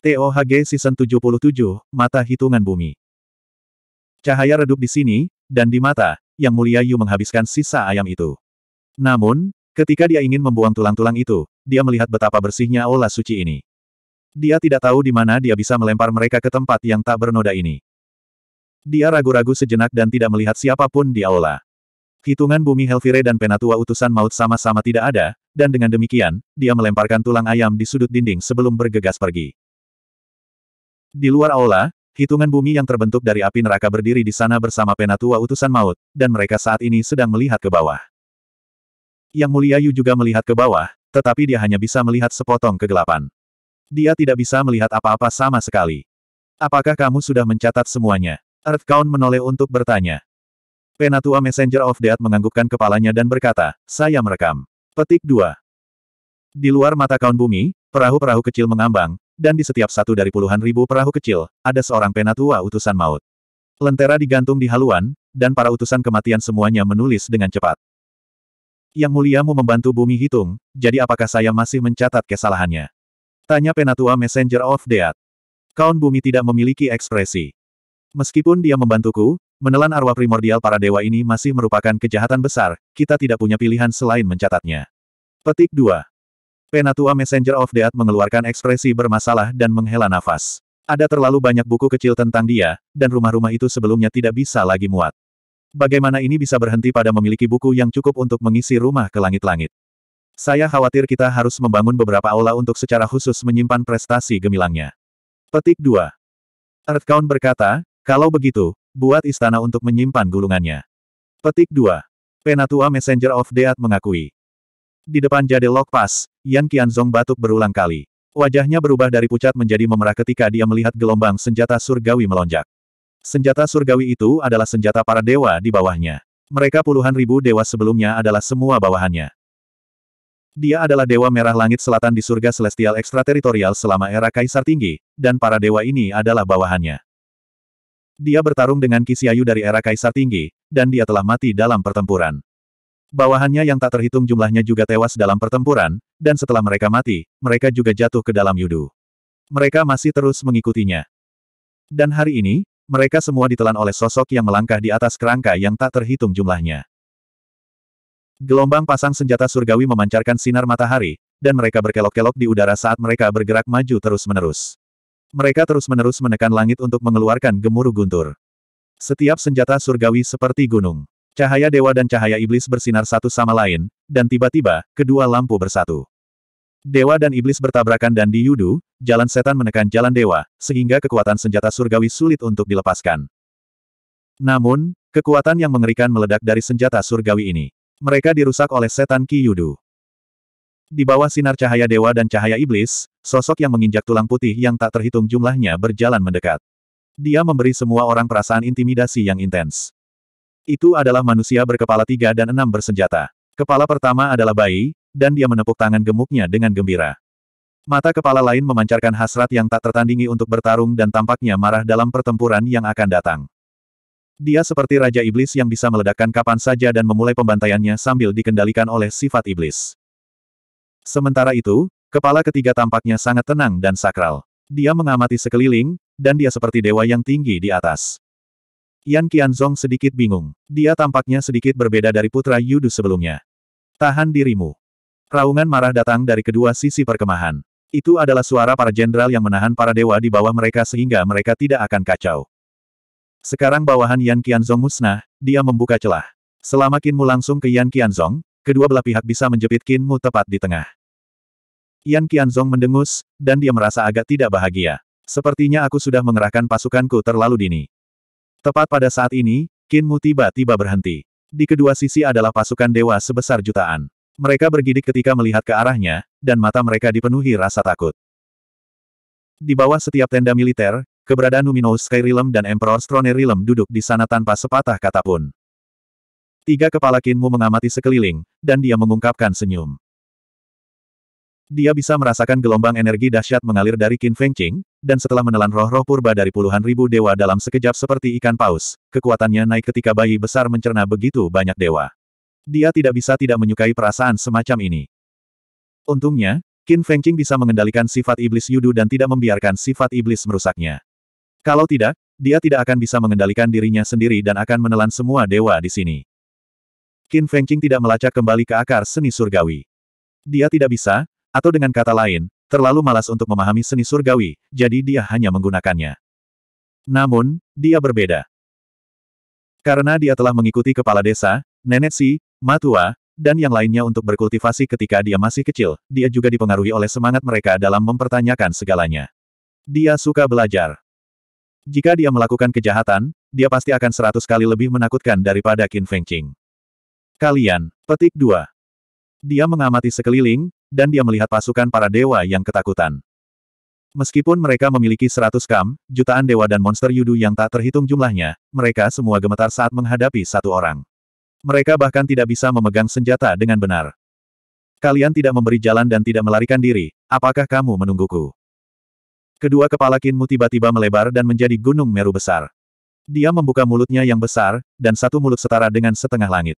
TOHG Season 77, Mata Hitungan Bumi. Cahaya redup di sini, dan di mata, Yang Mulia Yu menghabiskan sisa ayam itu. Namun, ketika dia ingin membuang tulang-tulang itu, dia melihat betapa bersihnya aula suci ini. Dia tidak tahu di mana dia bisa melempar mereka ke tempat yang tak bernoda ini. Dia ragu-ragu sejenak dan tidak melihat siapapun di aula. Hitungan bumi Helvire dan penatua utusan maut sama-sama tidak ada, dan dengan demikian, dia melemparkan tulang ayam di sudut dinding sebelum bergegas pergi. Di luar aula, hitungan bumi yang terbentuk dari api neraka berdiri di sana bersama penatua utusan maut, dan mereka saat ini sedang melihat ke bawah. Yang mulia Yu juga melihat ke bawah, tetapi dia hanya bisa melihat sepotong kegelapan. Dia tidak bisa melihat apa-apa sama sekali. Apakah kamu sudah mencatat semuanya? Earthcount menoleh untuk bertanya. Penatua Messenger of Death menganggukkan kepalanya dan berkata, saya merekam. Petik 2. Di luar mata kaun bumi, perahu-perahu kecil mengambang, dan di setiap satu dari puluhan ribu perahu kecil, ada seorang penatua utusan maut. Lentera digantung di haluan, dan para utusan kematian semuanya menulis dengan cepat. Yang muliamu membantu bumi hitung, jadi apakah saya masih mencatat kesalahannya? Tanya penatua Messenger of Death. Kaun bumi tidak memiliki ekspresi. Meskipun dia membantuku, menelan arwah primordial para dewa ini masih merupakan kejahatan besar, kita tidak punya pilihan selain mencatatnya. Petik 2. Penatua Messenger of Death mengeluarkan ekspresi bermasalah dan menghela nafas. Ada terlalu banyak buku kecil tentang dia, dan rumah-rumah itu sebelumnya tidak bisa lagi muat. Bagaimana ini bisa berhenti pada memiliki buku yang cukup untuk mengisi rumah ke langit-langit? Saya khawatir kita harus membangun beberapa aula untuk secara khusus menyimpan prestasi gemilangnya. Petik 2. Earthcount berkata, kalau begitu, buat istana untuk menyimpan gulungannya. Petik 2. Penatua Messenger of Death mengakui. Di depan Jade Lok pas, Yan Qianzong batuk berulang kali. Wajahnya berubah dari pucat menjadi memerah ketika dia melihat gelombang senjata surgawi melonjak. Senjata surgawi itu adalah senjata para dewa di bawahnya. Mereka puluhan ribu dewa sebelumnya adalah semua bawahannya. Dia adalah dewa merah langit selatan di surga celestial ekstrateritorial selama era kaisar tinggi, dan para dewa ini adalah bawahannya. Dia bertarung dengan Kisiayu dari era kaisar tinggi, dan dia telah mati dalam pertempuran. Bawahannya yang tak terhitung jumlahnya juga tewas dalam pertempuran, dan setelah mereka mati, mereka juga jatuh ke dalam yudu. Mereka masih terus mengikutinya. Dan hari ini, mereka semua ditelan oleh sosok yang melangkah di atas kerangka yang tak terhitung jumlahnya. Gelombang pasang senjata surgawi memancarkan sinar matahari, dan mereka berkelok-kelok di udara saat mereka bergerak maju terus-menerus. Mereka terus-menerus menekan langit untuk mengeluarkan gemuruh guntur. Setiap senjata surgawi seperti gunung. Cahaya dewa dan cahaya iblis bersinar satu sama lain, dan tiba-tiba, kedua lampu bersatu. Dewa dan iblis bertabrakan dan di Yudu, jalan setan menekan jalan dewa, sehingga kekuatan senjata surgawi sulit untuk dilepaskan. Namun, kekuatan yang mengerikan meledak dari senjata surgawi ini. Mereka dirusak oleh setan Ki Yudu. Di bawah sinar cahaya dewa dan cahaya iblis, sosok yang menginjak tulang putih yang tak terhitung jumlahnya berjalan mendekat. Dia memberi semua orang perasaan intimidasi yang intens. Itu adalah manusia berkepala tiga dan enam bersenjata. Kepala pertama adalah bayi, dan dia menepuk tangan gemuknya dengan gembira. Mata kepala lain memancarkan hasrat yang tak tertandingi untuk bertarung dan tampaknya marah dalam pertempuran yang akan datang. Dia seperti Raja Iblis yang bisa meledakkan kapan saja dan memulai pembantaiannya sambil dikendalikan oleh sifat iblis. Sementara itu, kepala ketiga tampaknya sangat tenang dan sakral. Dia mengamati sekeliling, dan dia seperti dewa yang tinggi di atas. Yan Qianzong sedikit bingung. Dia tampaknya sedikit berbeda dari putra Yudu sebelumnya. Tahan dirimu. Raungan marah datang dari kedua sisi perkemahan. Itu adalah suara para jenderal yang menahan para dewa di bawah mereka sehingga mereka tidak akan kacau. Sekarang bawahan Yan Qianzong musnah, dia membuka celah. Selama Qinmu langsung ke Yan Qianzong, kedua belah pihak bisa menjepit Qinmu tepat di tengah. Yan Qianzong mendengus, dan dia merasa agak tidak bahagia. Sepertinya aku sudah mengerahkan pasukanku terlalu dini. Tepat pada saat ini, Kinmu tiba-tiba berhenti. Di kedua sisi adalah pasukan dewa sebesar jutaan. Mereka bergidik ketika melihat ke arahnya, dan mata mereka dipenuhi rasa takut. Di bawah setiap tenda militer, keberadaan Numinous Realm dan Emperor Strone Realm duduk di sana tanpa sepatah kata pun. Tiga kepala Kinmu mengamati sekeliling, dan dia mengungkapkan senyum. Dia bisa merasakan gelombang energi dahsyat mengalir dari Qin Feng Qing, dan setelah menelan roh-roh purba dari puluhan ribu dewa dalam sekejap seperti ikan paus, kekuatannya naik ketika bayi besar mencerna begitu banyak dewa. Dia tidak bisa tidak menyukai perasaan semacam ini. Untungnya, Qin Feng Qing bisa mengendalikan sifat iblis Yudu dan tidak membiarkan sifat iblis merusaknya. Kalau tidak, dia tidak akan bisa mengendalikan dirinya sendiri dan akan menelan semua dewa di sini. Qin Feng Qing tidak melacak kembali ke akar seni surgawi. Dia tidak bisa, atau dengan kata lain, terlalu malas untuk memahami seni surgawi, jadi dia hanya menggunakannya. Namun, dia berbeda. Karena dia telah mengikuti kepala desa, nenek si, matua, dan yang lainnya untuk berkultivasi ketika dia masih kecil, dia juga dipengaruhi oleh semangat mereka dalam mempertanyakan segalanya. Dia suka belajar. Jika dia melakukan kejahatan, dia pasti akan seratus kali lebih menakutkan daripada Qin Fengqing. Kalian, petik dua. Dia mengamati sekeliling, dan dia melihat pasukan para dewa yang ketakutan. Meskipun mereka memiliki seratus kam, jutaan dewa dan monster yudu yang tak terhitung jumlahnya, mereka semua gemetar saat menghadapi satu orang. Mereka bahkan tidak bisa memegang senjata dengan benar. Kalian tidak memberi jalan dan tidak melarikan diri, apakah kamu menungguku? Kedua kepala Kinmu tiba-tiba melebar dan menjadi gunung meru besar. Dia membuka mulutnya yang besar, dan satu mulut setara dengan setengah langit.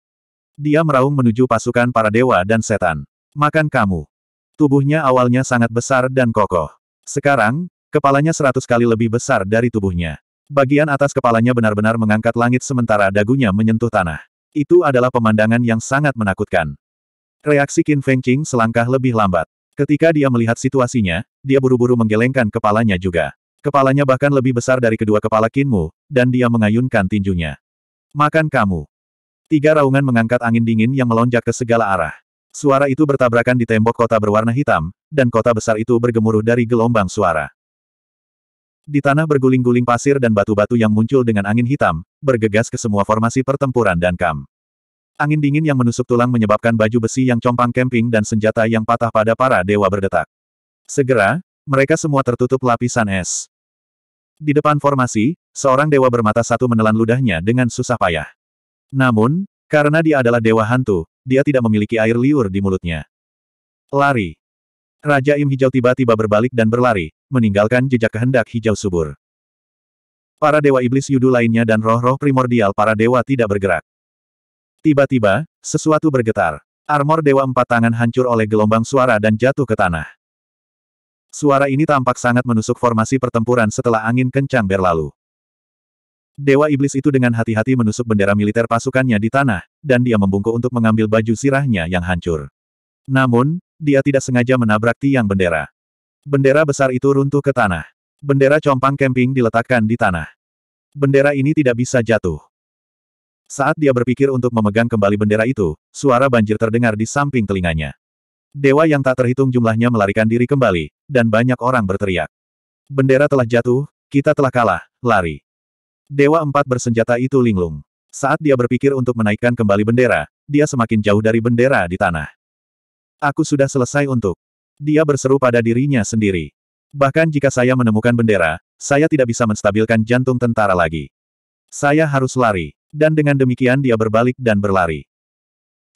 Dia meraung menuju pasukan para dewa dan setan. Makan kamu. Tubuhnya awalnya sangat besar dan kokoh. Sekarang, kepalanya seratus kali lebih besar dari tubuhnya. Bagian atas kepalanya benar-benar mengangkat langit sementara dagunya menyentuh tanah. Itu adalah pemandangan yang sangat menakutkan. Reaksi Qin Feng selangkah lebih lambat. Ketika dia melihat situasinya, dia buru-buru menggelengkan kepalanya juga. Kepalanya bahkan lebih besar dari kedua kepala Qinmu, dan dia mengayunkan tinjunya. Makan kamu. Tiga raungan mengangkat angin dingin yang melonjak ke segala arah. Suara itu bertabrakan di tembok kota berwarna hitam, dan kota besar itu bergemuruh dari gelombang suara. Di tanah berguling-guling pasir dan batu-batu yang muncul dengan angin hitam, bergegas ke semua formasi pertempuran dan kam. Angin dingin yang menusuk tulang menyebabkan baju besi yang compang kemping dan senjata yang patah pada para dewa berdetak. Segera, mereka semua tertutup lapisan es. Di depan formasi, seorang dewa bermata satu menelan ludahnya dengan susah payah. Namun, karena dia adalah dewa hantu, dia tidak memiliki air liur di mulutnya. Lari. Raja Im Hijau tiba-tiba berbalik dan berlari, meninggalkan jejak kehendak hijau subur. Para dewa iblis yudu lainnya dan roh-roh primordial para dewa tidak bergerak. Tiba-tiba, sesuatu bergetar. Armor dewa empat tangan hancur oleh gelombang suara dan jatuh ke tanah. Suara ini tampak sangat menusuk formasi pertempuran setelah angin kencang berlalu. Dewa Iblis itu dengan hati-hati menusuk bendera militer pasukannya di tanah, dan dia membungkuk untuk mengambil baju sirahnya yang hancur. Namun, dia tidak sengaja menabrak tiang bendera. Bendera besar itu runtuh ke tanah. Bendera compang kemping diletakkan di tanah. Bendera ini tidak bisa jatuh. Saat dia berpikir untuk memegang kembali bendera itu, suara banjir terdengar di samping telinganya. Dewa yang tak terhitung jumlahnya melarikan diri kembali, dan banyak orang berteriak. Bendera telah jatuh, kita telah kalah, lari. Dewa empat bersenjata itu linglung. Saat dia berpikir untuk menaikkan kembali bendera, dia semakin jauh dari bendera di tanah. Aku sudah selesai untuk. Dia berseru pada dirinya sendiri. Bahkan jika saya menemukan bendera, saya tidak bisa menstabilkan jantung tentara lagi. Saya harus lari. Dan dengan demikian dia berbalik dan berlari.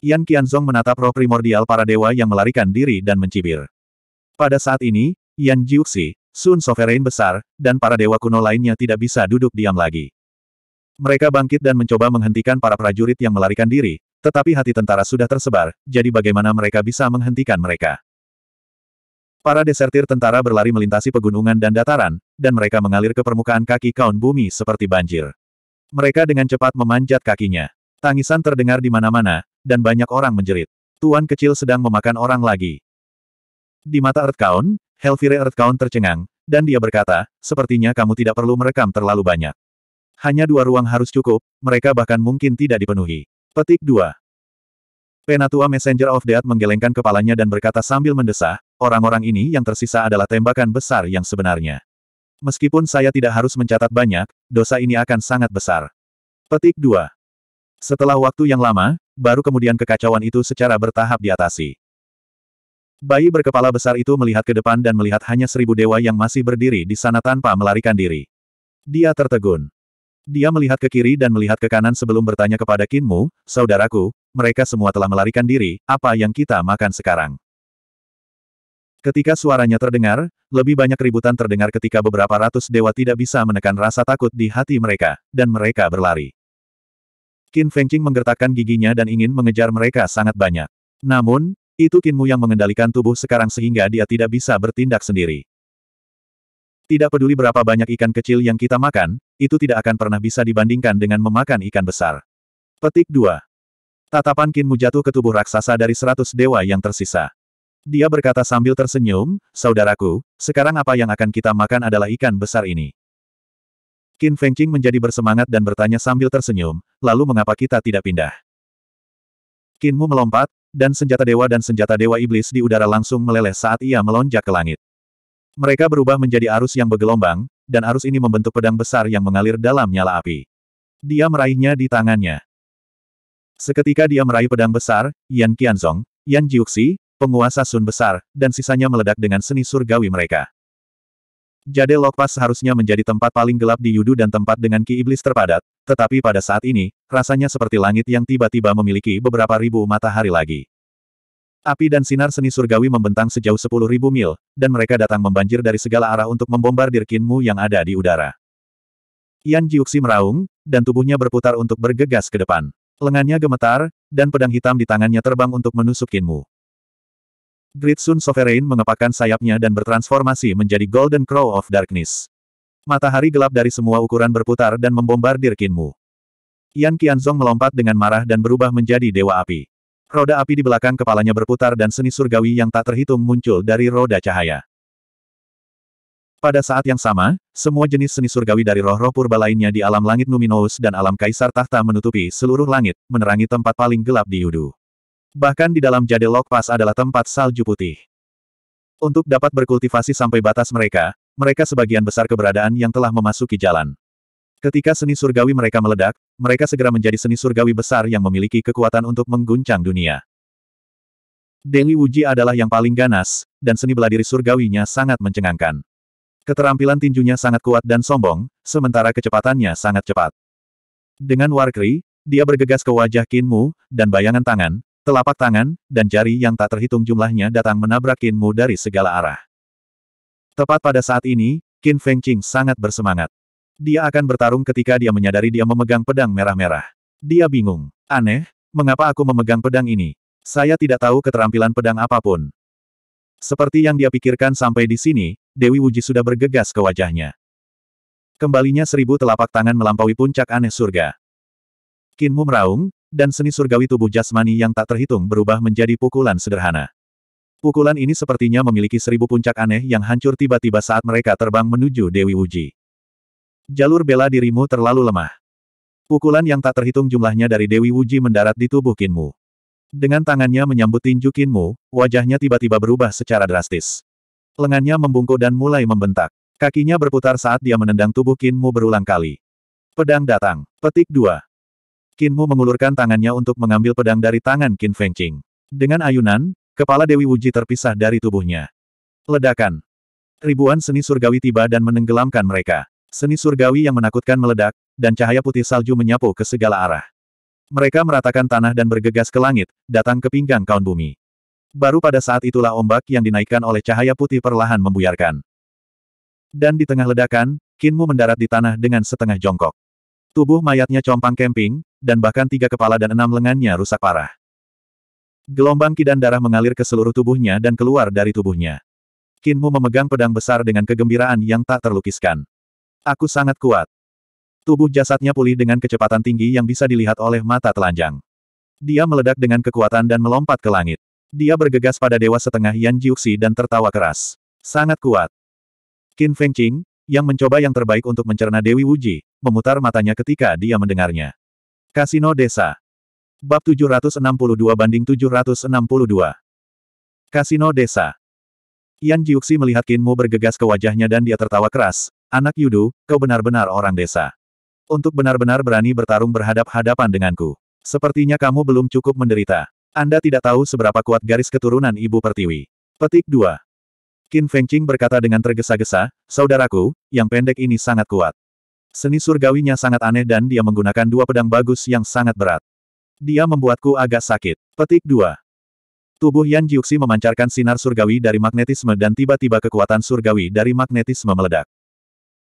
Yan Qianzong menatap roh primordial para dewa yang melarikan diri dan mencibir. Pada saat ini, Yan Jiuxi, Sun Sovereign besar, dan para dewa kuno lainnya tidak bisa duduk diam lagi. Mereka bangkit dan mencoba menghentikan para prajurit yang melarikan diri, tetapi hati tentara sudah tersebar, jadi bagaimana mereka bisa menghentikan mereka? Para desertir tentara berlari melintasi pegunungan dan dataran, dan mereka mengalir ke permukaan kaki kaun bumi seperti banjir. Mereka dengan cepat memanjat kakinya. Tangisan terdengar di mana-mana, dan banyak orang menjerit. Tuan kecil sedang memakan orang lagi. Di mata Earthcount, Helvire Earthcount tercengang, dan dia berkata, sepertinya kamu tidak perlu merekam terlalu banyak. Hanya dua ruang harus cukup, mereka bahkan mungkin tidak dipenuhi. Petik 2. Penatua Messenger of Death menggelengkan kepalanya dan berkata sambil mendesah, orang-orang ini yang tersisa adalah tembakan besar yang sebenarnya. Meskipun saya tidak harus mencatat banyak, dosa ini akan sangat besar. Petik 2. Setelah waktu yang lama, baru kemudian kekacauan itu secara bertahap diatasi. Bayi berkepala besar itu melihat ke depan dan melihat hanya seribu dewa yang masih berdiri di sana tanpa melarikan diri. Dia tertegun. Dia melihat ke kiri dan melihat ke kanan sebelum bertanya kepada Kinmu, saudaraku, mereka semua telah melarikan diri, apa yang kita makan sekarang? Ketika suaranya terdengar, lebih banyak keributan terdengar ketika beberapa ratus dewa tidak bisa menekan rasa takut di hati mereka, dan mereka berlari. Qin Fengqing menggertakkan giginya dan ingin mengejar mereka sangat banyak. Namun, itu Kinmu yang mengendalikan tubuh sekarang sehingga dia tidak bisa bertindak sendiri. Tidak peduli berapa banyak ikan kecil yang kita makan, itu tidak akan pernah bisa dibandingkan dengan memakan ikan besar. Petik 2. Tatapan Kinmu jatuh ke tubuh raksasa dari seratus dewa yang tersisa. Dia berkata sambil tersenyum, Saudaraku, sekarang apa yang akan kita makan adalah ikan besar ini. Qin Fengqing menjadi bersemangat dan bertanya sambil tersenyum, lalu mengapa kita tidak pindah? Qinmu melompat, dan senjata dewa dan senjata dewa iblis di udara langsung meleleh saat ia melonjak ke langit. Mereka berubah menjadi arus yang bergelombang, dan arus ini membentuk pedang besar yang mengalir dalam nyala api. Dia meraihnya di tangannya. Seketika dia meraih pedang besar, Yan Qianzong, Yan Jiuxi, penguasa Sun besar, dan sisanya meledak dengan seni surgawi mereka. Jade Lokpas seharusnya menjadi tempat paling gelap di Yudu dan tempat dengan ki iblis terpadat, tetapi pada saat ini, rasanya seperti langit yang tiba-tiba memiliki beberapa ribu matahari lagi. Api dan sinar seni surgawi membentang sejauh sepuluh ribu mil, dan mereka datang membanjir dari segala arah untuk membombardir Kinmu yang ada di udara. Yan Jiuxi meraung, dan tubuhnya berputar untuk bergegas ke depan. Lengannya gemetar, dan pedang hitam di tangannya terbang untuk menusuk Kinmu. Gridsun Sovereign mengepakkan sayapnya dan bertransformasi menjadi Golden Crow of Darkness. Matahari gelap dari semua ukuran berputar dan membombardir Kinmu. Yan Qianzong melompat dengan marah dan berubah menjadi Dewa Api. Roda api di belakang kepalanya berputar dan seni surgawi yang tak terhitung muncul dari roda cahaya. Pada saat yang sama, semua jenis seni surgawi dari roh-roh purba lainnya di alam langit Numinous dan alam kaisar tahta menutupi seluruh langit, menerangi tempat paling gelap di Yudu. Bahkan di dalam jade Lok Pass adalah tempat salju putih. Untuk dapat berkultivasi sampai batas mereka, mereka sebagian besar keberadaan yang telah memasuki jalan. Ketika seni surgawi mereka meledak, mereka segera menjadi seni surgawi besar yang memiliki kekuatan untuk mengguncang dunia. Deli Wuji adalah yang paling ganas, dan seni bela diri surgawinya sangat mencengangkan. Keterampilan tinjunya sangat kuat dan sombong, sementara kecepatannya sangat cepat. Dengan Warkri, dia bergegas ke wajah Kinmu, dan bayangan tangan, Telapak tangan, dan jari yang tak terhitung jumlahnya datang menabrak Qin Mu dari segala arah. Tepat pada saat ini, Qin Feng Qing sangat bersemangat. Dia akan bertarung ketika dia menyadari dia memegang pedang merah-merah. Dia bingung. Aneh, mengapa aku memegang pedang ini? Saya tidak tahu keterampilan pedang apapun. Seperti yang dia pikirkan sampai di sini, Dewi Wuji sudah bergegas ke wajahnya. Kembalinya seribu telapak tangan melampaui puncak aneh surga. Kinmu meraung, dan seni surgawi tubuh jasmani yang tak terhitung berubah menjadi pukulan sederhana. Pukulan ini sepertinya memiliki seribu puncak aneh yang hancur tiba-tiba saat mereka terbang menuju Dewi Wuji. Jalur bela dirimu terlalu lemah. Pukulan yang tak terhitung jumlahnya dari Dewi Wuji mendarat di tubuh Kinmu. Dengan tangannya menyambut tinju Kinmu, wajahnya tiba-tiba berubah secara drastis. Lengannya membungkuk dan mulai membentak. Kakinya berputar saat dia menendang tubuh Kinmu berulang kali. Pedang datang. Petik 2. Kinmu mengulurkan tangannya untuk mengambil pedang dari tangan Qin Fengqing. Dengan ayunan, kepala Dewi Wuji terpisah dari tubuhnya. Ledakan. Ribuan seni surgawi tiba dan menenggelamkan mereka. Seni surgawi yang menakutkan meledak, dan cahaya putih salju menyapu ke segala arah. Mereka meratakan tanah dan bergegas ke langit, datang ke pinggang kaun bumi. Baru pada saat itulah ombak yang dinaikkan oleh cahaya putih perlahan membuyarkan. Dan di tengah ledakan, Kinmu mendarat di tanah dengan setengah jongkok. Tubuh mayatnya compang kemping, dan bahkan tiga kepala dan enam lengannya rusak parah. Gelombang kidan darah mengalir ke seluruh tubuhnya dan keluar dari tubuhnya. Kinmu memegang pedang besar dengan kegembiraan yang tak terlukiskan. Aku sangat kuat. Tubuh jasadnya pulih dengan kecepatan tinggi yang bisa dilihat oleh mata telanjang. Dia meledak dengan kekuatan dan melompat ke langit. Dia bergegas pada dewa setengah Yan Jiuxi dan tertawa keras. Sangat kuat. Qin Fengqing, yang mencoba yang terbaik untuk mencerna Dewi Wuji, memutar matanya ketika dia mendengarnya. Kasino Desa Bab 762 banding 762 Kasino Desa Yan Jiuxi melihat Kinmu bergegas ke wajahnya dan dia tertawa keras, Anak Yudu, kau benar-benar orang desa. Untuk benar-benar berani bertarung berhadap-hadapan denganku. Sepertinya kamu belum cukup menderita. Anda tidak tahu seberapa kuat garis keturunan Ibu Pertiwi. Petik 2. Qin Fengqing berkata dengan tergesa-gesa, Saudaraku, yang pendek ini sangat kuat. Seni surgawinya sangat aneh dan dia menggunakan dua pedang bagus yang sangat berat. Dia membuatku agak sakit. Petik 2. Tubuh Yan Jiuxi memancarkan sinar surgawi dari magnetisme dan tiba-tiba kekuatan surgawi dari magnetisme meledak.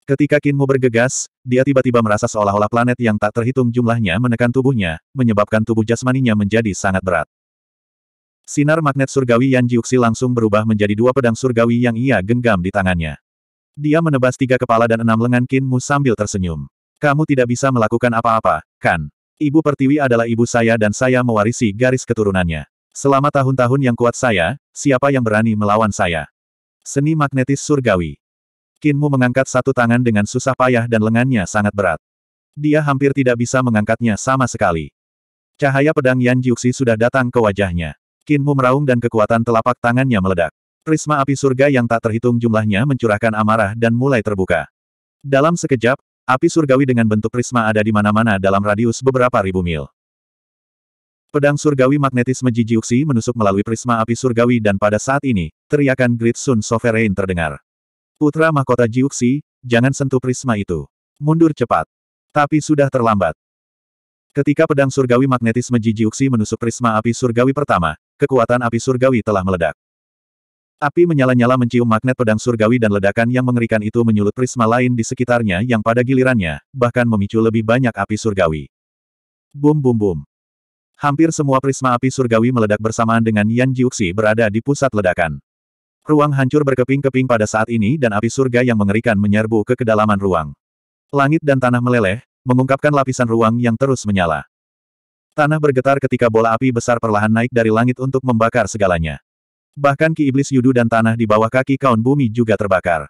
Ketika Kinmu bergegas, dia tiba-tiba merasa seolah-olah planet yang tak terhitung jumlahnya menekan tubuhnya, menyebabkan tubuh jasmaninya menjadi sangat berat. Sinar magnet surgawi Yan Jiuxi langsung berubah menjadi dua pedang surgawi yang ia genggam di tangannya. Dia menebas tiga kepala dan enam lengan Kinmu sambil tersenyum. Kamu tidak bisa melakukan apa-apa, kan? Ibu Pertiwi adalah ibu saya dan saya mewarisi garis keturunannya. Selama tahun-tahun yang kuat saya, siapa yang berani melawan saya? Seni magnetis surgawi. Kinmu mengangkat satu tangan dengan susah payah dan lengannya sangat berat. Dia hampir tidak bisa mengangkatnya sama sekali. Cahaya pedang Yan Jiuxi sudah datang ke wajahnya. Kinmu meraung dan kekuatan telapak tangannya meledak. Prisma api surga yang tak terhitung jumlahnya mencurahkan amarah dan mulai terbuka. Dalam sekejap, api surgawi dengan bentuk prisma ada di mana-mana dalam radius beberapa ribu mil. Pedang surgawi magnetisme Jijiuxi menusuk melalui prisma api surgawi dan pada saat ini, teriakan Great Sun Sovereign terdengar. Putra mahkota Jiuksi, jangan sentuh prisma itu. Mundur cepat. Tapi sudah terlambat. Ketika pedang surgawi magnetisme Jijiuxi menusuk prisma api surgawi pertama, Kekuatan api surgawi telah meledak. Api menyala-nyala mencium magnet pedang surgawi dan ledakan yang mengerikan itu menyulut prisma lain di sekitarnya yang pada gilirannya, bahkan memicu lebih banyak api surgawi. Bum bum bum. Hampir semua prisma api surgawi meledak bersamaan dengan Yan Jiuxi berada di pusat ledakan. Ruang hancur berkeping-keping pada saat ini dan api surga yang mengerikan menyerbu ke kedalaman ruang. Langit dan tanah meleleh, mengungkapkan lapisan ruang yang terus menyala. Tanah bergetar ketika bola api besar perlahan naik dari langit untuk membakar segalanya. Bahkan ki iblis Yudu dan tanah di bawah kaki kaun bumi juga terbakar.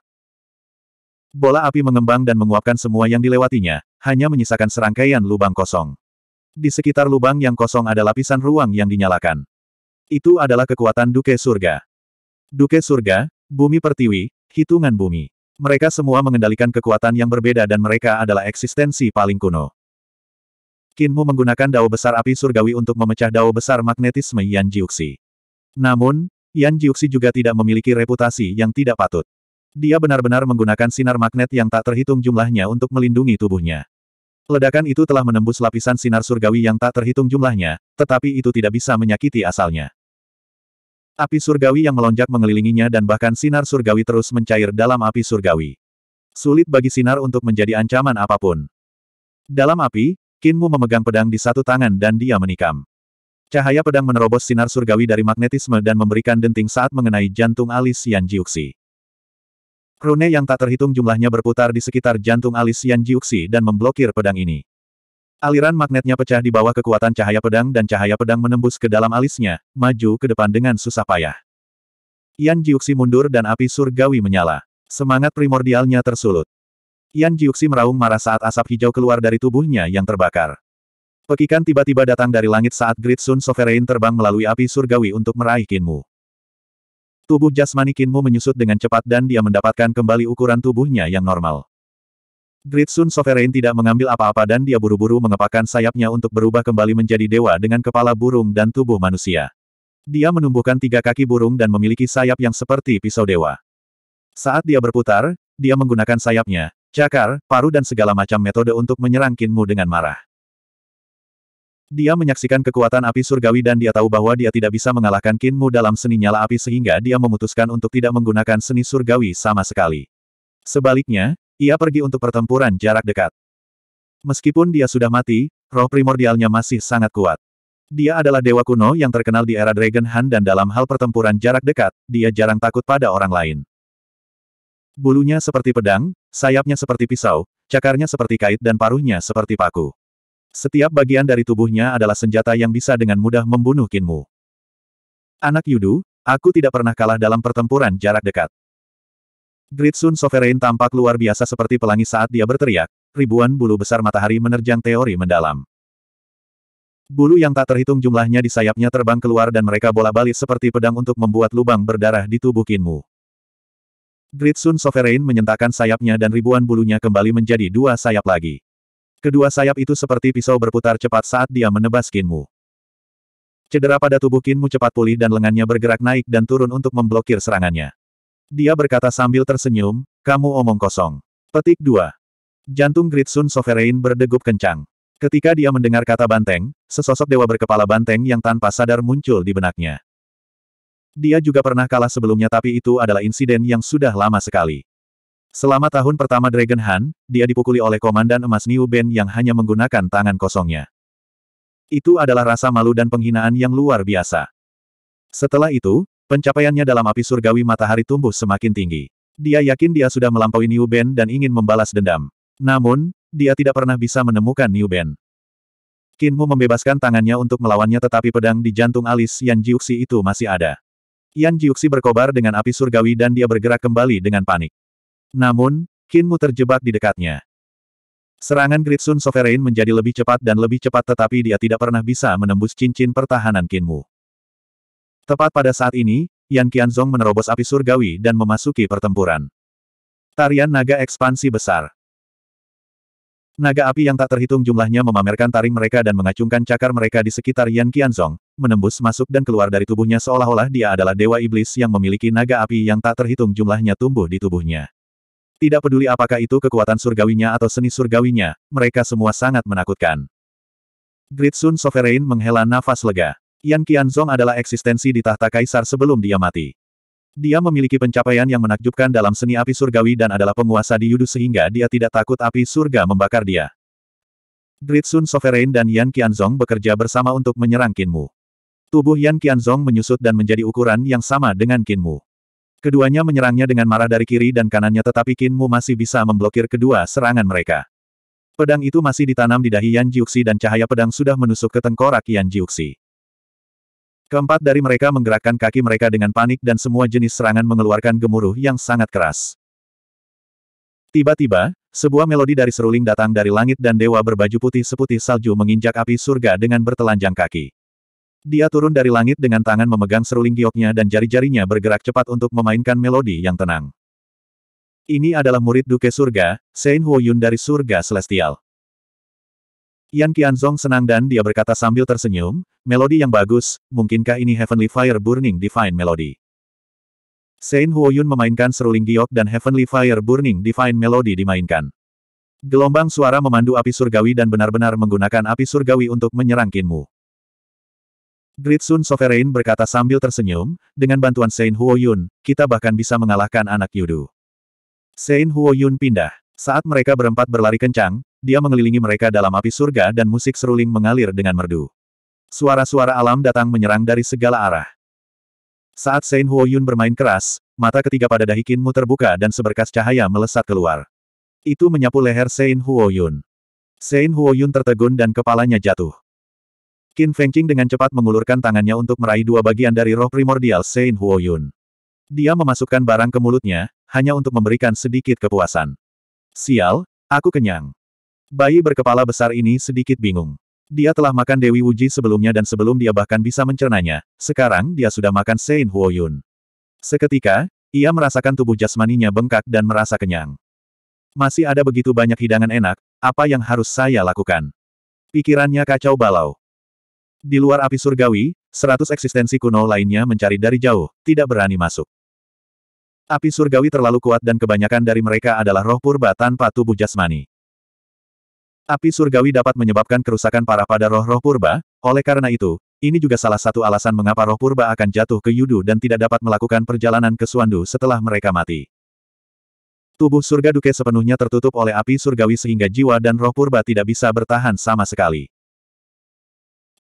Bola api mengembang dan menguapkan semua yang dilewatinya, hanya menyisakan serangkaian lubang kosong. Di sekitar lubang yang kosong ada lapisan ruang yang dinyalakan. Itu adalah kekuatan Duke Surga. Duke Surga, Bumi Pertiwi, Hitungan Bumi. Mereka semua mengendalikan kekuatan yang berbeda dan mereka adalah eksistensi paling kuno. Kinmu menggunakan dao besar api surgawi untuk memecah dao besar magnetisme Yan Jiuxi. Namun, Yan Jiuxi juga tidak memiliki reputasi yang tidak patut. Dia benar-benar menggunakan sinar magnet yang tak terhitung jumlahnya untuk melindungi tubuhnya. Ledakan itu telah menembus lapisan sinar surgawi yang tak terhitung jumlahnya, tetapi itu tidak bisa menyakiti asalnya. Api surgawi yang melonjak mengelilinginya dan bahkan sinar surgawi terus mencair dalam api surgawi. Sulit bagi sinar untuk menjadi ancaman apapun. Dalam api, Kinmu memegang pedang di satu tangan dan dia menikam. Cahaya pedang menerobos sinar surgawi dari magnetisme dan memberikan denting saat mengenai jantung alis Yan Jiuxi. Rune yang tak terhitung jumlahnya berputar di sekitar jantung alis Yan Jiuxi dan memblokir pedang ini. Aliran magnetnya pecah di bawah kekuatan cahaya pedang dan cahaya pedang menembus ke dalam alisnya, maju ke depan dengan susah payah. Yan Jiuxi mundur dan api surgawi menyala. Semangat primordialnya tersulut. Yan Jiuxi meraung marah saat asap hijau keluar dari tubuhnya yang terbakar. Pekikan tiba-tiba datang dari langit saat Great Sun Sovereign terbang melalui api surgawi untuk meraih Kinmu. Tubuh jasmani Kinmu menyusut dengan cepat dan dia mendapatkan kembali ukuran tubuhnya yang normal. Great Sun Sovereign tidak mengambil apa-apa dan dia buru-buru mengepakkan sayapnya untuk berubah kembali menjadi dewa dengan kepala burung dan tubuh manusia. Dia menumbuhkan tiga kaki burung dan memiliki sayap yang seperti pisau dewa. Saat dia berputar, dia menggunakan sayapnya, cakar, paru dan segala macam metode untuk menyerang Kinmu dengan marah. Dia menyaksikan kekuatan api surgawi dan dia tahu bahwa dia tidak bisa mengalahkan Kinmu dalam seni nyala api sehingga dia memutuskan untuk tidak menggunakan seni surgawi sama sekali. Sebaliknya, ia pergi untuk pertempuran jarak dekat. Meskipun dia sudah mati, roh primordialnya masih sangat kuat. Dia adalah dewa kuno yang terkenal di era Dragon Han dan dalam hal pertempuran jarak dekat, dia jarang takut pada orang lain. Bulunya seperti pedang, Sayapnya seperti pisau, cakarnya seperti kait dan paruhnya seperti paku. Setiap bagian dari tubuhnya adalah senjata yang bisa dengan mudah membunuh Kinmu. Anak Yudu, aku tidak pernah kalah dalam pertempuran jarak dekat. Gritsun Sovereign tampak luar biasa seperti pelangi saat dia berteriak, ribuan bulu besar matahari menerjang teori mendalam. Bulu yang tak terhitung jumlahnya di sayapnya terbang keluar dan mereka bola-balik seperti pedang untuk membuat lubang berdarah di tubuh Kinmu. Great Sun Sovereign menyentakkan sayapnya dan ribuan bulunya kembali menjadi dua sayap lagi. Kedua sayap itu seperti pisau berputar cepat saat dia menebas kinmu. Cedera pada tubuh kinmu cepat pulih dan lengannya bergerak naik dan turun untuk memblokir serangannya. Dia berkata sambil tersenyum, kamu omong kosong. Petik 2. Jantung Great Sun Sovereign berdegup kencang. Ketika dia mendengar kata banteng, sesosok dewa berkepala banteng yang tanpa sadar muncul di benaknya. Dia juga pernah kalah sebelumnya tapi itu adalah insiden yang sudah lama sekali. Selama tahun pertama Dragon Han, dia dipukuli oleh Komandan Emas New Ben yang hanya menggunakan tangan kosongnya. Itu adalah rasa malu dan penghinaan yang luar biasa. Setelah itu, pencapaiannya dalam api surgawi matahari tumbuh semakin tinggi. Dia yakin dia sudah melampaui New Ben dan ingin membalas dendam. Namun, dia tidak pernah bisa menemukan New Ben. Kinmu membebaskan tangannya untuk melawannya tetapi pedang di jantung alis Yan Jiuxi itu masih ada. Yan Jiuxi berkobar dengan api surgawi dan dia bergerak kembali dengan panik. Namun, Kinmu terjebak di dekatnya. Serangan Gritsun Sovereign menjadi lebih cepat dan lebih cepat tetapi dia tidak pernah bisa menembus cincin pertahanan Kinmu. Tepat pada saat ini, Yan Qianzong menerobos api surgawi dan memasuki pertempuran. Tarian naga ekspansi besar. Naga api yang tak terhitung jumlahnya memamerkan taring mereka dan mengacungkan cakar mereka di sekitar Yan Qianzong, menembus masuk dan keluar dari tubuhnya seolah-olah dia adalah dewa iblis yang memiliki naga api yang tak terhitung jumlahnya tumbuh di tubuhnya. Tidak peduli apakah itu kekuatan surgawinya atau seni surgawinya, mereka semua sangat menakutkan. Gritsun Sovereign menghela nafas lega. Yan Qianzong adalah eksistensi di tahta kaisar sebelum dia mati. Dia memiliki pencapaian yang menakjubkan dalam seni api surgawi dan adalah penguasa di Yudu sehingga dia tidak takut api surga membakar dia. Dritsun Sovereign dan Yan Qianzong bekerja bersama untuk menyerang Kinmu. Tubuh Yan Qianzong menyusut dan menjadi ukuran yang sama dengan Kinmu. Keduanya menyerangnya dengan marah dari kiri dan kanannya tetapi Kinmu masih bisa memblokir kedua serangan mereka. Pedang itu masih ditanam di dahi Yan Jiuxi dan cahaya pedang sudah menusuk ke tengkorak Yan Jiuxi. Keempat dari mereka menggerakkan kaki mereka dengan panik dan semua jenis serangan mengeluarkan gemuruh yang sangat keras. Tiba-tiba, sebuah melodi dari seruling datang dari langit dan dewa berbaju putih seputih salju menginjak api surga dengan bertelanjang kaki. Dia turun dari langit dengan tangan memegang seruling gioknya dan jari-jarinya bergerak cepat untuk memainkan melodi yang tenang. Ini adalah murid Duke Surga, Sein Huoyun dari Surga Celestial. Yan Qianzong senang dan dia berkata sambil tersenyum, melodi yang bagus, mungkinkah ini Heavenly Fire Burning Divine Melody? Sein Huoyun memainkan seruling giok dan Heavenly Fire Burning Divine Melody dimainkan. Gelombang suara memandu api surgawi dan benar-benar menggunakan api surgawi untuk menyerang Kinmu. Gritsun Sovereign berkata sambil tersenyum, dengan bantuan Sein Huoyun, kita bahkan bisa mengalahkan anak Yudu. Sein Huoyun pindah. Saat mereka berempat berlari kencang, dia mengelilingi mereka dalam api surga dan musik seruling mengalir dengan merdu. Suara-suara alam datang menyerang dari segala arah. Saat Sein Huoyun bermain keras, mata ketiga pada Dahikinmu terbuka dan seberkas cahaya melesat keluar. Itu menyapu leher Sein Huoyun. Yun. Huoyun tertegun dan kepalanya jatuh. Qin Fengqing dengan cepat mengulurkan tangannya untuk meraih dua bagian dari roh primordial Sein Huoyun. Dia memasukkan barang ke mulutnya, hanya untuk memberikan sedikit kepuasan. Sial, aku kenyang. Bayi berkepala besar ini sedikit bingung. Dia telah makan Dewi Wuji sebelumnya dan sebelum dia bahkan bisa mencernanya, sekarang dia sudah makan Sein Huoyun. Seketika, ia merasakan tubuh jasmaninya bengkak dan merasa kenyang. Masih ada begitu banyak hidangan enak, apa yang harus saya lakukan? Pikirannya kacau balau. Di luar api surgawi, seratus eksistensi kuno lainnya mencari dari jauh, tidak berani masuk. Api surgawi terlalu kuat dan kebanyakan dari mereka adalah roh purba tanpa tubuh jasmani. Api surgawi dapat menyebabkan kerusakan parah pada roh-roh purba, oleh karena itu, ini juga salah satu alasan mengapa roh purba akan jatuh ke Yudu dan tidak dapat melakukan perjalanan ke Suandu setelah mereka mati. Tubuh surga Duke sepenuhnya tertutup oleh api surgawi sehingga jiwa dan roh purba tidak bisa bertahan sama sekali.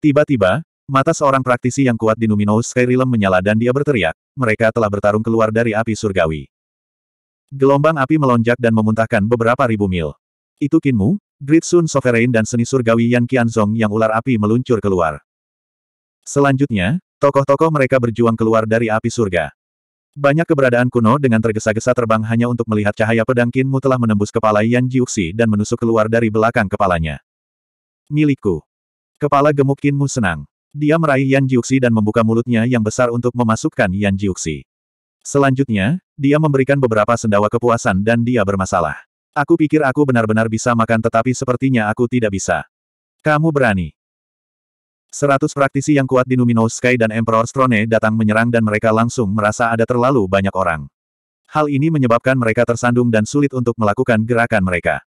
Tiba-tiba, mata seorang praktisi yang kuat di Numinous Skyrim menyala dan dia berteriak, mereka telah bertarung keluar dari api surgawi. Gelombang api melonjak dan memuntahkan beberapa ribu mil. Itu Kinmu, Sun Sovereign dan seni surgawi Yan Qianzong yang ular api meluncur keluar. Selanjutnya, tokoh-tokoh mereka berjuang keluar dari api surga. Banyak keberadaan kuno dengan tergesa-gesa terbang hanya untuk melihat cahaya pedang Kinmu telah menembus kepala Yan Jiuxi dan menusuk keluar dari belakang kepalanya. Milikku. Kepala gemuk Kinmu senang. Dia meraih Yan Jiuxi dan membuka mulutnya yang besar untuk memasukkan Yan Jiuxi. Selanjutnya, dia memberikan beberapa sendawa kepuasan dan dia bermasalah. Aku pikir aku benar-benar bisa makan tetapi sepertinya aku tidak bisa. Kamu berani. Seratus praktisi yang kuat di Numinous Sky dan Emperor Throne datang menyerang dan mereka langsung merasa ada terlalu banyak orang. Hal ini menyebabkan mereka tersandung dan sulit untuk melakukan gerakan mereka.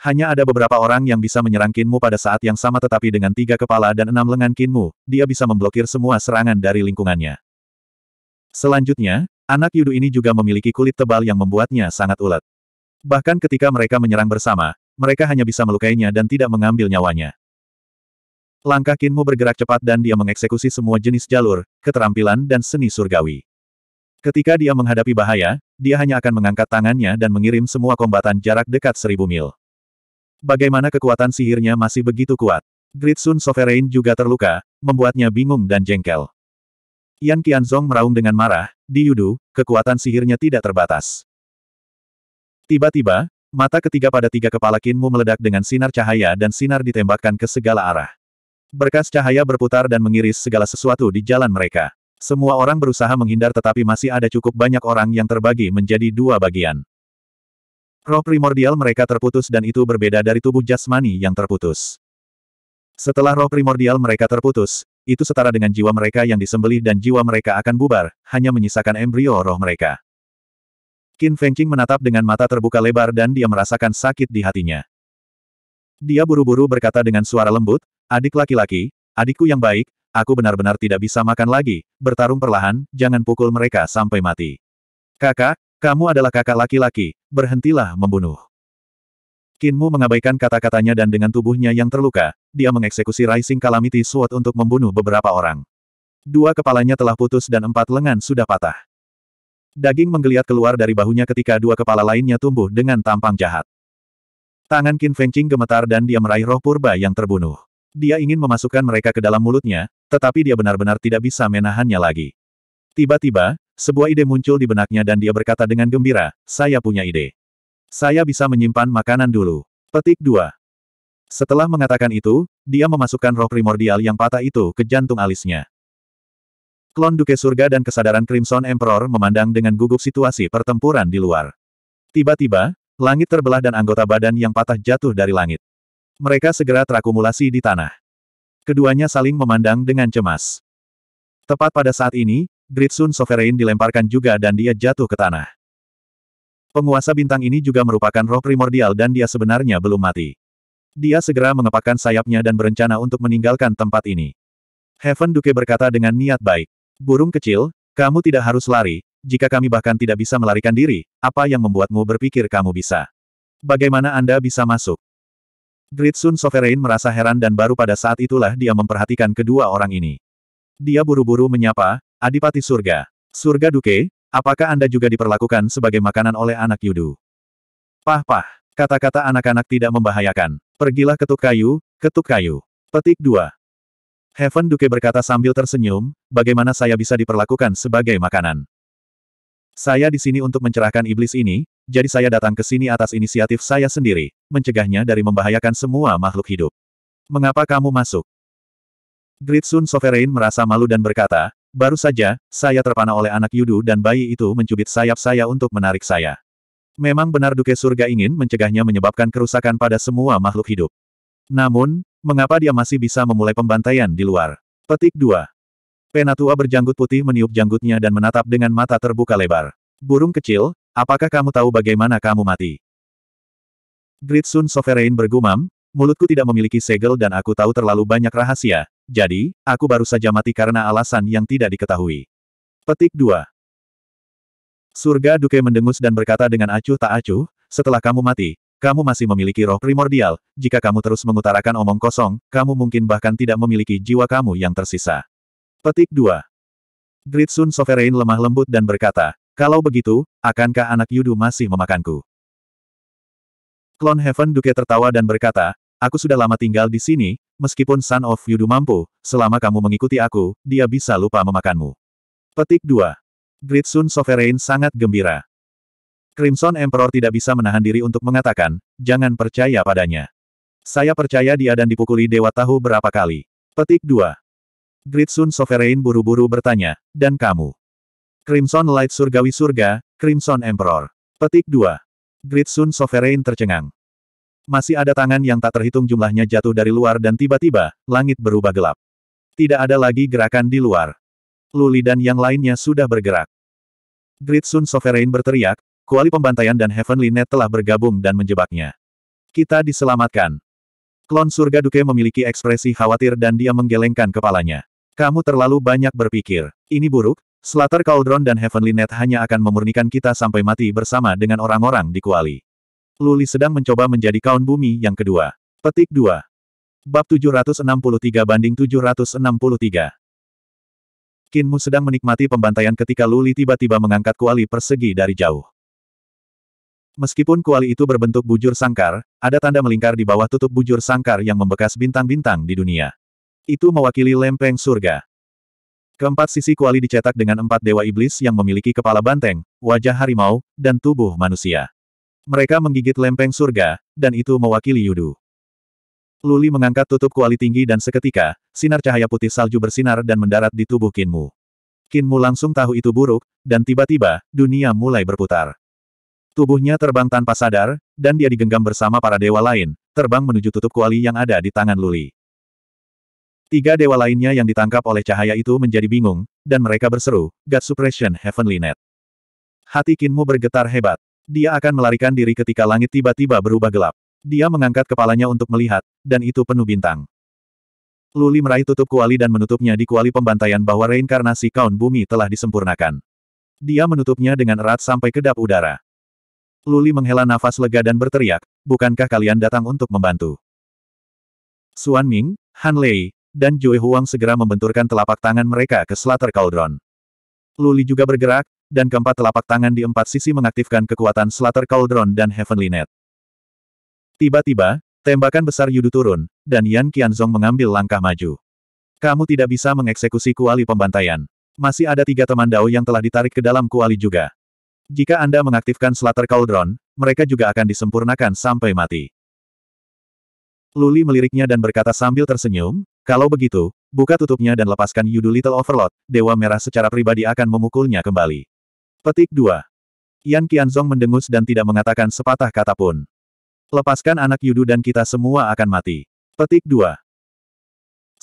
Hanya ada beberapa orang yang bisa menyerang Kinmu pada saat yang sama tetapi dengan tiga kepala dan enam lengan Kinmu, dia bisa memblokir semua serangan dari lingkungannya. Selanjutnya, anak Yudu ini juga memiliki kulit tebal yang membuatnya sangat ulet. Bahkan ketika mereka menyerang bersama, mereka hanya bisa melukainya dan tidak mengambil nyawanya. Langkah Kinmu bergerak cepat dan dia mengeksekusi semua jenis jalur, keterampilan dan seni surgawi. Ketika dia menghadapi bahaya, dia hanya akan mengangkat tangannya dan mengirim semua kombatan jarak dekat seribu mil. Bagaimana kekuatan sihirnya masih begitu kuat? Gritsun Sovereign juga terluka, membuatnya bingung dan jengkel. Yan Qianzong meraung dengan marah, di Yudu, kekuatan sihirnya tidak terbatas. Tiba-tiba, mata ketiga pada tiga kepala Kinmu meledak dengan sinar cahaya dan sinar ditembakkan ke segala arah. Berkas cahaya berputar dan mengiris segala sesuatu di jalan mereka. Semua orang berusaha menghindar tetapi masih ada cukup banyak orang yang terbagi menjadi dua bagian. Roh primordial mereka terputus dan itu berbeda dari tubuh jasmani yang terputus. Setelah roh primordial mereka terputus, itu setara dengan jiwa mereka yang disembelih dan jiwa mereka akan bubar, hanya menyisakan embrio roh mereka. Qin Fengqing menatap dengan mata terbuka lebar dan dia merasakan sakit di hatinya. Dia buru-buru berkata dengan suara lembut, adik laki-laki, adikku yang baik, aku benar-benar tidak bisa makan lagi, bertarung perlahan, jangan pukul mereka sampai mati. Kakak, kamu adalah kakak laki-laki, berhentilah membunuh. Kinmu mengabaikan kata-katanya dan dengan tubuhnya yang terluka, dia mengeksekusi Rising Calamity Sword untuk membunuh beberapa orang. Dua kepalanya telah putus dan empat lengan sudah patah. Daging menggeliat keluar dari bahunya ketika dua kepala lainnya tumbuh dengan tampang jahat. Tangan Qin Fengqing gemetar dan dia meraih roh purba yang terbunuh. Dia ingin memasukkan mereka ke dalam mulutnya, tetapi dia benar-benar tidak bisa menahannya lagi. Tiba-tiba, sebuah ide muncul di benaknya dan dia berkata dengan gembira, saya punya ide. Saya bisa menyimpan makanan dulu. Petik 2. Setelah mengatakan itu, dia memasukkan roh primordial yang patah itu ke jantung alisnya. Klon Duke Surga dan kesadaran Crimson Emperor memandang dengan gugup situasi pertempuran di luar. Tiba-tiba, langit terbelah dan anggota badan yang patah jatuh dari langit. Mereka segera terakumulasi di tanah. Keduanya saling memandang dengan cemas. Tepat pada saat ini, Gritsun Sovereign dilemparkan juga dan dia jatuh ke tanah. Penguasa bintang ini juga merupakan roh primordial dan dia sebenarnya belum mati. Dia segera mengepakkan sayapnya dan berencana untuk meninggalkan tempat ini. Heaven Duke berkata dengan niat baik. Burung kecil, kamu tidak harus lari, jika kami bahkan tidak bisa melarikan diri, apa yang membuatmu berpikir kamu bisa? Bagaimana Anda bisa masuk? Gritsun Sovereign merasa heran dan baru pada saat itulah dia memperhatikan kedua orang ini. Dia buru-buru menyapa, Adipati Surga. Surga Duke, apakah Anda juga diperlakukan sebagai makanan oleh anak Yudu? Pah-pah, kata-kata anak-anak tidak membahayakan. Pergilah ketuk kayu, ketuk kayu. Petik 2. Heaven Duke berkata sambil tersenyum, bagaimana saya bisa diperlakukan sebagai makanan. Saya di sini untuk mencerahkan iblis ini, jadi saya datang ke sini atas inisiatif saya sendiri, mencegahnya dari membahayakan semua makhluk hidup. Mengapa kamu masuk? Gritsun Sovereign merasa malu dan berkata, baru saja, saya terpana oleh anak Yudu dan bayi itu mencubit sayap saya untuk menarik saya. Memang benar Duke Surga ingin mencegahnya menyebabkan kerusakan pada semua makhluk hidup. Namun, Mengapa dia masih bisa memulai pembantaian di luar? Petik 2. Penatua berjanggut putih meniup janggutnya dan menatap dengan mata terbuka lebar. Burung kecil, apakah kamu tahu bagaimana kamu mati? Gritsun Sovereign bergumam, mulutku tidak memiliki segel dan aku tahu terlalu banyak rahasia, jadi, aku baru saja mati karena alasan yang tidak diketahui. Petik 2. Surga Duke mendengus dan berkata dengan acuh tak acuh, setelah kamu mati, kamu masih memiliki roh primordial, jika kamu terus mengutarakan omong kosong, kamu mungkin bahkan tidak memiliki jiwa kamu yang tersisa. Petik 2. Gritsun Sovereign lemah lembut dan berkata, kalau begitu, akankah anak Yudu masih memakanku? Clone Heaven Duke tertawa dan berkata, aku sudah lama tinggal di sini, meskipun Son of Yudu mampu, selama kamu mengikuti aku, dia bisa lupa memakanmu. Petik 2. Gritsun Sovereign sangat gembira. Crimson Emperor tidak bisa menahan diri untuk mengatakan, jangan percaya padanya. Saya percaya dia dan dipukuli Dewa Tahu berapa kali. Petik 2. Gritsun Sovereign buru-buru bertanya, dan kamu? Crimson Light Surgawi Surga, Crimson Emperor. Petik 2. Gritsun Sovereign tercengang. Masih ada tangan yang tak terhitung jumlahnya jatuh dari luar dan tiba-tiba, langit berubah gelap. Tidak ada lagi gerakan di luar. Luli dan yang lainnya sudah bergerak. Gritsun Sovereign berteriak, Kuali pembantaian dan Heavenly Net telah bergabung dan menjebaknya. Kita diselamatkan. Klon surga Duke memiliki ekspresi khawatir dan dia menggelengkan kepalanya. Kamu terlalu banyak berpikir. Ini buruk, Slater Cauldron dan Heavenly Net hanya akan memurnikan kita sampai mati bersama dengan orang-orang di Kuali. Luli sedang mencoba menjadi kaun bumi yang kedua. Petik 2. Bab 763 banding 763. Kinmu sedang menikmati pembantaian ketika Luli tiba-tiba mengangkat Kuali persegi dari jauh. Meskipun kuali itu berbentuk bujur sangkar, ada tanda melingkar di bawah tutup bujur sangkar yang membekas bintang-bintang di dunia. Itu mewakili lempeng surga. Keempat sisi kuali dicetak dengan empat dewa iblis yang memiliki kepala banteng, wajah harimau, dan tubuh manusia. Mereka menggigit lempeng surga, dan itu mewakili Yudu. Luli mengangkat tutup kuali tinggi dan seketika, sinar cahaya putih salju bersinar dan mendarat di tubuh Kinmu. Kinmu langsung tahu itu buruk, dan tiba-tiba, dunia mulai berputar. Tubuhnya terbang tanpa sadar, dan dia digenggam bersama para dewa lain, terbang menuju tutup kuali yang ada di tangan Luli. Tiga dewa lainnya yang ditangkap oleh cahaya itu menjadi bingung, dan mereka berseru, God Suppression Heavenly Net. Hati Kinmu bergetar hebat. Dia akan melarikan diri ketika langit tiba-tiba berubah gelap. Dia mengangkat kepalanya untuk melihat, dan itu penuh bintang. Luli meraih tutup kuali dan menutupnya di kuali pembantaian bahwa reinkarnasi kaun bumi telah disempurnakan. Dia menutupnya dengan erat sampai kedap udara. Luli menghela nafas lega dan berteriak, bukankah kalian datang untuk membantu? Suan Ming, Han Lei, dan Jue Huang segera membenturkan telapak tangan mereka ke Slater Cauldron. Luli juga bergerak, dan keempat telapak tangan di empat sisi mengaktifkan kekuatan Slater Cauldron dan Heavenly Net. Tiba-tiba, tembakan besar Yudu turun, dan Yan Qianzong mengambil langkah maju. Kamu tidak bisa mengeksekusi kuali pembantaian. Masih ada tiga teman Dao yang telah ditarik ke dalam kuali juga. Jika Anda mengaktifkan Slater Cauldron, mereka juga akan disempurnakan sampai mati. Luli meliriknya dan berkata sambil tersenyum, kalau begitu, buka tutupnya dan lepaskan Yudu Little Overlord, Dewa Merah secara pribadi akan memukulnya kembali. Petik 2. Yan Qianzong mendengus dan tidak mengatakan sepatah kata pun. Lepaskan anak Yudu dan kita semua akan mati. Petik 2.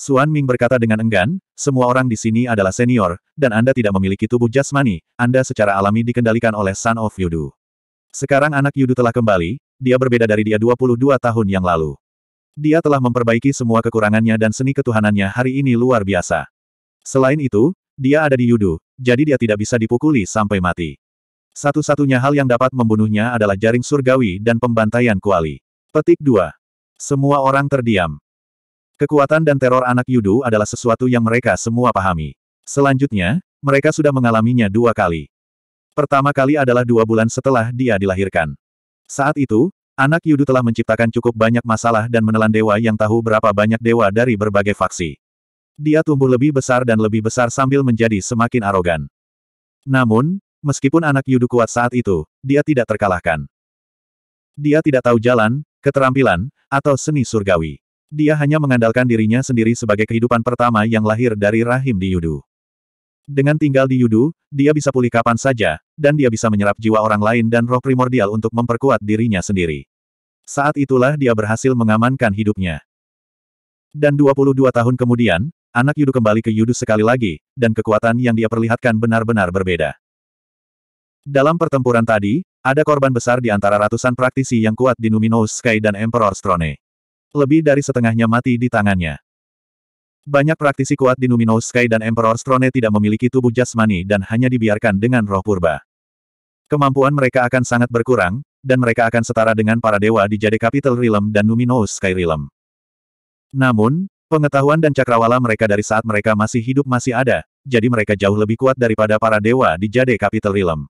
Suan Ming berkata dengan enggan, semua orang di sini adalah senior, dan Anda tidak memiliki tubuh jasmani, Anda secara alami dikendalikan oleh Son of Yudu. Sekarang anak Yudu telah kembali, dia berbeda dari dia 22 tahun yang lalu. Dia telah memperbaiki semua kekurangannya dan seni ketuhanannya hari ini luar biasa. Selain itu, dia ada di Yudu, jadi dia tidak bisa dipukuli sampai mati. Satu-satunya hal yang dapat membunuhnya adalah jaring surgawi dan pembantaian kuali. Petik 2. Semua orang terdiam. Kekuatan dan teror anak Yudu adalah sesuatu yang mereka semua pahami. Selanjutnya, mereka sudah mengalaminya dua kali. Pertama kali adalah dua bulan setelah dia dilahirkan. Saat itu, anak Yudu telah menciptakan cukup banyak masalah dan menelan dewa yang tahu berapa banyak dewa dari berbagai faksi. Dia tumbuh lebih besar dan lebih besar sambil menjadi semakin arogan. Namun, meskipun anak Yudu kuat saat itu, dia tidak terkalahkan. Dia tidak tahu jalan, keterampilan, atau seni surgawi. Dia hanya mengandalkan dirinya sendiri sebagai kehidupan pertama yang lahir dari rahim di Yudu. Dengan tinggal di Yudu, dia bisa pulih kapan saja, dan dia bisa menyerap jiwa orang lain dan roh primordial untuk memperkuat dirinya sendiri. Saat itulah dia berhasil mengamankan hidupnya. Dan 22 tahun kemudian, anak Yudu kembali ke Yudu sekali lagi, dan kekuatan yang dia perlihatkan benar-benar berbeda. Dalam pertempuran tadi, ada korban besar di antara ratusan praktisi yang kuat di Numinous Sky dan Emperor Throne. Lebih dari setengahnya mati di tangannya. Banyak praktisi kuat di Numinous Sky dan Emperor Throne tidak memiliki tubuh jasmani dan hanya dibiarkan dengan roh purba. Kemampuan mereka akan sangat berkurang, dan mereka akan setara dengan para dewa di Jade Capital Realm dan Numinous Sky Realm. Namun, pengetahuan dan cakrawala mereka dari saat mereka masih hidup masih ada, jadi mereka jauh lebih kuat daripada para dewa di Jade Capital Realm.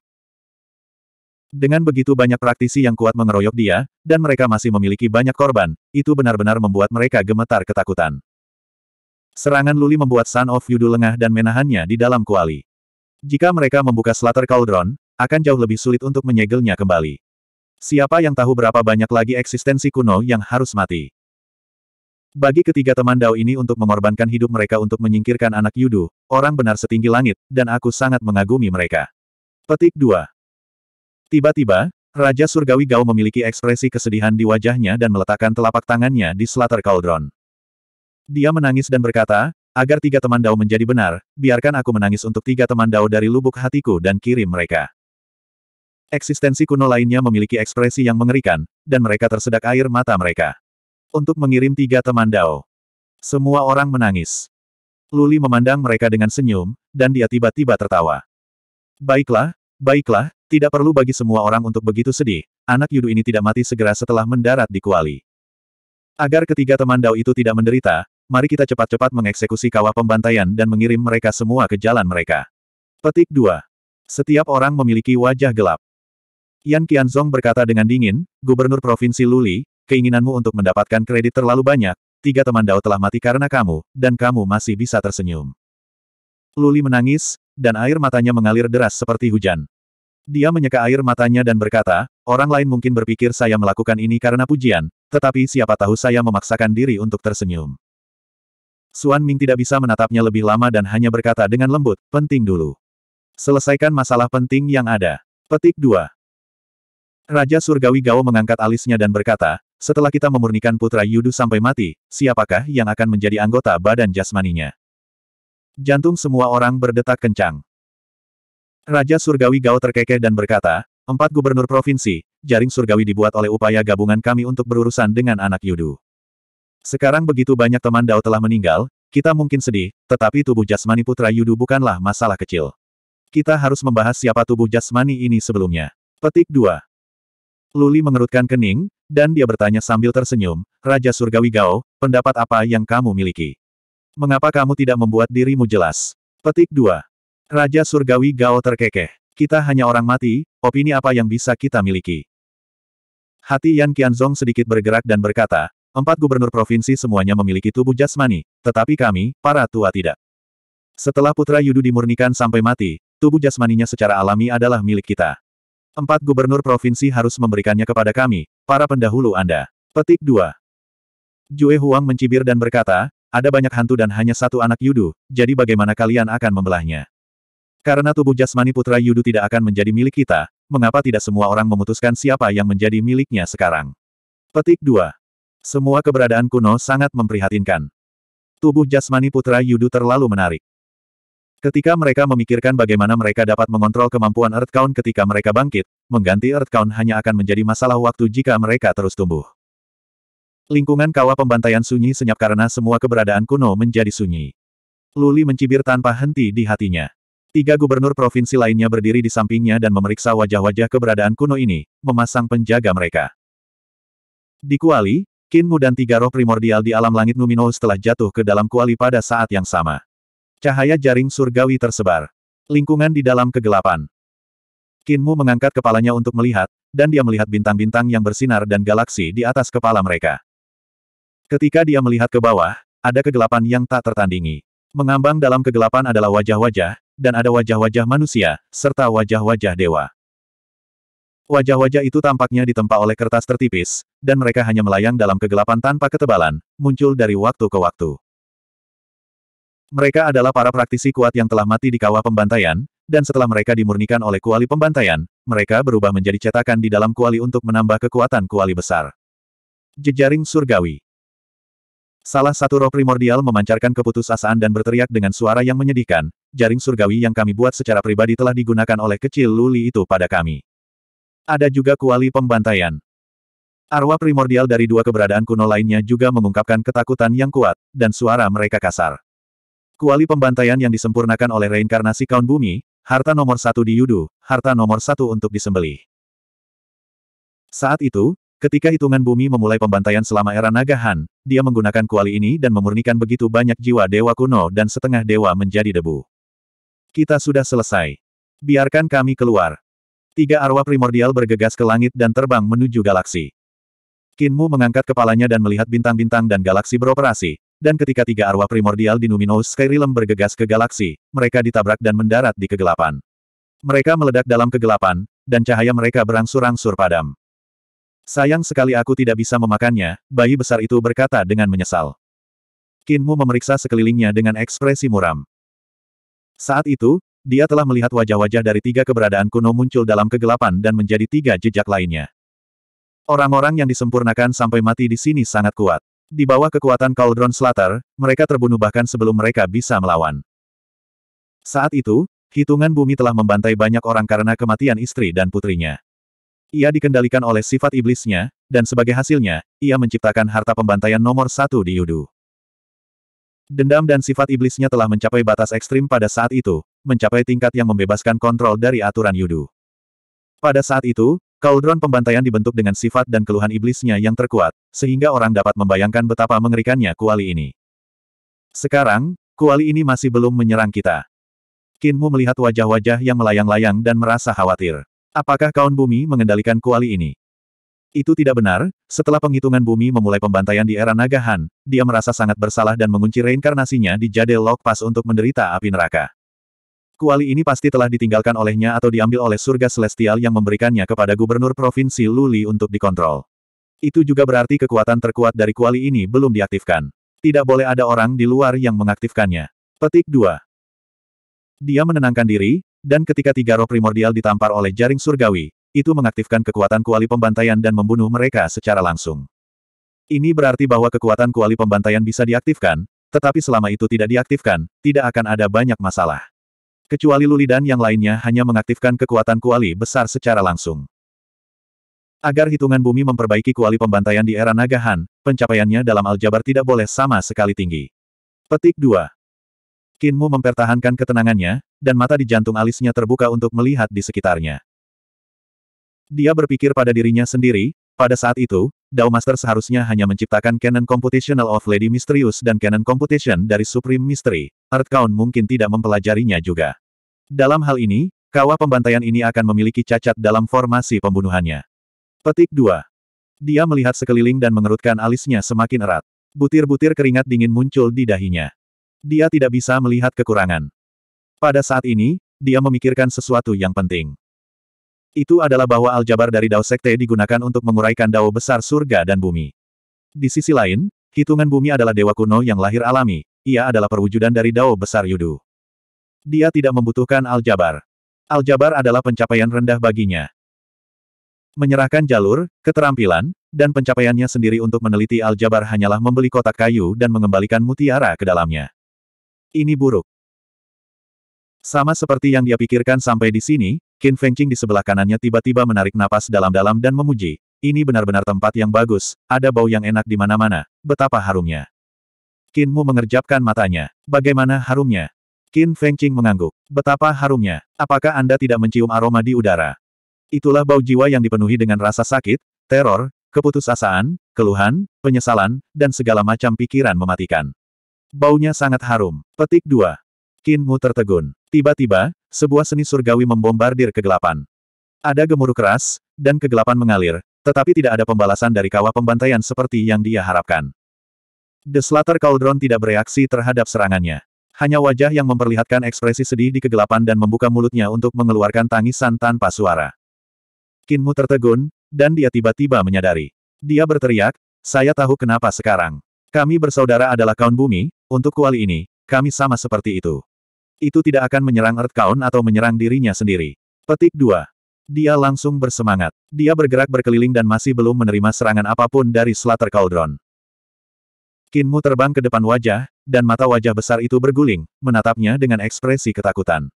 Dengan begitu banyak praktisi yang kuat mengeroyok dia, dan mereka masih memiliki banyak korban, itu benar-benar membuat mereka gemetar ketakutan. Serangan Luli membuat Sun of Yudu lengah dan menahannya di dalam kuali. Jika mereka membuka Slater Cauldron, akan jauh lebih sulit untuk menyegelnya kembali. Siapa yang tahu berapa banyak lagi eksistensi kuno yang harus mati. Bagi ketiga teman Dao ini untuk mengorbankan hidup mereka untuk menyingkirkan anak Yudu, orang benar setinggi langit, dan aku sangat mengagumi mereka. Petik 2. Tiba-tiba, Raja Surgawi Gao memiliki ekspresi kesedihan di wajahnya dan meletakkan telapak tangannya di Slater cauldron. Dia menangis dan berkata, agar tiga teman Dao menjadi benar, biarkan aku menangis untuk tiga teman Dao dari lubuk hatiku dan kirim mereka. Eksistensi kuno lainnya memiliki ekspresi yang mengerikan, dan mereka tersedak air mata mereka. Untuk mengirim tiga teman Dao. Semua orang menangis. Luli memandang mereka dengan senyum, dan dia tiba-tiba tertawa. Baiklah, baiklah, tidak perlu bagi semua orang untuk begitu sedih, anak Yudu ini tidak mati segera setelah mendarat di Kuali. Agar ketiga teman Dao itu tidak menderita, mari kita cepat-cepat mengeksekusi kawah pembantaian dan mengirim mereka semua ke jalan mereka. Petik 2. Setiap orang memiliki wajah gelap. Yan Qianzong berkata dengan dingin, Gubernur Provinsi Luli, keinginanmu untuk mendapatkan kredit terlalu banyak, tiga teman Dao telah mati karena kamu, dan kamu masih bisa tersenyum. Luli menangis, dan air matanya mengalir deras seperti hujan. Dia menyeka air matanya dan berkata, orang lain mungkin berpikir saya melakukan ini karena pujian, tetapi siapa tahu saya memaksakan diri untuk tersenyum. Suan Ming tidak bisa menatapnya lebih lama dan hanya berkata dengan lembut, penting dulu. Selesaikan masalah penting yang ada. Petik 2. Raja Surgawi Gao mengangkat alisnya dan berkata, setelah kita memurnikan putra Yudu sampai mati, siapakah yang akan menjadi anggota badan jasmaninya? Jantung semua orang berdetak kencang. Raja Surgawi Gao terkekeh dan berkata, Empat gubernur provinsi, jaring surgawi dibuat oleh upaya gabungan kami untuk berurusan dengan anak Yudu. Sekarang begitu banyak teman Dao telah meninggal, kita mungkin sedih, tetapi tubuh jasmani putra Yudu bukanlah masalah kecil. Kita harus membahas siapa tubuh jasmani ini sebelumnya. Petik 2. Luli mengerutkan kening, dan dia bertanya sambil tersenyum, Raja Surgawi Gao, pendapat apa yang kamu miliki? Mengapa kamu tidak membuat dirimu jelas? Petik 2. Raja Surgawi Gao terkekeh. Kita hanya orang mati, opini apa yang bisa kita miliki? Hati Yan Qianzong sedikit bergerak dan berkata, empat gubernur provinsi semuanya memiliki tubuh jasmani, tetapi kami, para tua tidak. Setelah putra Yudu dimurnikan sampai mati, tubuh jasmaninya secara alami adalah milik kita. Empat gubernur provinsi harus memberikannya kepada kami, para pendahulu Anda. Petik 2. Jue Huang mencibir dan berkata, ada banyak hantu dan hanya satu anak Yudu, jadi bagaimana kalian akan membelahnya? Karena tubuh jasmani putra Yudu tidak akan menjadi milik kita, mengapa tidak semua orang memutuskan siapa yang menjadi miliknya sekarang? Petik 2. Semua keberadaan kuno sangat memprihatinkan. Tubuh jasmani putra Yudu terlalu menarik. Ketika mereka memikirkan bagaimana mereka dapat mengontrol kemampuan Earth Count ketika mereka bangkit, mengganti Earth Count hanya akan menjadi masalah waktu jika mereka terus tumbuh. Lingkungan kawah pembantaian sunyi senyap karena semua keberadaan kuno menjadi sunyi. Luli mencibir tanpa henti di hatinya. Tiga gubernur provinsi lainnya berdiri di sampingnya dan memeriksa wajah-wajah keberadaan kuno ini, memasang penjaga mereka. Di Kuali, Kinmu dan tiga roh primordial di alam langit Numino setelah jatuh ke dalam Kuali pada saat yang sama. Cahaya jaring surgawi tersebar. Lingkungan di dalam kegelapan. Kinmu mengangkat kepalanya untuk melihat, dan dia melihat bintang-bintang yang bersinar dan galaksi di atas kepala mereka. Ketika dia melihat ke bawah, ada kegelapan yang tak tertandingi. Mengambang dalam kegelapan adalah wajah-wajah, dan ada wajah-wajah manusia, serta wajah-wajah dewa. Wajah-wajah itu tampaknya ditempa oleh kertas tertipis, dan mereka hanya melayang dalam kegelapan tanpa ketebalan, muncul dari waktu ke waktu. Mereka adalah para praktisi kuat yang telah mati di kawah pembantaian, dan setelah mereka dimurnikan oleh kuali pembantaian, mereka berubah menjadi cetakan di dalam kuali untuk menambah kekuatan kuali besar. Jejaring Surgawi Salah satu roh primordial memancarkan keputusasaan dan berteriak dengan suara yang menyedihkan, jaring surgawi yang kami buat secara pribadi telah digunakan oleh kecil Luli itu pada kami. Ada juga kuali pembantaian. Arwah primordial dari dua keberadaan kuno lainnya juga mengungkapkan ketakutan yang kuat, dan suara mereka kasar. Kuali pembantaian yang disempurnakan oleh reinkarnasi kaun bumi, harta nomor satu di Yudu, harta nomor satu untuk disembelih. Saat itu, Ketika hitungan bumi memulai pembantaian selama era naga Han, dia menggunakan kuali ini dan memurnikan begitu banyak jiwa dewa kuno dan setengah dewa menjadi debu. Kita sudah selesai. Biarkan kami keluar. Tiga arwah primordial bergegas ke langit dan terbang menuju galaksi. Kinmu mengangkat kepalanya dan melihat bintang-bintang dan galaksi beroperasi, dan ketika tiga arwah primordial di Numinous Skyrim bergegas ke galaksi, mereka ditabrak dan mendarat di kegelapan. Mereka meledak dalam kegelapan, dan cahaya mereka berangsur-angsur padam. Sayang sekali aku tidak bisa memakannya, bayi besar itu berkata dengan menyesal. Kinmu memeriksa sekelilingnya dengan ekspresi muram. Saat itu, dia telah melihat wajah-wajah dari tiga keberadaan kuno muncul dalam kegelapan dan menjadi tiga jejak lainnya. Orang-orang yang disempurnakan sampai mati di sini sangat kuat. Di bawah kekuatan Cauldron Slater, mereka terbunuh bahkan sebelum mereka bisa melawan. Saat itu, hitungan bumi telah membantai banyak orang karena kematian istri dan putrinya. Ia dikendalikan oleh sifat iblisnya, dan sebagai hasilnya, ia menciptakan harta pembantaian nomor satu di Yudu. Dendam dan sifat iblisnya telah mencapai batas ekstrim pada saat itu, mencapai tingkat yang membebaskan kontrol dari aturan Yudu. Pada saat itu, Kaldron pembantaian dibentuk dengan sifat dan keluhan iblisnya yang terkuat, sehingga orang dapat membayangkan betapa mengerikannya kuali ini. Sekarang, kuali ini masih belum menyerang kita. Kinmu melihat wajah-wajah yang melayang-layang dan merasa khawatir. Apakah kaun bumi mengendalikan kuali ini? Itu tidak benar, setelah penghitungan bumi memulai pembantaian di era Naga dia merasa sangat bersalah dan mengunci reinkarnasinya di Jade Lok Pass untuk menderita api neraka. Kuali ini pasti telah ditinggalkan olehnya atau diambil oleh surga celestial yang memberikannya kepada gubernur provinsi Luli untuk dikontrol. Itu juga berarti kekuatan terkuat dari kuali ini belum diaktifkan. Tidak boleh ada orang di luar yang mengaktifkannya. Petik 2. Dia menenangkan diri, dan ketika tiga roh primordial ditampar oleh jaring surgawi, itu mengaktifkan kekuatan kuali pembantaian dan membunuh mereka secara langsung. Ini berarti bahwa kekuatan kuali pembantaian bisa diaktifkan, tetapi selama itu tidak diaktifkan, tidak akan ada banyak masalah. Kecuali Luli dan yang lainnya hanya mengaktifkan kekuatan kuali besar secara langsung. Agar hitungan bumi memperbaiki kuali pembantaian di era nagahan, pencapaiannya dalam aljabar tidak boleh sama sekali tinggi. Petik 2. Kinmu mempertahankan ketenangannya, dan mata di jantung alisnya terbuka untuk melihat di sekitarnya. Dia berpikir pada dirinya sendiri, pada saat itu, Dao Master seharusnya hanya menciptakan Canon Computational of Lady Mysterious dan Canon Computation dari Supreme Mystery. Earthcount mungkin tidak mempelajarinya juga. Dalam hal ini, kawah pembantaian ini akan memiliki cacat dalam formasi pembunuhannya. Petik 2. Dia melihat sekeliling dan mengerutkan alisnya semakin erat. Butir-butir keringat dingin muncul di dahinya. Dia tidak bisa melihat kekurangan. Pada saat ini, dia memikirkan sesuatu yang penting. Itu adalah bahwa aljabar dari Dao Sekte digunakan untuk menguraikan Dao besar surga dan bumi. Di sisi lain, hitungan bumi adalah dewa kuno yang lahir alami, ia adalah perwujudan dari Dao besar Yudu. Dia tidak membutuhkan aljabar. Aljabar adalah pencapaian rendah baginya. Menyerahkan jalur, keterampilan, dan pencapaiannya sendiri untuk meneliti aljabar hanyalah membeli kotak kayu dan mengembalikan mutiara ke dalamnya. Ini buruk. Sama seperti yang dia pikirkan sampai di sini, Qin Fengqing di sebelah kanannya tiba-tiba menarik napas dalam-dalam dan memuji. Ini benar-benar tempat yang bagus, ada bau yang enak di mana-mana, betapa harumnya. Qin Mu mengerjapkan matanya. Bagaimana harumnya? Qin Fengqing mengangguk. Betapa harumnya. Apakah Anda tidak mencium aroma di udara? Itulah bau jiwa yang dipenuhi dengan rasa sakit, teror, keputusasaan, keluhan, penyesalan, dan segala macam pikiran mematikan. Baunya sangat harum. Petik 2. Kinmu tertegun. Tiba-tiba, sebuah seni surgawi membombardir kegelapan. Ada gemuruh keras, dan kegelapan mengalir, tetapi tidak ada pembalasan dari kawah pembantaian seperti yang dia harapkan. The Slater Cauldron tidak bereaksi terhadap serangannya. Hanya wajah yang memperlihatkan ekspresi sedih di kegelapan dan membuka mulutnya untuk mengeluarkan tangisan tanpa suara. Kinmu tertegun, dan dia tiba-tiba menyadari. Dia berteriak, saya tahu kenapa sekarang. Kami bersaudara adalah kaum bumi, untuk kuali ini, kami sama seperti itu. Itu tidak akan menyerang Earth Kaun atau menyerang dirinya sendiri. Petik 2. Dia langsung bersemangat. Dia bergerak berkeliling dan masih belum menerima serangan apapun dari Slater Cauldron. Kinmu terbang ke depan wajah, dan mata wajah besar itu berguling, menatapnya dengan ekspresi ketakutan.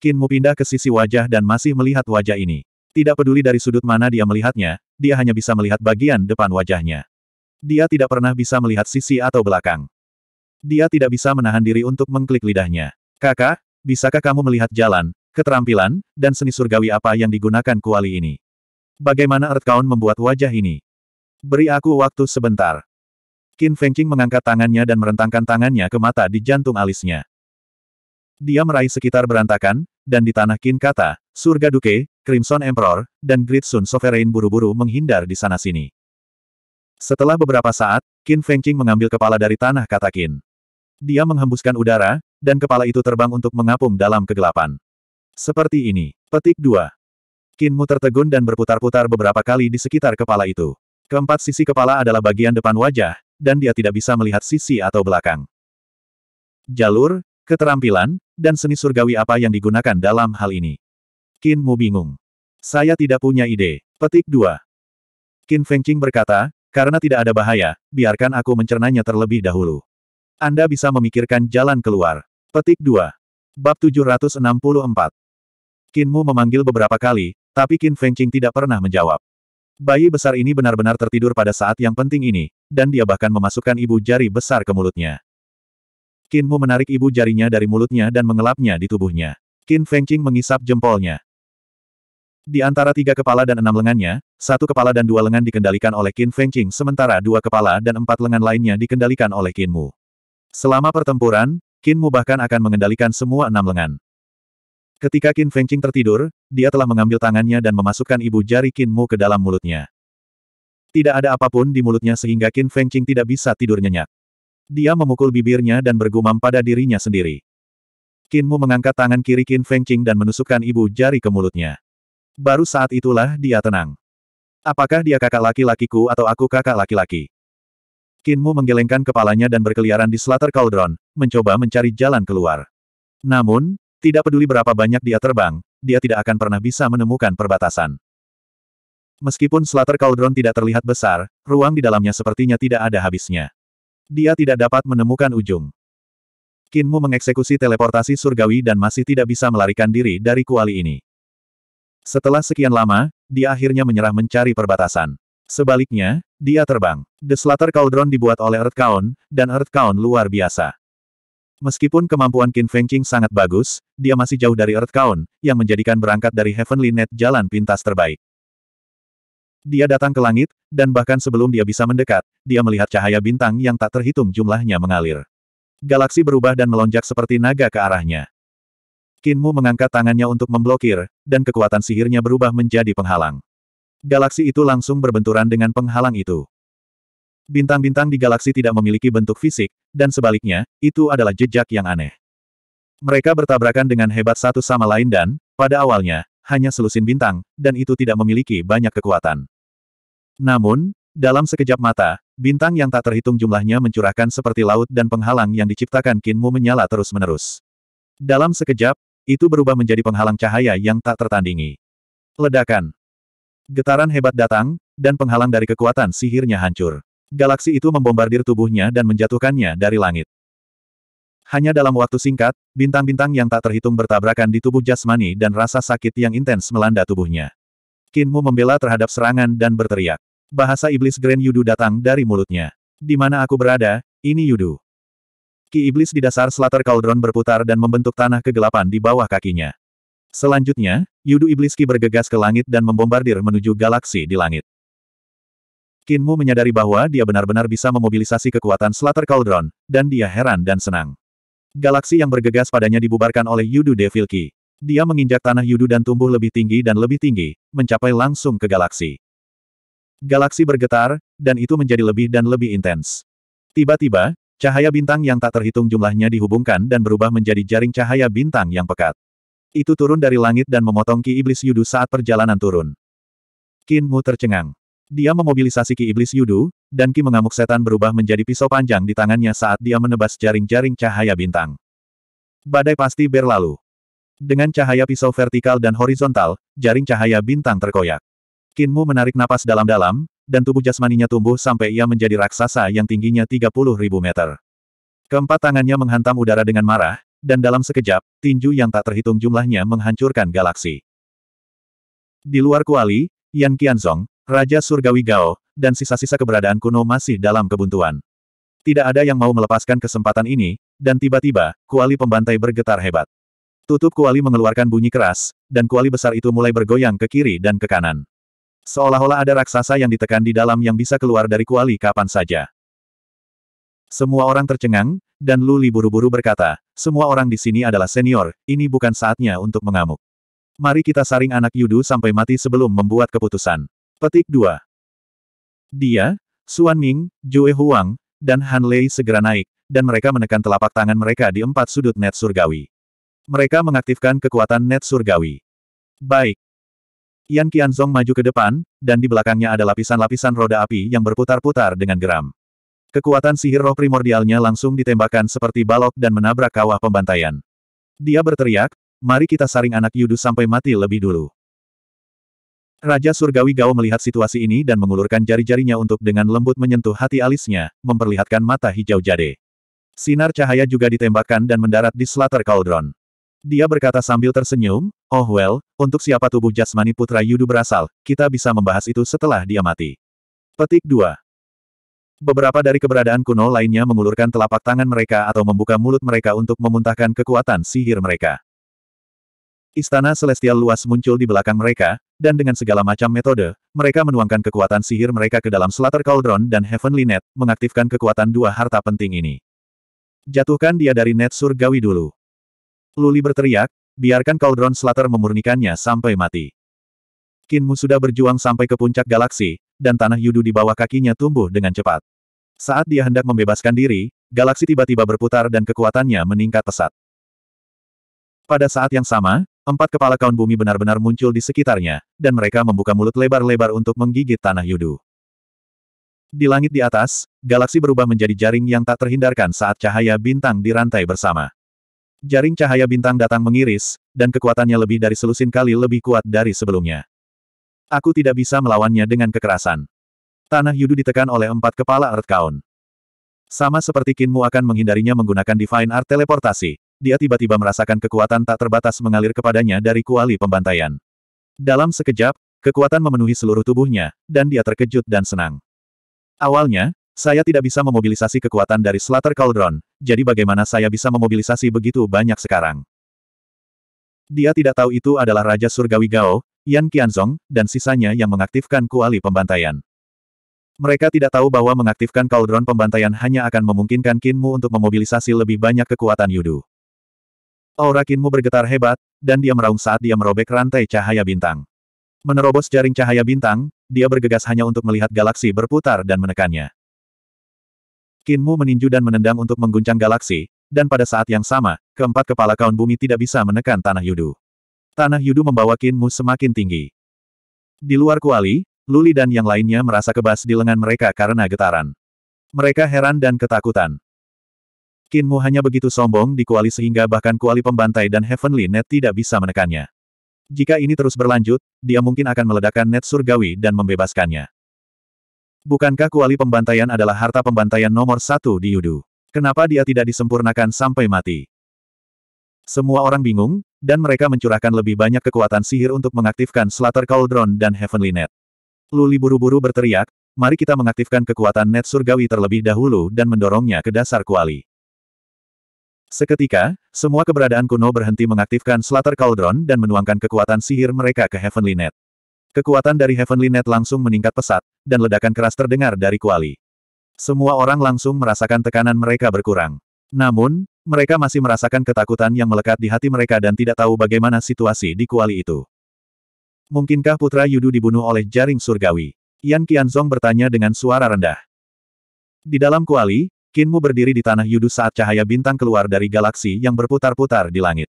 Kinmu pindah ke sisi wajah dan masih melihat wajah ini. Tidak peduli dari sudut mana dia melihatnya, dia hanya bisa melihat bagian depan wajahnya. Dia tidak pernah bisa melihat sisi atau belakang. Dia tidak bisa menahan diri untuk mengklik lidahnya. Kakak, bisakah kamu melihat jalan, keterampilan, dan seni surgawi apa yang digunakan kuali ini? Bagaimana Earth Count membuat wajah ini? Beri aku waktu sebentar. Qin Fengqing mengangkat tangannya dan merentangkan tangannya ke mata di jantung alisnya. Dia meraih sekitar berantakan, dan di tanah Qin kata, surga Duke, Crimson Emperor, dan Great Sun Sovereign buru-buru menghindar di sana-sini. Setelah beberapa saat, Qin Fengqing mengambil kepala dari tanah kata Qin. Dia menghembuskan udara, dan kepala itu terbang untuk mengapung dalam kegelapan. Seperti ini. Petik 2. Kinmu tertegun dan berputar-putar beberapa kali di sekitar kepala itu. Keempat sisi kepala adalah bagian depan wajah, dan dia tidak bisa melihat sisi atau belakang. Jalur, keterampilan, dan seni surgawi apa yang digunakan dalam hal ini? Kinmu bingung. Saya tidak punya ide. Petik 2. Kin Fengqing berkata, karena tidak ada bahaya, biarkan aku mencernanya terlebih dahulu. Anda bisa memikirkan jalan keluar. Petik 2. Bab 764. Kinmu memanggil beberapa kali, tapi Kin Fengqing tidak pernah menjawab. Bayi besar ini benar-benar tertidur pada saat yang penting ini, dan dia bahkan memasukkan ibu jari besar ke mulutnya. Kinmu menarik ibu jarinya dari mulutnya dan mengelapnya di tubuhnya. Kin Fengqing mengisap jempolnya. Di antara tiga kepala dan enam lengannya, satu kepala dan dua lengan dikendalikan oleh Qin Fengqing sementara dua kepala dan empat lengan lainnya dikendalikan oleh Qin Mu. Selama pertempuran, Qin Mu bahkan akan mengendalikan semua enam lengan. Ketika Qin Fengqing tertidur, dia telah mengambil tangannya dan memasukkan ibu jari Qin Mu ke dalam mulutnya. Tidak ada apapun di mulutnya sehingga Qin Fengqing tidak bisa tidur nyenyak. Dia memukul bibirnya dan bergumam pada dirinya sendiri. Qin Mu mengangkat tangan kiri Qin Fengqing dan menusukkan ibu jari ke mulutnya. Baru saat itulah dia tenang. Apakah dia kakak laki-lakiku atau aku kakak laki-laki? Kinmu menggelengkan kepalanya dan berkeliaran di Slater Cauldron, mencoba mencari jalan keluar. Namun, tidak peduli berapa banyak dia terbang, dia tidak akan pernah bisa menemukan perbatasan. Meskipun Slater Cauldron tidak terlihat besar, ruang di dalamnya sepertinya tidak ada habisnya. Dia tidak dapat menemukan ujung. Kinmu mengeksekusi teleportasi surgawi dan masih tidak bisa melarikan diri dari kuali ini. Setelah sekian lama, dia akhirnya menyerah mencari perbatasan. Sebaliknya, dia terbang. The Slater Cauldron dibuat oleh Earth Kaon, dan Earth Kaon luar biasa. Meskipun kemampuan Qin Feng Qing sangat bagus, dia masih jauh dari Earth Kaon, yang menjadikan berangkat dari Heavenly Net jalan pintas terbaik. Dia datang ke langit, dan bahkan sebelum dia bisa mendekat, dia melihat cahaya bintang yang tak terhitung jumlahnya mengalir. Galaksi berubah dan melonjak seperti naga ke arahnya. Kinmu mengangkat tangannya untuk memblokir, dan kekuatan sihirnya berubah menjadi penghalang. Galaksi itu langsung berbenturan dengan penghalang itu. Bintang-bintang di galaksi tidak memiliki bentuk fisik, dan sebaliknya, itu adalah jejak yang aneh. Mereka bertabrakan dengan hebat satu sama lain dan, pada awalnya, hanya selusin bintang, dan itu tidak memiliki banyak kekuatan. Namun, dalam sekejap mata, bintang yang tak terhitung jumlahnya mencurahkan seperti laut dan penghalang yang diciptakan Kinmu menyala terus-menerus. Dalam sekejap, itu berubah menjadi penghalang cahaya yang tak tertandingi. Ledakan. Getaran hebat datang, dan penghalang dari kekuatan sihirnya hancur. Galaksi itu membombardir tubuhnya dan menjatuhkannya dari langit. Hanya dalam waktu singkat, bintang-bintang yang tak terhitung bertabrakan di tubuh jasmani dan rasa sakit yang intens melanda tubuhnya. Kinmu membela terhadap serangan dan berteriak. Bahasa iblis Grand Yudu datang dari mulutnya. Di mana aku berada, ini Yudu. Ki iblis di dasar Slater Cauldron berputar dan membentuk tanah kegelapan di bawah kakinya. Selanjutnya, Yudu Ibliski bergegas ke langit dan membombardir menuju galaksi di langit. Kinmu menyadari bahwa dia benar-benar bisa memobilisasi kekuatan Slater Cauldron, dan dia heran dan senang. Galaksi yang bergegas padanya dibubarkan oleh Yudu Devilki. Dia menginjak tanah Yudu dan tumbuh lebih tinggi dan lebih tinggi, mencapai langsung ke galaksi. Galaksi bergetar, dan itu menjadi lebih dan lebih intens. Tiba-tiba, Cahaya bintang yang tak terhitung jumlahnya dihubungkan dan berubah menjadi jaring cahaya bintang yang pekat. Itu turun dari langit dan memotong ki iblis Yudu saat perjalanan turun. Qin Mu tercengang. Dia memobilisasi ki iblis Yudu, dan ki mengamuk setan berubah menjadi pisau panjang di tangannya saat dia menebas jaring-jaring cahaya bintang. Badai pasti berlalu. Dengan cahaya pisau vertikal dan horizontal, jaring cahaya bintang terkoyak. Kinmu menarik napas dalam-dalam, dan tubuh jasmaninya tumbuh sampai ia menjadi raksasa yang tingginya 30 meter. Keempat tangannya menghantam udara dengan marah, dan dalam sekejap, tinju yang tak terhitung jumlahnya menghancurkan galaksi. Di luar Kuali, Yan Qianzong, Raja Surgawi Gao, dan sisa-sisa keberadaan kuno masih dalam kebuntuan. Tidak ada yang mau melepaskan kesempatan ini, dan tiba-tiba, Kuali pembantai bergetar hebat. Tutup Kuali mengeluarkan bunyi keras, dan Kuali besar itu mulai bergoyang ke kiri dan ke kanan. Seolah-olah ada raksasa yang ditekan di dalam yang bisa keluar dari Kuali kapan saja. Semua orang tercengang, dan Luli buru-buru berkata, semua orang di sini adalah senior, ini bukan saatnya untuk mengamuk. Mari kita saring anak Yudu sampai mati sebelum membuat keputusan. Petik 2. Dia, Suan Ming, Jue Huang, dan Han Lei segera naik, dan mereka menekan telapak tangan mereka di empat sudut net surgawi. Mereka mengaktifkan kekuatan net surgawi. Baik. Yan Qianzong maju ke depan, dan di belakangnya ada lapisan-lapisan roda api yang berputar-putar dengan geram. Kekuatan sihir roh primordialnya langsung ditembakkan seperti balok dan menabrak kawah pembantaian. Dia berteriak, mari kita saring anak Yudu sampai mati lebih dulu. Raja Surgawi Gao melihat situasi ini dan mengulurkan jari-jarinya untuk dengan lembut menyentuh hati alisnya, memperlihatkan mata hijau jade. Sinar cahaya juga ditembakkan dan mendarat di Slater Cauldron. Dia berkata sambil tersenyum, oh well, untuk siapa tubuh jasmani putra Yudu berasal, kita bisa membahas itu setelah dia mati. Petik 2. Beberapa dari keberadaan kuno lainnya mengulurkan telapak tangan mereka atau membuka mulut mereka untuk memuntahkan kekuatan sihir mereka. Istana Celestial luas muncul di belakang mereka, dan dengan segala macam metode, mereka menuangkan kekuatan sihir mereka ke dalam Slater Cauldron dan Heavenly Net, mengaktifkan kekuatan dua harta penting ini. Jatuhkan dia dari net surgawi dulu. Luli berteriak, biarkan Cauldron Slater memurnikannya sampai mati. Kinmu sudah berjuang sampai ke puncak galaksi, dan tanah yudu di bawah kakinya tumbuh dengan cepat. Saat dia hendak membebaskan diri, galaksi tiba-tiba berputar dan kekuatannya meningkat pesat. Pada saat yang sama, empat kepala kaun bumi benar-benar muncul di sekitarnya, dan mereka membuka mulut lebar-lebar untuk menggigit tanah yudu. Di langit di atas, galaksi berubah menjadi jaring yang tak terhindarkan saat cahaya bintang dirantai bersama. Jaring cahaya bintang datang mengiris, dan kekuatannya lebih dari selusin kali lebih kuat dari sebelumnya. Aku tidak bisa melawannya dengan kekerasan. Tanah Yudu ditekan oleh empat kepala Earth Kaun. Sama seperti Kinmu akan menghindarinya menggunakan Divine Art Teleportasi, dia tiba-tiba merasakan kekuatan tak terbatas mengalir kepadanya dari kuali pembantaian. Dalam sekejap, kekuatan memenuhi seluruh tubuhnya, dan dia terkejut dan senang. Awalnya, saya tidak bisa memobilisasi kekuatan dari Slater Cauldron, jadi bagaimana saya bisa memobilisasi begitu banyak sekarang? Dia tidak tahu itu adalah Raja Surgawi Gao, Yan Qianzong, dan sisanya yang mengaktifkan kuali pembantaian. Mereka tidak tahu bahwa mengaktifkan kaldron pembantaian hanya akan memungkinkan Kinmu untuk memobilisasi lebih banyak kekuatan Yudu. Aura Kinmu bergetar hebat, dan dia meraung saat dia merobek rantai cahaya bintang. Menerobos jaring cahaya bintang, dia bergegas hanya untuk melihat galaksi berputar dan menekannya. Kinmu meninju dan menendang untuk mengguncang galaksi, dan pada saat yang sama, keempat kepala kaun bumi tidak bisa menekan tanah Yudu. Tanah Yudu membawa Kinmu semakin tinggi. Di luar kuali, Luli dan yang lainnya merasa kebas di lengan mereka karena getaran. Mereka heran dan ketakutan. Kinmu hanya begitu sombong di kuali sehingga bahkan kuali pembantai dan Heavenly Net tidak bisa menekannya. Jika ini terus berlanjut, dia mungkin akan meledakkan net surgawi dan membebaskannya. Bukankah kuali pembantaian adalah harta pembantaian nomor satu di Yudu? Kenapa dia tidak disempurnakan sampai mati? Semua orang bingung, dan mereka mencurahkan lebih banyak kekuatan sihir untuk mengaktifkan Slater Cauldron dan Heavenly Net. Luli buru-buru berteriak, mari kita mengaktifkan kekuatan net surgawi terlebih dahulu dan mendorongnya ke dasar kuali. Seketika, semua keberadaan kuno berhenti mengaktifkan Slater Cauldron dan menuangkan kekuatan sihir mereka ke Heavenly Net. Kekuatan dari Heavenly Net langsung meningkat pesat, dan ledakan keras terdengar dari kuali. Semua orang langsung merasakan tekanan mereka berkurang. Namun, mereka masih merasakan ketakutan yang melekat di hati mereka dan tidak tahu bagaimana situasi di kuali itu. Mungkinkah putra Yudu dibunuh oleh jaring surgawi? Yan Qianzong bertanya dengan suara rendah. Di dalam kuali, Kinmu berdiri di tanah Yudu saat cahaya bintang keluar dari galaksi yang berputar-putar di langit.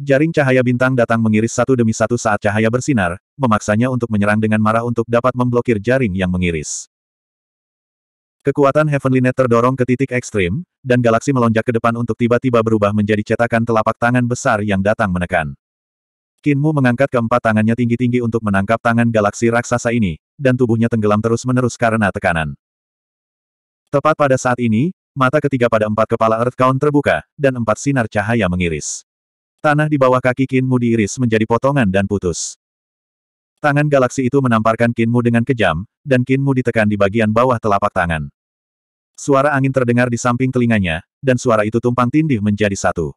Jaring cahaya bintang datang mengiris satu demi satu saat cahaya bersinar, memaksanya untuk menyerang dengan marah untuk dapat memblokir jaring yang mengiris. Kekuatan Heavenly Net terdorong ke titik ekstrim, dan galaksi melonjak ke depan untuk tiba-tiba berubah menjadi cetakan telapak tangan besar yang datang menekan. Kinmu mengangkat keempat tangannya tinggi-tinggi untuk menangkap tangan galaksi raksasa ini, dan tubuhnya tenggelam terus-menerus karena tekanan. Tepat pada saat ini, mata ketiga pada empat kepala Earth Count terbuka, dan empat sinar cahaya mengiris. Tanah di bawah kaki Kinmu diiris menjadi potongan dan putus. Tangan galaksi itu menamparkan Kinmu dengan kejam, dan Kinmu ditekan di bagian bawah telapak tangan. Suara angin terdengar di samping telinganya, dan suara itu tumpang tindih menjadi satu.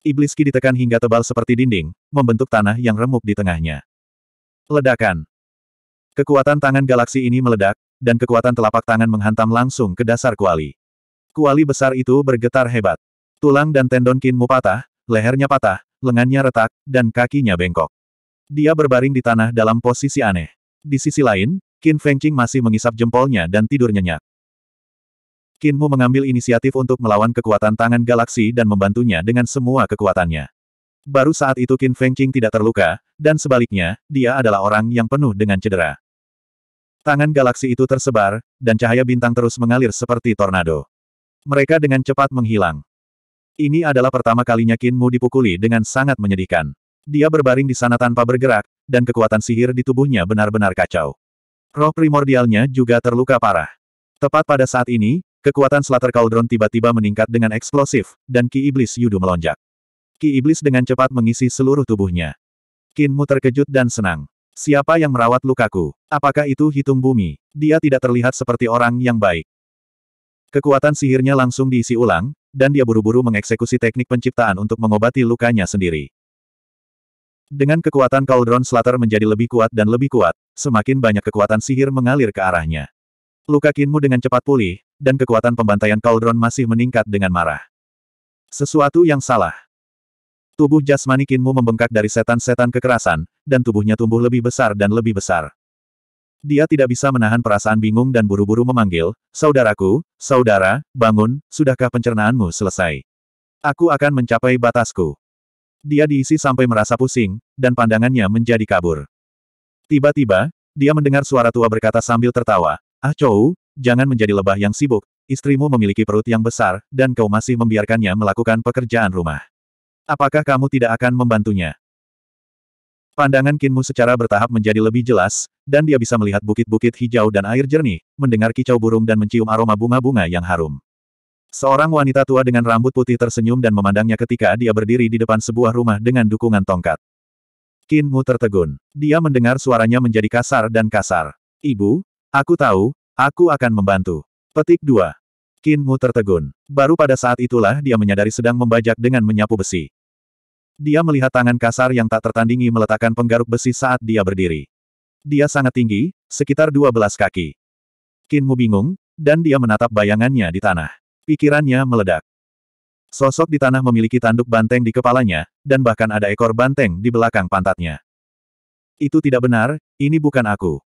Iblis Ki ditekan hingga tebal seperti dinding, membentuk tanah yang remuk di tengahnya. Ledakan. Kekuatan tangan galaksi ini meledak, dan kekuatan telapak tangan menghantam langsung ke dasar kuali. Kuali besar itu bergetar hebat. Tulang dan tendon kinmu patah, lehernya patah, lengannya retak, dan kakinya bengkok. Dia berbaring di tanah dalam posisi aneh. Di sisi lain, Kin Fengqing masih mengisap jempolnya dan tidur nyenyak. Kinmu mengambil inisiatif untuk melawan kekuatan tangan galaksi dan membantunya dengan semua kekuatannya. Baru saat itu Qin Fengqing tidak terluka, dan sebaliknya, dia adalah orang yang penuh dengan cedera. Tangan galaksi itu tersebar, dan cahaya bintang terus mengalir seperti tornado. Mereka dengan cepat menghilang. Ini adalah pertama kalinya Kinmu dipukuli dengan sangat menyedihkan. Dia berbaring di sana tanpa bergerak, dan kekuatan sihir di tubuhnya benar-benar kacau. Roh primordialnya juga terluka parah. Tepat pada saat ini, Kekuatan Slater Cauldron tiba-tiba meningkat dengan eksplosif, dan Ki Iblis Yudu melonjak. Ki Iblis dengan cepat mengisi seluruh tubuhnya. Kinmu terkejut dan senang. Siapa yang merawat lukaku? Apakah itu hitung bumi? Dia tidak terlihat seperti orang yang baik. Kekuatan sihirnya langsung diisi ulang, dan dia buru-buru mengeksekusi teknik penciptaan untuk mengobati lukanya sendiri. Dengan kekuatan Cauldron Slater menjadi lebih kuat dan lebih kuat, semakin banyak kekuatan sihir mengalir ke arahnya. Luka Kinmu dengan cepat pulih, dan kekuatan pembantaian Cauldron masih meningkat dengan marah. Sesuatu yang salah. Tubuh jasmani Kinmu membengkak dari setan-setan kekerasan, dan tubuhnya tumbuh lebih besar dan lebih besar. Dia tidak bisa menahan perasaan bingung dan buru-buru memanggil, Saudaraku, saudara, bangun, sudahkah pencernaanmu selesai? Aku akan mencapai batasku. Dia diisi sampai merasa pusing, dan pandangannya menjadi kabur. Tiba-tiba, dia mendengar suara tua berkata sambil tertawa, Ah Chou, jangan menjadi lebah yang sibuk, istrimu memiliki perut yang besar, dan kau masih membiarkannya melakukan pekerjaan rumah. Apakah kamu tidak akan membantunya? Pandangan Kinmu secara bertahap menjadi lebih jelas, dan dia bisa melihat bukit-bukit hijau dan air jernih, mendengar kicau burung dan mencium aroma bunga-bunga yang harum. Seorang wanita tua dengan rambut putih tersenyum dan memandangnya ketika dia berdiri di depan sebuah rumah dengan dukungan tongkat. Kinmu tertegun. Dia mendengar suaranya menjadi kasar dan kasar. Ibu, aku tahu, Aku akan membantu. Petik 2. Qin Mu tertegun. Baru pada saat itulah dia menyadari sedang membajak dengan menyapu besi. Dia melihat tangan kasar yang tak tertandingi meletakkan penggaruk besi saat dia berdiri. Dia sangat tinggi, sekitar 12 kaki. Qin Mu bingung, dan dia menatap bayangannya di tanah. Pikirannya meledak. Sosok di tanah memiliki tanduk banteng di kepalanya, dan bahkan ada ekor banteng di belakang pantatnya. Itu tidak benar, ini bukan aku.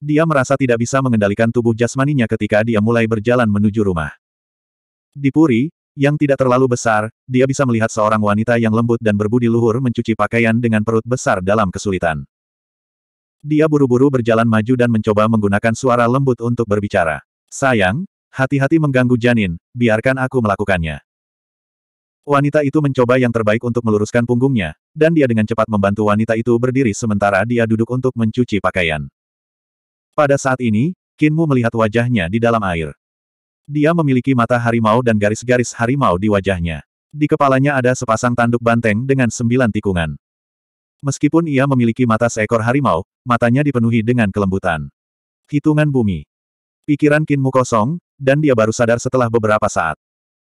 Dia merasa tidak bisa mengendalikan tubuh jasmaninya ketika dia mulai berjalan menuju rumah. Di puri, yang tidak terlalu besar, dia bisa melihat seorang wanita yang lembut dan berbudi luhur mencuci pakaian dengan perut besar dalam kesulitan. Dia buru-buru berjalan maju dan mencoba menggunakan suara lembut untuk berbicara. Sayang, hati-hati mengganggu janin, biarkan aku melakukannya. Wanita itu mencoba yang terbaik untuk meluruskan punggungnya, dan dia dengan cepat membantu wanita itu berdiri sementara dia duduk untuk mencuci pakaian. Pada saat ini, Kinmu melihat wajahnya di dalam air. Dia memiliki mata harimau dan garis-garis harimau di wajahnya. Di kepalanya ada sepasang tanduk banteng dengan sembilan tikungan. Meskipun ia memiliki mata seekor harimau, matanya dipenuhi dengan kelembutan. Hitungan bumi. Pikiran Kinmu kosong, dan dia baru sadar setelah beberapa saat.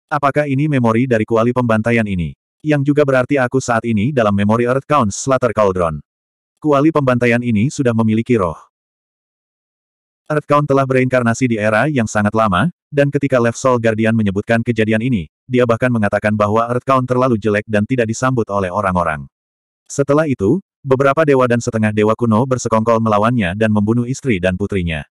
Apakah ini memori dari kuali pembantaian ini? Yang juga berarti aku saat ini dalam memori Earth Counts Slater Cauldron. Kuali pembantaian ini sudah memiliki roh. Earthcount telah bereinkarnasi di era yang sangat lama, dan ketika Left Soul Guardian menyebutkan kejadian ini, dia bahkan mengatakan bahwa Earthcount terlalu jelek dan tidak disambut oleh orang-orang. Setelah itu, beberapa dewa dan setengah dewa kuno bersekongkol melawannya dan membunuh istri dan putrinya.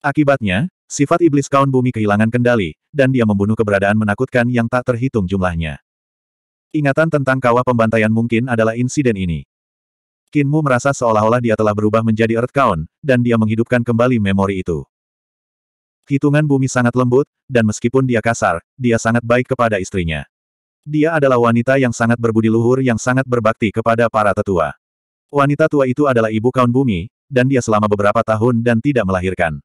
Akibatnya, sifat iblis kaun bumi kehilangan kendali, dan dia membunuh keberadaan menakutkan yang tak terhitung jumlahnya. Ingatan tentang kawah pembantaian mungkin adalah insiden ini. Kinmu merasa seolah-olah dia telah berubah menjadi Earth Count, dan dia menghidupkan kembali memori itu. Hitungan bumi sangat lembut, dan meskipun dia kasar, dia sangat baik kepada istrinya. Dia adalah wanita yang sangat berbudi luhur yang sangat berbakti kepada para tetua. Wanita tua itu adalah ibu kaun bumi, dan dia selama beberapa tahun dan tidak melahirkan.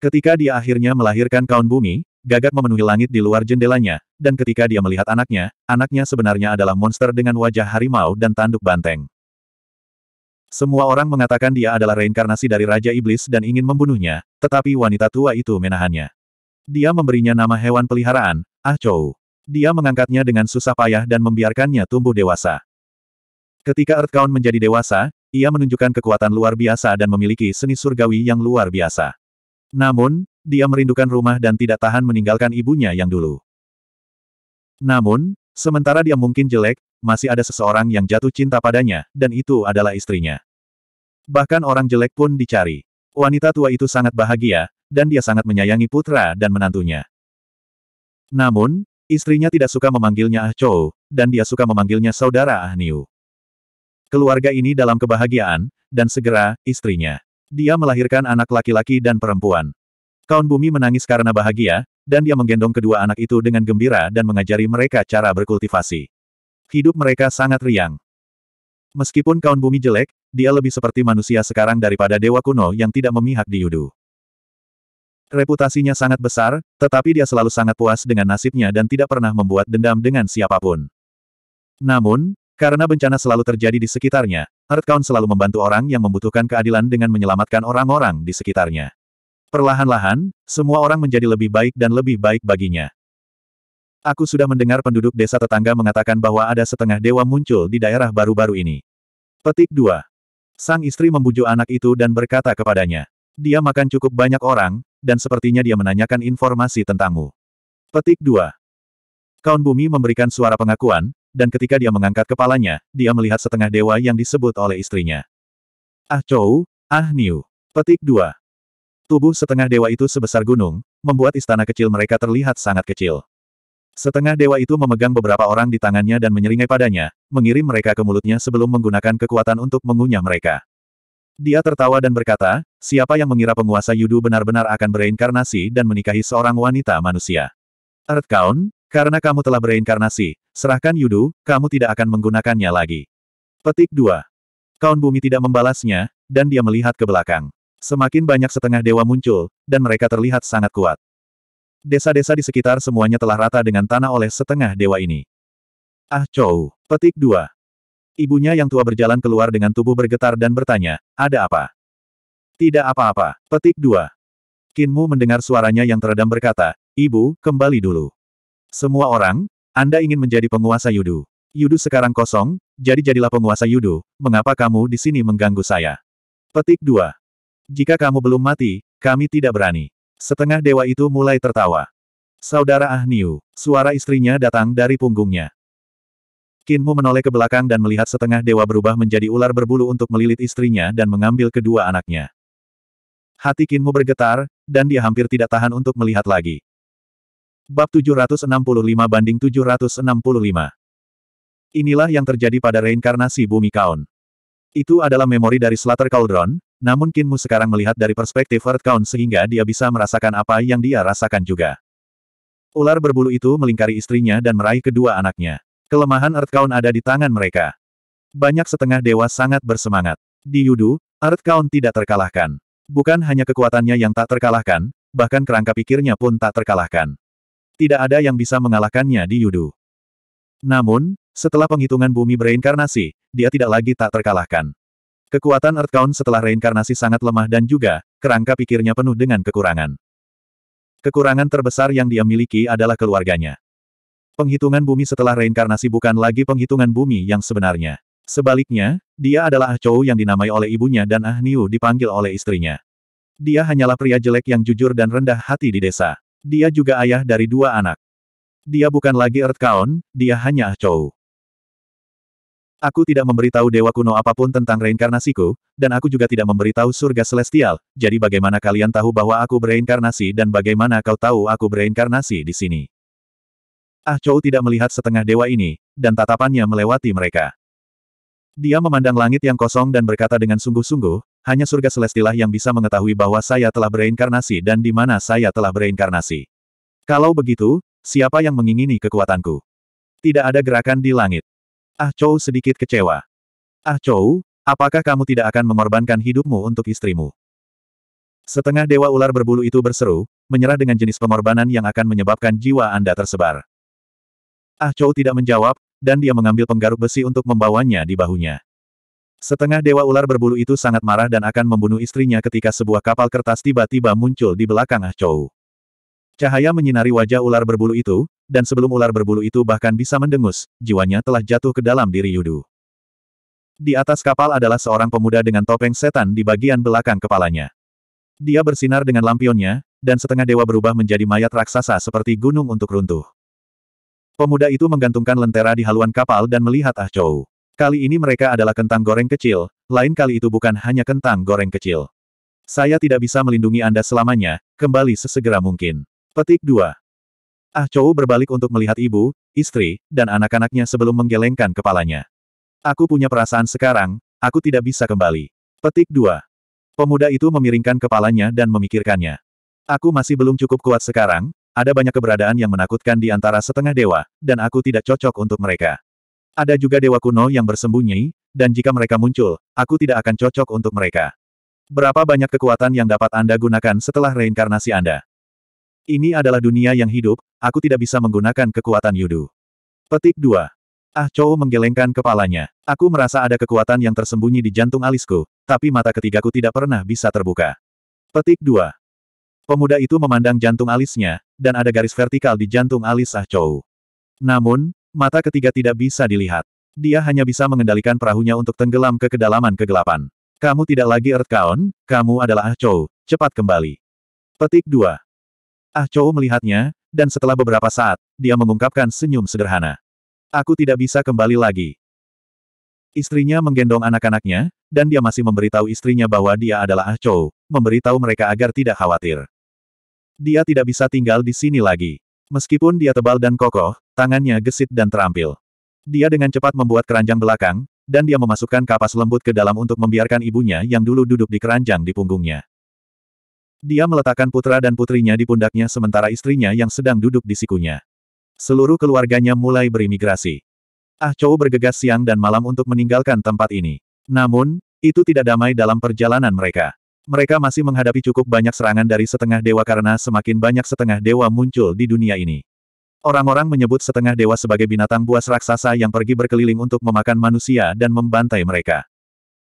Ketika dia akhirnya melahirkan kaun bumi, gagak memenuhi langit di luar jendelanya, dan ketika dia melihat anaknya, anaknya sebenarnya adalah monster dengan wajah harimau dan tanduk banteng. Semua orang mengatakan dia adalah reinkarnasi dari Raja Iblis dan ingin membunuhnya, tetapi wanita tua itu menahannya. Dia memberinya nama hewan peliharaan, Ah Chou. Dia mengangkatnya dengan susah payah dan membiarkannya tumbuh dewasa. Ketika Earthcount menjadi dewasa, ia menunjukkan kekuatan luar biasa dan memiliki seni surgawi yang luar biasa. Namun, dia merindukan rumah dan tidak tahan meninggalkan ibunya yang dulu. Namun, sementara dia mungkin jelek, masih ada seseorang yang jatuh cinta padanya, dan itu adalah istrinya. Bahkan orang jelek pun dicari. Wanita tua itu sangat bahagia, dan dia sangat menyayangi putra dan menantunya. Namun, istrinya tidak suka memanggilnya Ah Chou, dan dia suka memanggilnya saudara Ah Niu. Keluarga ini dalam kebahagiaan, dan segera, istrinya. Dia melahirkan anak laki-laki dan perempuan. Kaun Bumi menangis karena bahagia, dan dia menggendong kedua anak itu dengan gembira dan mengajari mereka cara berkultivasi. Hidup mereka sangat riang. Meskipun kaun bumi jelek, dia lebih seperti manusia sekarang daripada dewa kuno yang tidak memihak di Yudu. Reputasinya sangat besar, tetapi dia selalu sangat puas dengan nasibnya dan tidak pernah membuat dendam dengan siapapun. Namun, karena bencana selalu terjadi di sekitarnya, Earthcount selalu membantu orang yang membutuhkan keadilan dengan menyelamatkan orang-orang di sekitarnya. Perlahan-lahan, semua orang menjadi lebih baik dan lebih baik baginya. Aku sudah mendengar penduduk desa tetangga mengatakan bahwa ada setengah dewa muncul di daerah baru-baru ini. Petik 2. Sang istri membujuk anak itu dan berkata kepadanya. Dia makan cukup banyak orang, dan sepertinya dia menanyakan informasi tentangmu. Petik 2. Kaun bumi memberikan suara pengakuan, dan ketika dia mengangkat kepalanya, dia melihat setengah dewa yang disebut oleh istrinya. Ah Chou, Ah Niu. Petik 2. Tubuh setengah dewa itu sebesar gunung, membuat istana kecil mereka terlihat sangat kecil. Setengah dewa itu memegang beberapa orang di tangannya dan menyeringai padanya, mengirim mereka ke mulutnya sebelum menggunakan kekuatan untuk mengunyah mereka. Dia tertawa dan berkata, siapa yang mengira penguasa Yudu benar-benar akan bereinkarnasi dan menikahi seorang wanita manusia? Kaun, karena kamu telah bereinkarnasi, serahkan Yudu, kamu tidak akan menggunakannya lagi. Petik 2. Kaun bumi tidak membalasnya, dan dia melihat ke belakang. Semakin banyak setengah dewa muncul, dan mereka terlihat sangat kuat. Desa-desa di sekitar semuanya telah rata dengan tanah oleh setengah dewa ini. Ah Chou. Petik dua. Ibunya yang tua berjalan keluar dengan tubuh bergetar dan bertanya, ada apa? Tidak apa-apa. Petik dua. Kinmu mendengar suaranya yang teredam berkata, Ibu, kembali dulu. Semua orang, Anda ingin menjadi penguasa Yudu. Yudu sekarang kosong, jadi jadilah penguasa Yudu, mengapa kamu di sini mengganggu saya? Petik dua. Jika kamu belum mati, kami tidak berani. Setengah dewa itu mulai tertawa. Saudara Ahniu, suara istrinya datang dari punggungnya. Kinmu menoleh ke belakang dan melihat setengah dewa berubah menjadi ular berbulu untuk melilit istrinya dan mengambil kedua anaknya. Hati Kinmu bergetar, dan dia hampir tidak tahan untuk melihat lagi. Bab 765 banding 765 Inilah yang terjadi pada reinkarnasi bumi Kaon. Itu adalah memori dari Slater Cauldron, namun Kinmu sekarang melihat dari perspektif Earth Count sehingga dia bisa merasakan apa yang dia rasakan juga. Ular berbulu itu melingkari istrinya dan meraih kedua anaknya. Kelemahan Earth Count ada di tangan mereka. Banyak setengah dewa sangat bersemangat. Di Yudu, Earth Count tidak terkalahkan. Bukan hanya kekuatannya yang tak terkalahkan, bahkan kerangka pikirnya pun tak terkalahkan. Tidak ada yang bisa mengalahkannya di Yudu. Namun, setelah penghitungan bumi bereinkarnasi, dia tidak lagi tak terkalahkan. Kekuatan Earth Count setelah reinkarnasi sangat lemah dan juga, kerangka pikirnya penuh dengan kekurangan. Kekurangan terbesar yang dia miliki adalah keluarganya. Penghitungan bumi setelah reinkarnasi bukan lagi penghitungan bumi yang sebenarnya. Sebaliknya, dia adalah Ah Chou yang dinamai oleh ibunya dan Ah Niu dipanggil oleh istrinya. Dia hanyalah pria jelek yang jujur dan rendah hati di desa. Dia juga ayah dari dua anak. Dia bukan lagi Earth Count, dia hanya Ah Chou. Aku tidak memberitahu dewa kuno apapun tentang reinkarnasiku, dan aku juga tidak memberitahu surga celestial, jadi bagaimana kalian tahu bahwa aku bereinkarnasi dan bagaimana kau tahu aku bereinkarnasi di sini? Ah Chou tidak melihat setengah dewa ini, dan tatapannya melewati mereka. Dia memandang langit yang kosong dan berkata dengan sungguh-sungguh, hanya surga celestilah yang bisa mengetahui bahwa saya telah bereinkarnasi dan di mana saya telah bereinkarnasi. Kalau begitu, siapa yang mengingini kekuatanku? Tidak ada gerakan di langit. Ah Chou sedikit kecewa. Ah Chou, apakah kamu tidak akan mengorbankan hidupmu untuk istrimu? Setengah dewa ular berbulu itu berseru, menyerah dengan jenis pengorbanan yang akan menyebabkan jiwa Anda tersebar. Ah Chou tidak menjawab, dan dia mengambil penggaruk besi untuk membawanya di bahunya. Setengah dewa ular berbulu itu sangat marah dan akan membunuh istrinya ketika sebuah kapal kertas tiba-tiba muncul di belakang Ah Chou. Cahaya menyinari wajah ular berbulu itu, dan sebelum ular berbulu itu bahkan bisa mendengus, jiwanya telah jatuh ke dalam diri Yudu. Di atas kapal adalah seorang pemuda dengan topeng setan di bagian belakang kepalanya. Dia bersinar dengan lampionnya, dan setengah dewa berubah menjadi mayat raksasa seperti gunung untuk runtuh. Pemuda itu menggantungkan lentera di haluan kapal dan melihat Ah Chou. Kali ini mereka adalah kentang goreng kecil, lain kali itu bukan hanya kentang goreng kecil. Saya tidak bisa melindungi Anda selamanya, kembali sesegera mungkin. Petik 2. Ah Chou berbalik untuk melihat ibu, istri, dan anak-anaknya sebelum menggelengkan kepalanya. Aku punya perasaan sekarang, aku tidak bisa kembali. Petik 2. Pemuda itu memiringkan kepalanya dan memikirkannya. Aku masih belum cukup kuat sekarang, ada banyak keberadaan yang menakutkan di antara setengah dewa, dan aku tidak cocok untuk mereka. Ada juga dewa kuno yang bersembunyi, dan jika mereka muncul, aku tidak akan cocok untuk mereka. Berapa banyak kekuatan yang dapat Anda gunakan setelah reinkarnasi Anda? Ini adalah dunia yang hidup, aku tidak bisa menggunakan kekuatan Yudu. Petik 2. Ah Chou menggelengkan kepalanya. Aku merasa ada kekuatan yang tersembunyi di jantung alisku, tapi mata ketigaku tidak pernah bisa terbuka. Petik 2. Pemuda itu memandang jantung alisnya, dan ada garis vertikal di jantung alis Ah Chou. Namun, mata ketiga tidak bisa dilihat. Dia hanya bisa mengendalikan perahunya untuk tenggelam ke kedalaman kegelapan. Kamu tidak lagi Kaon, kamu adalah Ah Chou, cepat kembali. Petik 2. Ah Chou melihatnya, dan setelah beberapa saat, dia mengungkapkan senyum sederhana. Aku tidak bisa kembali lagi. Istrinya menggendong anak-anaknya, dan dia masih memberitahu istrinya bahwa dia adalah Ah Chou, memberitahu mereka agar tidak khawatir. Dia tidak bisa tinggal di sini lagi. Meskipun dia tebal dan kokoh, tangannya gesit dan terampil. Dia dengan cepat membuat keranjang belakang, dan dia memasukkan kapas lembut ke dalam untuk membiarkan ibunya yang dulu duduk di keranjang di punggungnya. Dia meletakkan putra dan putrinya di pundaknya sementara istrinya yang sedang duduk di sikunya. Seluruh keluarganya mulai berimigrasi. Ah Chou bergegas siang dan malam untuk meninggalkan tempat ini. Namun, itu tidak damai dalam perjalanan mereka. Mereka masih menghadapi cukup banyak serangan dari setengah dewa karena semakin banyak setengah dewa muncul di dunia ini. Orang-orang menyebut setengah dewa sebagai binatang buas raksasa yang pergi berkeliling untuk memakan manusia dan membantai mereka.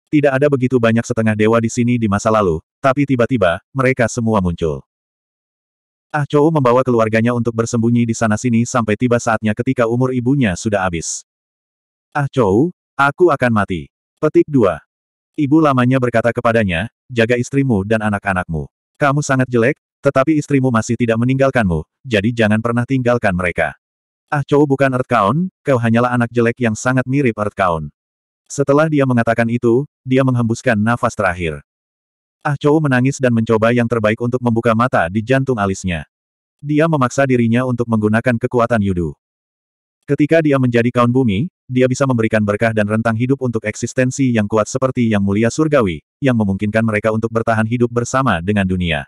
Tidak ada begitu banyak setengah dewa di sini di masa lalu, tapi tiba-tiba, mereka semua muncul. Ah Chou membawa keluarganya untuk bersembunyi di sana-sini sampai tiba saatnya ketika umur ibunya sudah habis. Ah Chou, aku akan mati. Petik 2. Ibu lamanya berkata kepadanya, jaga istrimu dan anak-anakmu. Kamu sangat jelek, tetapi istrimu masih tidak meninggalkanmu, jadi jangan pernah tinggalkan mereka. Ah Chou bukan Earth Kaon, kau hanyalah anak jelek yang sangat mirip Earth Earthkaun. Setelah dia mengatakan itu, dia menghembuskan nafas terakhir. Ah Chou menangis dan mencoba yang terbaik untuk membuka mata di jantung alisnya. Dia memaksa dirinya untuk menggunakan kekuatan Yudu. Ketika dia menjadi kaun bumi, dia bisa memberikan berkah dan rentang hidup untuk eksistensi yang kuat seperti yang mulia surgawi, yang memungkinkan mereka untuk bertahan hidup bersama dengan dunia.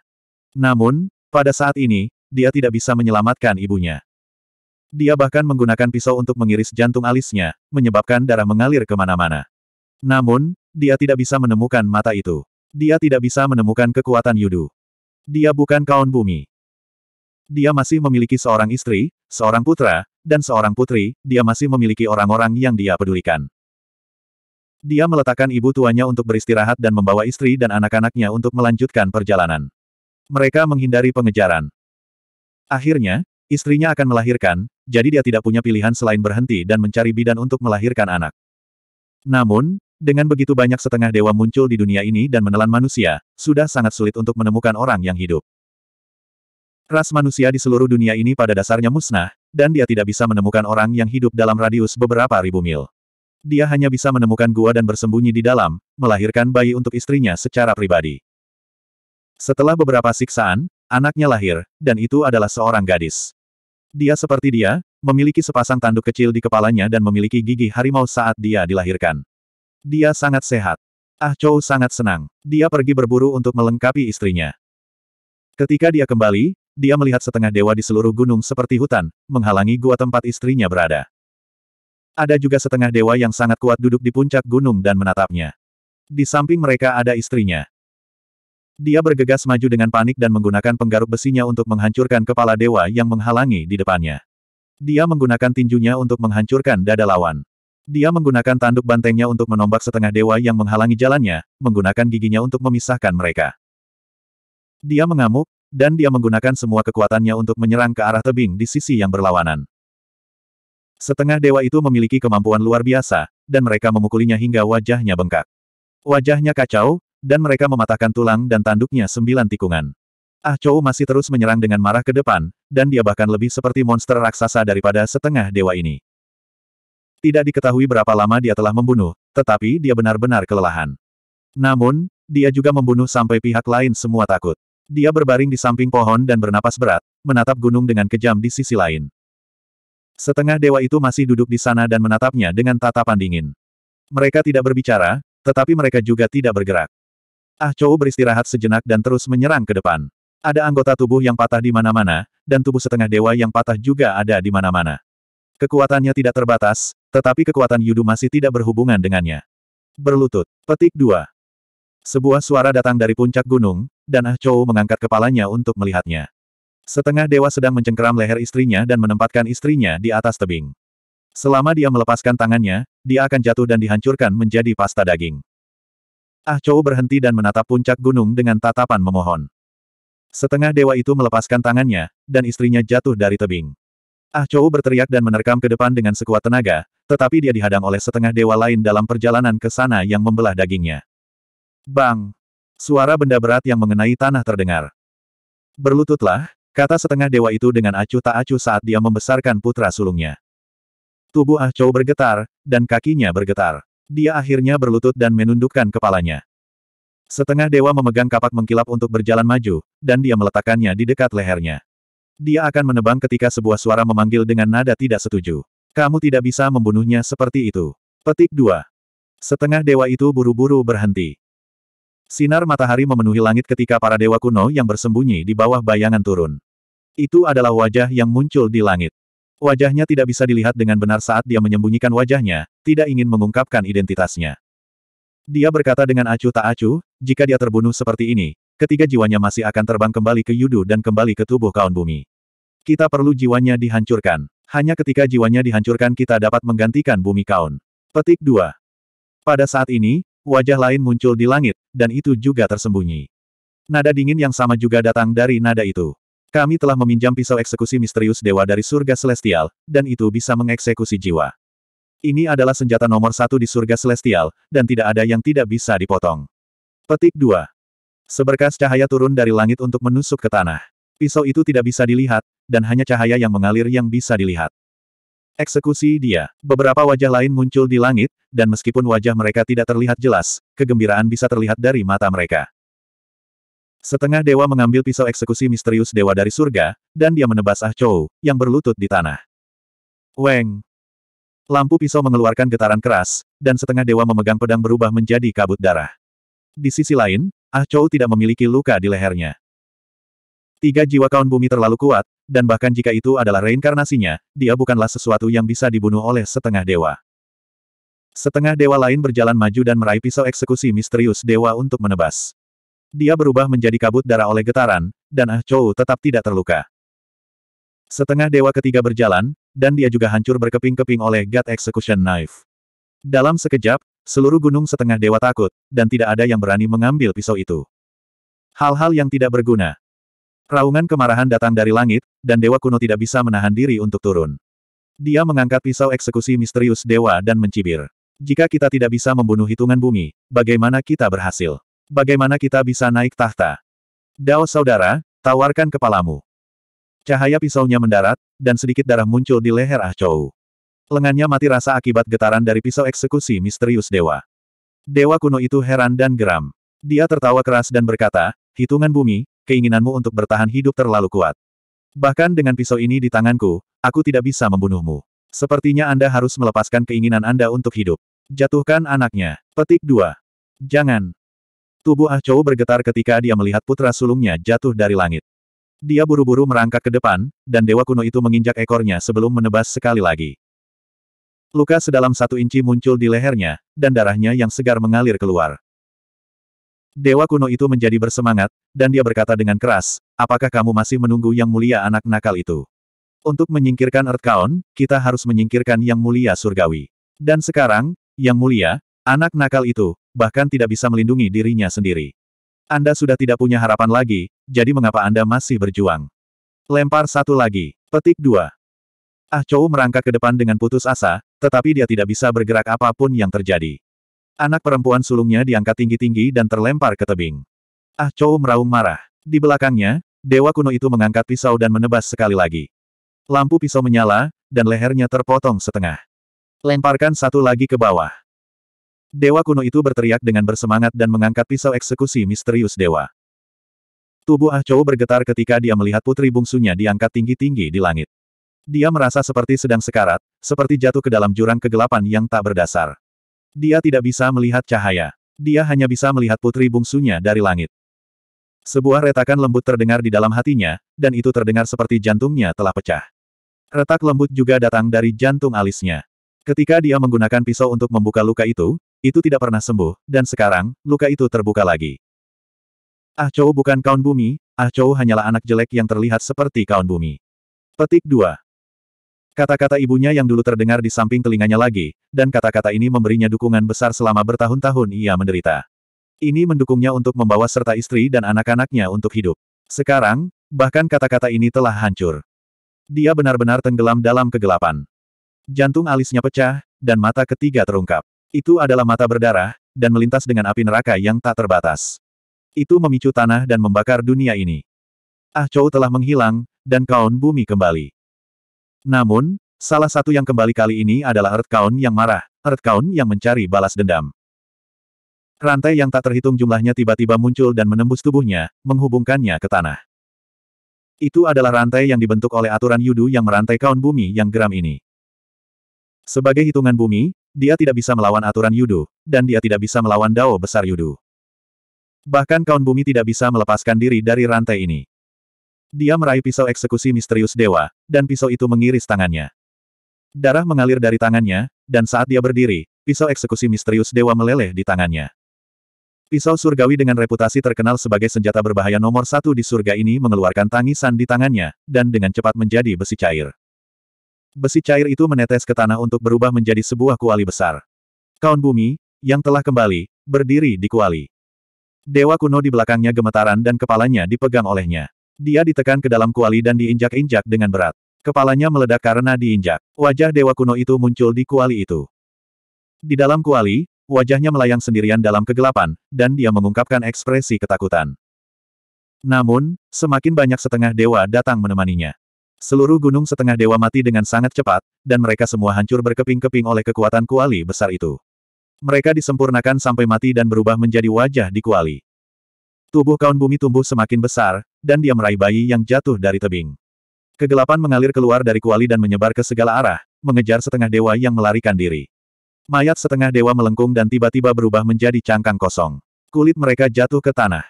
Namun, pada saat ini, dia tidak bisa menyelamatkan ibunya. Dia bahkan menggunakan pisau untuk mengiris jantung alisnya, menyebabkan darah mengalir kemana-mana. Namun, dia tidak bisa menemukan mata itu. Dia tidak bisa menemukan kekuatan Yudu. Dia bukan kaun bumi. Dia masih memiliki seorang istri, seorang putra, dan seorang putri, dia masih memiliki orang-orang yang dia pedulikan. Dia meletakkan ibu tuanya untuk beristirahat dan membawa istri dan anak-anaknya untuk melanjutkan perjalanan. Mereka menghindari pengejaran. Akhirnya, istrinya akan melahirkan, jadi dia tidak punya pilihan selain berhenti dan mencari bidan untuk melahirkan anak. Namun, dengan begitu banyak setengah dewa muncul di dunia ini dan menelan manusia, sudah sangat sulit untuk menemukan orang yang hidup. Ras manusia di seluruh dunia ini pada dasarnya musnah, dan dia tidak bisa menemukan orang yang hidup dalam radius beberapa ribu mil. Dia hanya bisa menemukan gua dan bersembunyi di dalam, melahirkan bayi untuk istrinya secara pribadi. Setelah beberapa siksaan, anaknya lahir, dan itu adalah seorang gadis. Dia seperti dia, memiliki sepasang tanduk kecil di kepalanya dan memiliki gigi harimau saat dia dilahirkan. Dia sangat sehat. Ah Chou sangat senang. Dia pergi berburu untuk melengkapi istrinya. Ketika dia kembali, dia melihat setengah dewa di seluruh gunung seperti hutan, menghalangi gua tempat istrinya berada. Ada juga setengah dewa yang sangat kuat duduk di puncak gunung dan menatapnya. Di samping mereka ada istrinya. Dia bergegas maju dengan panik dan menggunakan penggaruk besinya untuk menghancurkan kepala dewa yang menghalangi di depannya. Dia menggunakan tinjunya untuk menghancurkan dada lawan. Dia menggunakan tanduk bantengnya untuk menombak setengah dewa yang menghalangi jalannya, menggunakan giginya untuk memisahkan mereka. Dia mengamuk, dan dia menggunakan semua kekuatannya untuk menyerang ke arah tebing di sisi yang berlawanan. Setengah dewa itu memiliki kemampuan luar biasa, dan mereka memukulinya hingga wajahnya bengkak. Wajahnya kacau, dan mereka mematahkan tulang dan tanduknya sembilan tikungan. Ah Chou masih terus menyerang dengan marah ke depan, dan dia bahkan lebih seperti monster raksasa daripada setengah dewa ini. Tidak diketahui berapa lama dia telah membunuh, tetapi dia benar-benar kelelahan. Namun, dia juga membunuh sampai pihak lain semua takut. Dia berbaring di samping pohon dan bernapas berat, menatap gunung dengan kejam di sisi lain. Setengah dewa itu masih duduk di sana dan menatapnya dengan tatapan dingin. Mereka tidak berbicara, tetapi mereka juga tidak bergerak. Ah Chou beristirahat sejenak dan terus menyerang ke depan. Ada anggota tubuh yang patah di mana-mana, dan tubuh setengah dewa yang patah juga ada di mana-mana. Kekuatannya tidak terbatas, tetapi kekuatan Yudu masih tidak berhubungan dengannya. Berlutut. Petik 2. Sebuah suara datang dari puncak gunung, dan Ah Chou mengangkat kepalanya untuk melihatnya. Setengah dewa sedang mencengkeram leher istrinya dan menempatkan istrinya di atas tebing. Selama dia melepaskan tangannya, dia akan jatuh dan dihancurkan menjadi pasta daging. Ah Chou berhenti dan menatap puncak gunung dengan tatapan memohon. Setengah dewa itu melepaskan tangannya, dan istrinya jatuh dari tebing. Ah Chou berteriak dan menerkam ke depan dengan sekuat tenaga, tetapi dia dihadang oleh setengah dewa lain dalam perjalanan ke sana yang membelah dagingnya. Bang! Suara benda berat yang mengenai tanah terdengar. Berlututlah, kata setengah dewa itu dengan acuh tak acuh saat dia membesarkan putra sulungnya. Tubuh Ah Chou bergetar, dan kakinya bergetar. Dia akhirnya berlutut dan menundukkan kepalanya. Setengah dewa memegang kapak mengkilap untuk berjalan maju, dan dia meletakkannya di dekat lehernya. Dia akan menebang ketika sebuah suara memanggil dengan nada tidak setuju. Kamu tidak bisa membunuhnya seperti itu. Petik 2. Setengah dewa itu buru-buru berhenti. Sinar matahari memenuhi langit ketika para dewa kuno yang bersembunyi di bawah bayangan turun. Itu adalah wajah yang muncul di langit. Wajahnya tidak bisa dilihat dengan benar saat dia menyembunyikan wajahnya, tidak ingin mengungkapkan identitasnya. Dia berkata dengan acuh tak acuh, jika dia terbunuh seperti ini, ketiga jiwanya masih akan terbang kembali ke Yudu dan kembali ke tubuh kaun bumi. Kita perlu jiwanya dihancurkan. Hanya ketika jiwanya dihancurkan kita dapat menggantikan bumi kaun. Petik 2. Pada saat ini, wajah lain muncul di langit, dan itu juga tersembunyi. Nada dingin yang sama juga datang dari nada itu. Kami telah meminjam pisau eksekusi misterius dewa dari surga celestial, dan itu bisa mengeksekusi jiwa. Ini adalah senjata nomor satu di surga celestial, dan tidak ada yang tidak bisa dipotong. Petik 2. Seberkas cahaya turun dari langit untuk menusuk ke tanah. Pisau itu tidak bisa dilihat, dan hanya cahaya yang mengalir yang bisa dilihat. Eksekusi dia. Beberapa wajah lain muncul di langit, dan meskipun wajah mereka tidak terlihat jelas, kegembiraan bisa terlihat dari mata mereka. Setengah dewa mengambil pisau eksekusi misterius dewa dari surga, dan dia menebas Ah Chou, yang berlutut di tanah. Weng! Lampu pisau mengeluarkan getaran keras, dan setengah dewa memegang pedang berubah menjadi kabut darah. Di sisi lain, Ah Chou tidak memiliki luka di lehernya. Tiga jiwa kaun bumi terlalu kuat, dan bahkan jika itu adalah reinkarnasinya, dia bukanlah sesuatu yang bisa dibunuh oleh setengah dewa. Setengah dewa lain berjalan maju dan meraih pisau eksekusi misterius dewa untuk menebas. Dia berubah menjadi kabut darah oleh getaran, dan Ah Chou tetap tidak terluka. Setengah dewa ketiga berjalan, dan dia juga hancur berkeping-keping oleh God Execution Knife. Dalam sekejap, seluruh gunung setengah dewa takut, dan tidak ada yang berani mengambil pisau itu. Hal-hal yang tidak berguna. Raungan kemarahan datang dari langit, dan dewa kuno tidak bisa menahan diri untuk turun. Dia mengangkat pisau eksekusi misterius dewa dan mencibir. Jika kita tidak bisa membunuh hitungan bumi, bagaimana kita berhasil? Bagaimana kita bisa naik tahta? Dao saudara, tawarkan kepalamu. Cahaya pisaunya mendarat, dan sedikit darah muncul di leher Ah Chou. Lengannya mati rasa akibat getaran dari pisau eksekusi misterius dewa. Dewa kuno itu heran dan geram. Dia tertawa keras dan berkata, hitungan bumi, keinginanmu untuk bertahan hidup terlalu kuat. Bahkan dengan pisau ini di tanganku, aku tidak bisa membunuhmu. Sepertinya Anda harus melepaskan keinginan Anda untuk hidup. Jatuhkan anaknya. Petik 2. Jangan. Tubuh Ah Chou bergetar ketika dia melihat putra sulungnya jatuh dari langit. Dia buru-buru merangkak ke depan, dan dewa kuno itu menginjak ekornya sebelum menebas sekali lagi. Luka sedalam satu inci muncul di lehernya, dan darahnya yang segar mengalir keluar. Dewa kuno itu menjadi bersemangat, dan dia berkata dengan keras, apakah kamu masih menunggu yang mulia anak nakal itu? Untuk menyingkirkan Kaon, kita harus menyingkirkan yang mulia surgawi. Dan sekarang, yang mulia, anak nakal itu, bahkan tidak bisa melindungi dirinya sendiri. Anda sudah tidak punya harapan lagi, jadi mengapa Anda masih berjuang? Lempar satu lagi. Petik dua. Ah Chou merangkak ke depan dengan putus asa, tetapi dia tidak bisa bergerak apapun yang terjadi. Anak perempuan sulungnya diangkat tinggi-tinggi dan terlempar ke tebing. Ah Chou meraung marah. Di belakangnya, dewa kuno itu mengangkat pisau dan menebas sekali lagi. Lampu pisau menyala, dan lehernya terpotong setengah. Lemparkan satu lagi ke bawah. Dewa kuno itu berteriak dengan bersemangat dan mengangkat pisau eksekusi misterius dewa. Tubuh Ah Chou bergetar ketika dia melihat putri bungsunya diangkat tinggi-tinggi di langit. Dia merasa seperti sedang sekarat, seperti jatuh ke dalam jurang kegelapan yang tak berdasar. Dia tidak bisa melihat cahaya. Dia hanya bisa melihat putri bungsunya dari langit. Sebuah retakan lembut terdengar di dalam hatinya, dan itu terdengar seperti jantungnya telah pecah. Retak lembut juga datang dari jantung alisnya. Ketika dia menggunakan pisau untuk membuka luka itu, itu tidak pernah sembuh, dan sekarang, luka itu terbuka lagi. Ah Chou bukan kaun bumi, Ah Chou hanyalah anak jelek yang terlihat seperti kaun bumi. Petik 2. Kata-kata ibunya yang dulu terdengar di samping telinganya lagi, dan kata-kata ini memberinya dukungan besar selama bertahun-tahun ia menderita. Ini mendukungnya untuk membawa serta istri dan anak-anaknya untuk hidup. Sekarang, bahkan kata-kata ini telah hancur. Dia benar-benar tenggelam dalam kegelapan. Jantung alisnya pecah, dan mata ketiga terungkap. Itu adalah mata berdarah, dan melintas dengan api neraka yang tak terbatas. Itu memicu tanah dan membakar dunia ini. Ah Chou telah menghilang, dan Kaun bumi kembali. Namun, salah satu yang kembali kali ini adalah Earth Kaun yang marah, Earth Kaun yang mencari balas dendam. Rantai yang tak terhitung jumlahnya tiba-tiba muncul dan menembus tubuhnya, menghubungkannya ke tanah. Itu adalah rantai yang dibentuk oleh aturan Yudu yang merantai kaun bumi yang geram ini. Sebagai hitungan bumi, dia tidak bisa melawan aturan Yudu, dan dia tidak bisa melawan Dao besar Yudu. Bahkan Kaun Bumi tidak bisa melepaskan diri dari rantai ini. Dia meraih pisau eksekusi misterius dewa, dan pisau itu mengiris tangannya. Darah mengalir dari tangannya, dan saat dia berdiri, pisau eksekusi misterius dewa meleleh di tangannya. Pisau surgawi dengan reputasi terkenal sebagai senjata berbahaya nomor satu di surga ini mengeluarkan tangisan di tangannya, dan dengan cepat menjadi besi cair. Besi cair itu menetes ke tanah untuk berubah menjadi sebuah kuali besar. Kaun bumi, yang telah kembali, berdiri di kuali. Dewa kuno di belakangnya gemetaran dan kepalanya dipegang olehnya. Dia ditekan ke dalam kuali dan diinjak-injak dengan berat. Kepalanya meledak karena diinjak. Wajah dewa kuno itu muncul di kuali itu. Di dalam kuali, wajahnya melayang sendirian dalam kegelapan, dan dia mengungkapkan ekspresi ketakutan. Namun, semakin banyak setengah dewa datang menemaninya. Seluruh gunung setengah dewa mati dengan sangat cepat, dan mereka semua hancur berkeping-keping oleh kekuatan kuali besar itu. Mereka disempurnakan sampai mati dan berubah menjadi wajah di kuali. Tubuh kaun bumi tumbuh semakin besar, dan dia meraih bayi yang jatuh dari tebing. Kegelapan mengalir keluar dari kuali dan menyebar ke segala arah, mengejar setengah dewa yang melarikan diri. Mayat setengah dewa melengkung dan tiba-tiba berubah menjadi cangkang kosong. Kulit mereka jatuh ke tanah.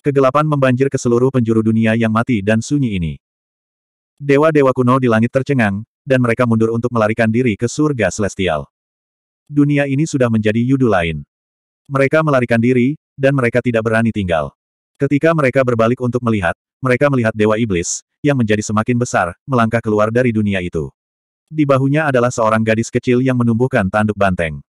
Kegelapan membanjir ke seluruh penjuru dunia yang mati dan sunyi ini. Dewa-dewa kuno di langit tercengang, dan mereka mundur untuk melarikan diri ke surga celestial. Dunia ini sudah menjadi yudu lain. Mereka melarikan diri, dan mereka tidak berani tinggal. Ketika mereka berbalik untuk melihat, mereka melihat Dewa Iblis, yang menjadi semakin besar, melangkah keluar dari dunia itu. Di bahunya adalah seorang gadis kecil yang menumbuhkan tanduk banteng.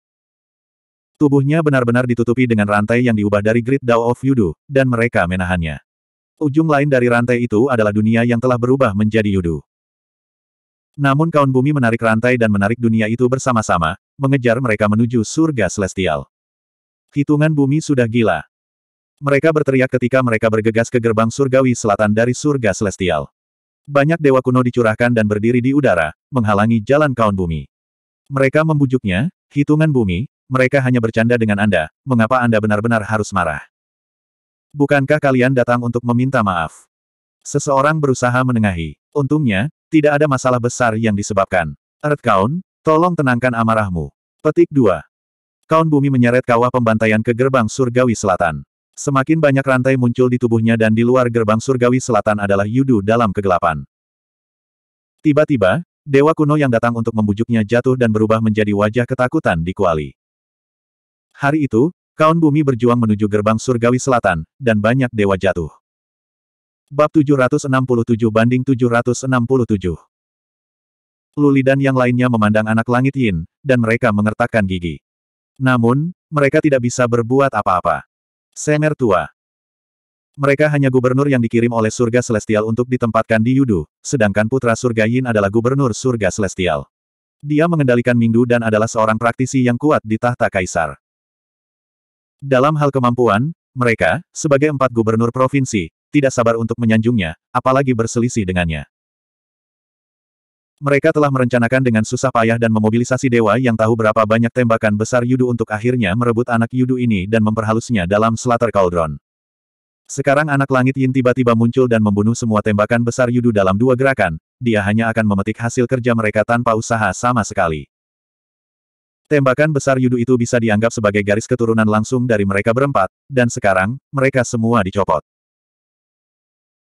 Tubuhnya benar-benar ditutupi dengan rantai yang diubah dari Grid Dao of Yudu, dan mereka menahannya. Ujung lain dari rantai itu adalah dunia yang telah berubah menjadi yudu. Namun kaun bumi menarik rantai dan menarik dunia itu bersama-sama, mengejar mereka menuju surga celestial. Hitungan bumi sudah gila. Mereka berteriak ketika mereka bergegas ke gerbang surgawi selatan dari surga celestial. Banyak dewa kuno dicurahkan dan berdiri di udara, menghalangi jalan kaun bumi. Mereka membujuknya, hitungan bumi, mereka hanya bercanda dengan Anda, mengapa Anda benar-benar harus marah? Bukankah kalian datang untuk meminta maaf? Seseorang berusaha menengahi. Untungnya, tidak ada masalah besar yang disebabkan. Earth Kaun, tolong tenangkan amarahmu. Petik 2. Kaun bumi menyeret kawah pembantaian ke gerbang surgawi selatan. Semakin banyak rantai muncul di tubuhnya dan di luar gerbang surgawi selatan adalah Yudu dalam kegelapan. Tiba-tiba, dewa kuno yang datang untuk membujuknya jatuh dan berubah menjadi wajah ketakutan di Kuali. Hari itu, Kaun bumi berjuang menuju gerbang surgawi selatan, dan banyak dewa jatuh. Bab 767 banding 767 Luli dan yang lainnya memandang anak langit Yin, dan mereka mengertakkan gigi. Namun, mereka tidak bisa berbuat apa-apa. Semer tua. Mereka hanya gubernur yang dikirim oleh surga celestial untuk ditempatkan di Yudu, sedangkan putra surga Yin adalah gubernur surga celestial. Dia mengendalikan Mingdu dan adalah seorang praktisi yang kuat di tahta kaisar. Dalam hal kemampuan, mereka, sebagai empat gubernur provinsi, tidak sabar untuk menyanjungnya, apalagi berselisih dengannya. Mereka telah merencanakan dengan susah payah dan memobilisasi dewa yang tahu berapa banyak tembakan besar Yudu untuk akhirnya merebut anak Yudu ini dan memperhalusnya dalam Slater Cauldron. Sekarang anak langit Yin tiba-tiba muncul dan membunuh semua tembakan besar Yudu dalam dua gerakan, dia hanya akan memetik hasil kerja mereka tanpa usaha sama sekali. Tembakan besar Yudu itu bisa dianggap sebagai garis keturunan langsung dari mereka berempat, dan sekarang, mereka semua dicopot.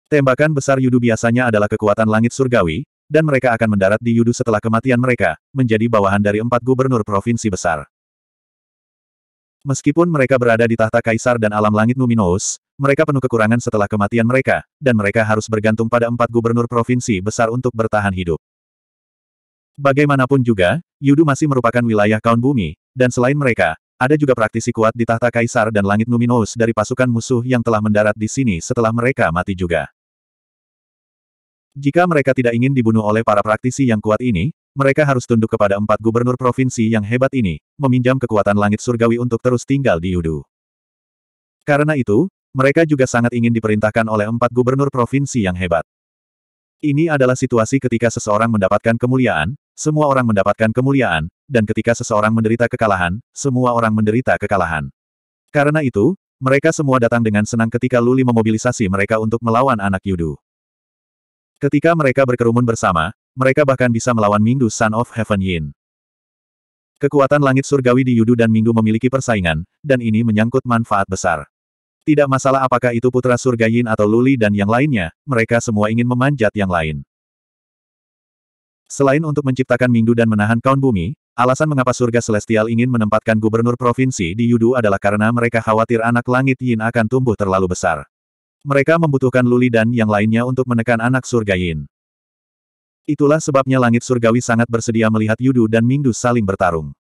Tembakan besar Yudu biasanya adalah kekuatan langit surgawi, dan mereka akan mendarat di Yudu setelah kematian mereka, menjadi bawahan dari empat gubernur provinsi besar. Meskipun mereka berada di tahta kaisar dan alam langit Numinous, mereka penuh kekurangan setelah kematian mereka, dan mereka harus bergantung pada empat gubernur provinsi besar untuk bertahan hidup. Bagaimanapun juga, Yudu masih merupakan wilayah kaum bumi, dan selain mereka, ada juga praktisi kuat di tahta kaisar dan langit Numinous dari pasukan musuh yang telah mendarat di sini setelah mereka mati juga. Jika mereka tidak ingin dibunuh oleh para praktisi yang kuat ini, mereka harus tunduk kepada empat gubernur provinsi yang hebat ini, meminjam kekuatan langit surgawi untuk terus tinggal di Yudu. Karena itu, mereka juga sangat ingin diperintahkan oleh empat gubernur provinsi yang hebat. Ini adalah situasi ketika seseorang mendapatkan kemuliaan, semua orang mendapatkan kemuliaan, dan ketika seseorang menderita kekalahan, semua orang menderita kekalahan. Karena itu, mereka semua datang dengan senang ketika Luli memobilisasi mereka untuk melawan anak Yudu. Ketika mereka berkerumun bersama, mereka bahkan bisa melawan Mingdu Son of Heaven Yin. Kekuatan langit surgawi di Yudu dan Mingdu memiliki persaingan, dan ini menyangkut manfaat besar. Tidak masalah apakah itu putra surga Yin atau Luli dan yang lainnya, mereka semua ingin memanjat yang lain. Selain untuk menciptakan Mingdu dan menahan kaun bumi, alasan mengapa surga celestial ingin menempatkan gubernur provinsi di Yudu adalah karena mereka khawatir anak langit Yin akan tumbuh terlalu besar. Mereka membutuhkan Luli dan yang lainnya untuk menekan anak surga Yin. Itulah sebabnya langit surgawi sangat bersedia melihat Yudu dan Mingdu saling bertarung.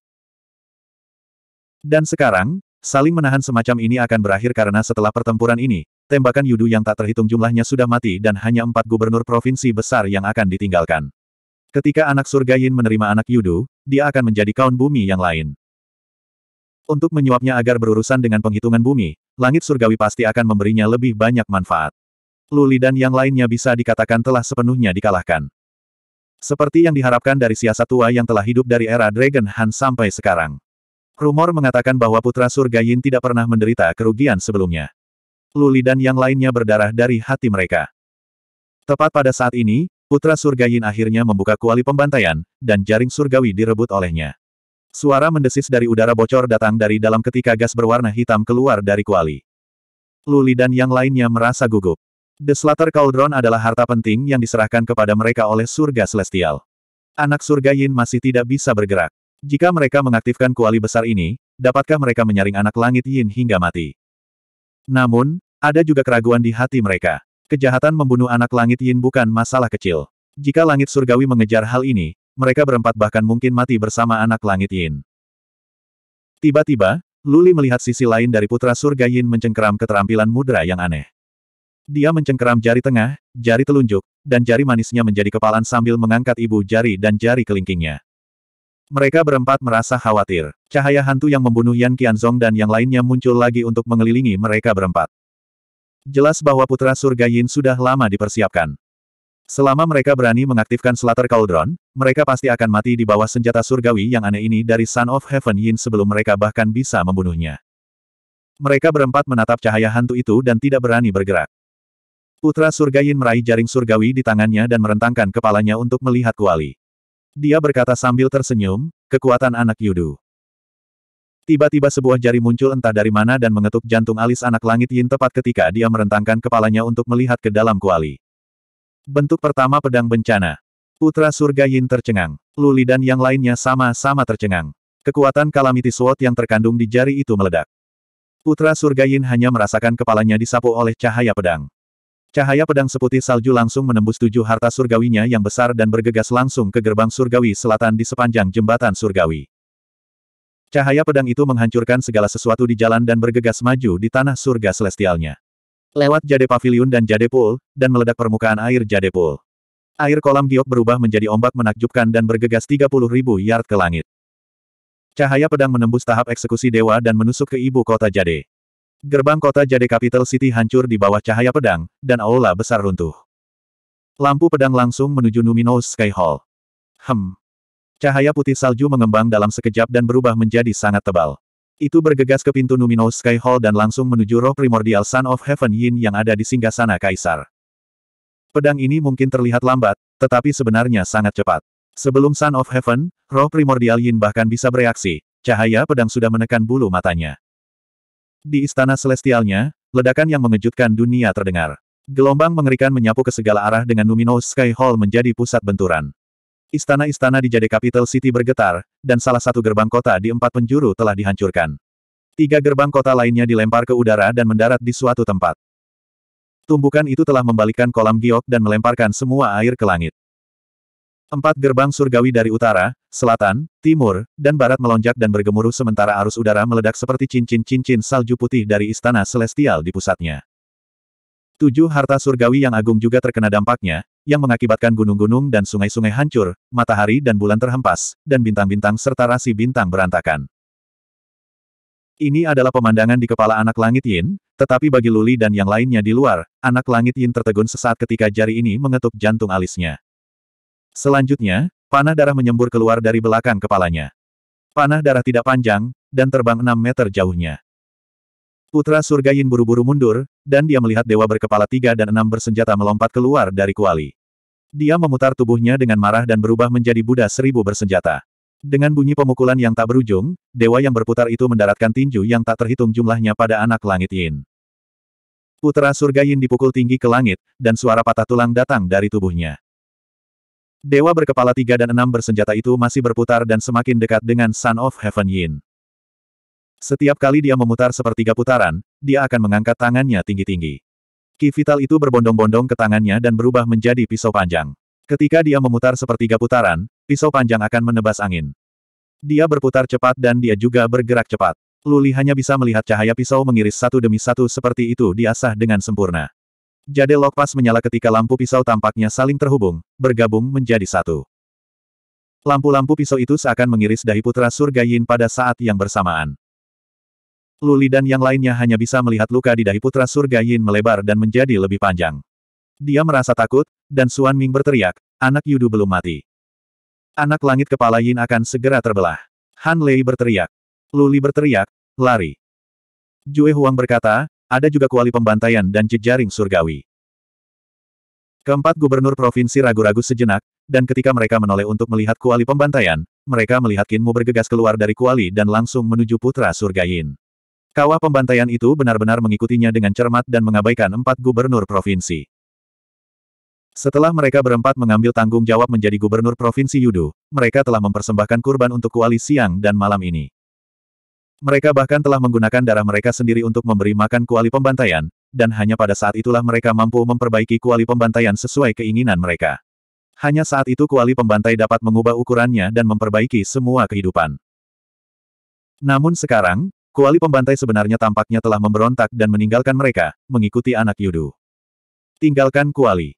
Dan sekarang, saling menahan semacam ini akan berakhir karena setelah pertempuran ini, tembakan Yudu yang tak terhitung jumlahnya sudah mati dan hanya empat gubernur provinsi besar yang akan ditinggalkan. Ketika anak surga Yin menerima anak Yudu, dia akan menjadi kaun bumi yang lain. Untuk menyuapnya agar berurusan dengan penghitungan bumi, langit surgawi pasti akan memberinya lebih banyak manfaat. Luli dan yang lainnya bisa dikatakan telah sepenuhnya dikalahkan. Seperti yang diharapkan dari siasat tua yang telah hidup dari era Dragon Han sampai sekarang. Rumor mengatakan bahwa putra surga Yin tidak pernah menderita kerugian sebelumnya. Luli dan yang lainnya berdarah dari hati mereka. Tepat pada saat ini, Putra Surga Yin akhirnya membuka kuali pembantaian, dan jaring surgawi direbut olehnya. Suara mendesis dari udara bocor datang dari dalam ketika gas berwarna hitam keluar dari kuali. Luli dan yang lainnya merasa gugup. The Slater Cauldron adalah harta penting yang diserahkan kepada mereka oleh surga celestial. Anak surga Yin masih tidak bisa bergerak. Jika mereka mengaktifkan kuali besar ini, dapatkah mereka menyaring anak langit Yin hingga mati? Namun, ada juga keraguan di hati mereka. Kejahatan membunuh anak langit Yin bukan masalah kecil. Jika langit surgawi mengejar hal ini, mereka berempat bahkan mungkin mati bersama anak langit Yin. Tiba-tiba, Luli melihat sisi lain dari putra surga Yin mencengkeram keterampilan mudra yang aneh. Dia mencengkeram jari tengah, jari telunjuk, dan jari manisnya menjadi kepalan sambil mengangkat ibu jari dan jari kelingkingnya. Mereka berempat merasa khawatir. Cahaya hantu yang membunuh Yan Qianzong dan yang lainnya muncul lagi untuk mengelilingi mereka berempat jelas bahwa Putra Surga Yin sudah lama dipersiapkan. Selama mereka berani mengaktifkan Slater Cauldron, mereka pasti akan mati di bawah senjata surgawi yang aneh ini dari Son of Heaven Yin sebelum mereka bahkan bisa membunuhnya. Mereka berempat menatap cahaya hantu itu dan tidak berani bergerak. Putra Surga Yin meraih jaring surgawi di tangannya dan merentangkan kepalanya untuk melihat kuali. Dia berkata sambil tersenyum, kekuatan anak Yudu. Tiba-tiba sebuah jari muncul entah dari mana dan mengetuk jantung alis anak langit Yin tepat ketika dia merentangkan kepalanya untuk melihat ke dalam kuali. Bentuk pertama pedang bencana. Putra surga Yin tercengang. Luli dan yang lainnya sama-sama tercengang. Kekuatan kalamiti suot yang terkandung di jari itu meledak. Putra surga Yin hanya merasakan kepalanya disapu oleh cahaya pedang. Cahaya pedang seputih salju langsung menembus tujuh harta surgawinya yang besar dan bergegas langsung ke gerbang surgawi selatan di sepanjang jembatan surgawi. Cahaya pedang itu menghancurkan segala sesuatu di jalan dan bergegas maju di tanah surga celestialnya. Lewat Jade Pavilion dan Jade Pool, dan meledak permukaan air Jade Pool. Air kolam giok berubah menjadi ombak menakjubkan dan bergegas 30 ribu yard ke langit. Cahaya pedang menembus tahap eksekusi dewa dan menusuk ke ibu kota Jade. Gerbang kota Jade Capital City hancur di bawah cahaya pedang, dan aula besar runtuh. Lampu pedang langsung menuju Numinous Sky Hall. Hmm. Cahaya putih salju mengembang dalam sekejap dan berubah menjadi sangat tebal. Itu bergegas ke pintu Numinous Sky Hall dan langsung menuju roh primordial Sun of Heaven Yin yang ada di singgah sana, kaisar. Pedang ini mungkin terlihat lambat, tetapi sebenarnya sangat cepat. Sebelum Sun of Heaven, roh primordial Yin bahkan bisa bereaksi. Cahaya pedang sudah menekan bulu matanya. Di istana celestialnya, ledakan yang mengejutkan dunia terdengar. Gelombang mengerikan menyapu ke segala arah dengan Numinous Sky Hall menjadi pusat benturan. Istana-istana di Jade Capital City bergetar, dan salah satu gerbang kota di empat penjuru telah dihancurkan. Tiga gerbang kota lainnya dilempar ke udara dan mendarat di suatu tempat. Tumbukan itu telah membalikkan kolam giok dan melemparkan semua air ke langit. Empat gerbang surgawi dari utara, selatan, timur, dan barat melonjak dan bergemuruh sementara arus udara meledak seperti cincin-cincin salju putih dari istana celestial di pusatnya. Tujuh harta surgawi yang agung juga terkena dampaknya, yang mengakibatkan gunung-gunung dan sungai-sungai hancur, matahari dan bulan terhempas, dan bintang-bintang serta rasi bintang berantakan. Ini adalah pemandangan di kepala anak langit Yin, tetapi bagi Luli dan yang lainnya di luar, anak langit Yin tertegun sesaat ketika jari ini mengetuk jantung alisnya. Selanjutnya, panah darah menyembur keluar dari belakang kepalanya. Panah darah tidak panjang, dan terbang 6 meter jauhnya. Putra Surga Yin buru-buru mundur, dan dia melihat dewa berkepala tiga dan enam bersenjata melompat keluar dari kuali. Dia memutar tubuhnya dengan marah dan berubah menjadi Buddha seribu bersenjata. Dengan bunyi pemukulan yang tak berujung, dewa yang berputar itu mendaratkan tinju yang tak terhitung jumlahnya pada anak langit Yin. Putra Surga Yin dipukul tinggi ke langit, dan suara patah tulang datang dari tubuhnya. Dewa berkepala tiga dan enam bersenjata itu masih berputar dan semakin dekat dengan Son of Heaven Yin. Setiap kali dia memutar sepertiga putaran, dia akan mengangkat tangannya tinggi-tinggi. Ki vital itu berbondong-bondong ke tangannya dan berubah menjadi pisau panjang. Ketika dia memutar sepertiga putaran, pisau panjang akan menebas angin. Dia berputar cepat dan dia juga bergerak cepat. Luli hanya bisa melihat cahaya pisau mengiris satu demi satu seperti itu diasah dengan sempurna. Jade lokpas menyala ketika lampu pisau tampaknya saling terhubung, bergabung menjadi satu. Lampu-lampu pisau itu seakan mengiris dahi putra surga Yin pada saat yang bersamaan. Luli dan yang lainnya hanya bisa melihat luka di dahi putra surga Yin melebar dan menjadi lebih panjang. Dia merasa takut, dan Suan Ming berteriak, anak Yudu belum mati. Anak langit kepala Yin akan segera terbelah. Han Lei berteriak. Luli berteriak, lari. Jue Huang berkata, ada juga kuali pembantaian dan jejaring surgawi. Keempat gubernur provinsi ragu-ragu sejenak, dan ketika mereka menoleh untuk melihat kuali pembantaian, mereka melihat Kinmu bergegas keluar dari kuali dan langsung menuju putra surga Yin. Kawah pembantaian itu benar-benar mengikutinya dengan cermat dan mengabaikan empat gubernur provinsi. Setelah mereka berempat mengambil tanggung jawab menjadi gubernur provinsi Yudu, mereka telah mempersembahkan kurban untuk kuali siang dan malam ini. Mereka bahkan telah menggunakan darah mereka sendiri untuk memberi makan kuali pembantaian, dan hanya pada saat itulah mereka mampu memperbaiki kuali pembantaian sesuai keinginan mereka. Hanya saat itu kuali pembantai dapat mengubah ukurannya dan memperbaiki semua kehidupan. Namun sekarang, Kuali pembantai sebenarnya tampaknya telah memberontak dan meninggalkan mereka, mengikuti anak Yudu. Tinggalkan Kuali.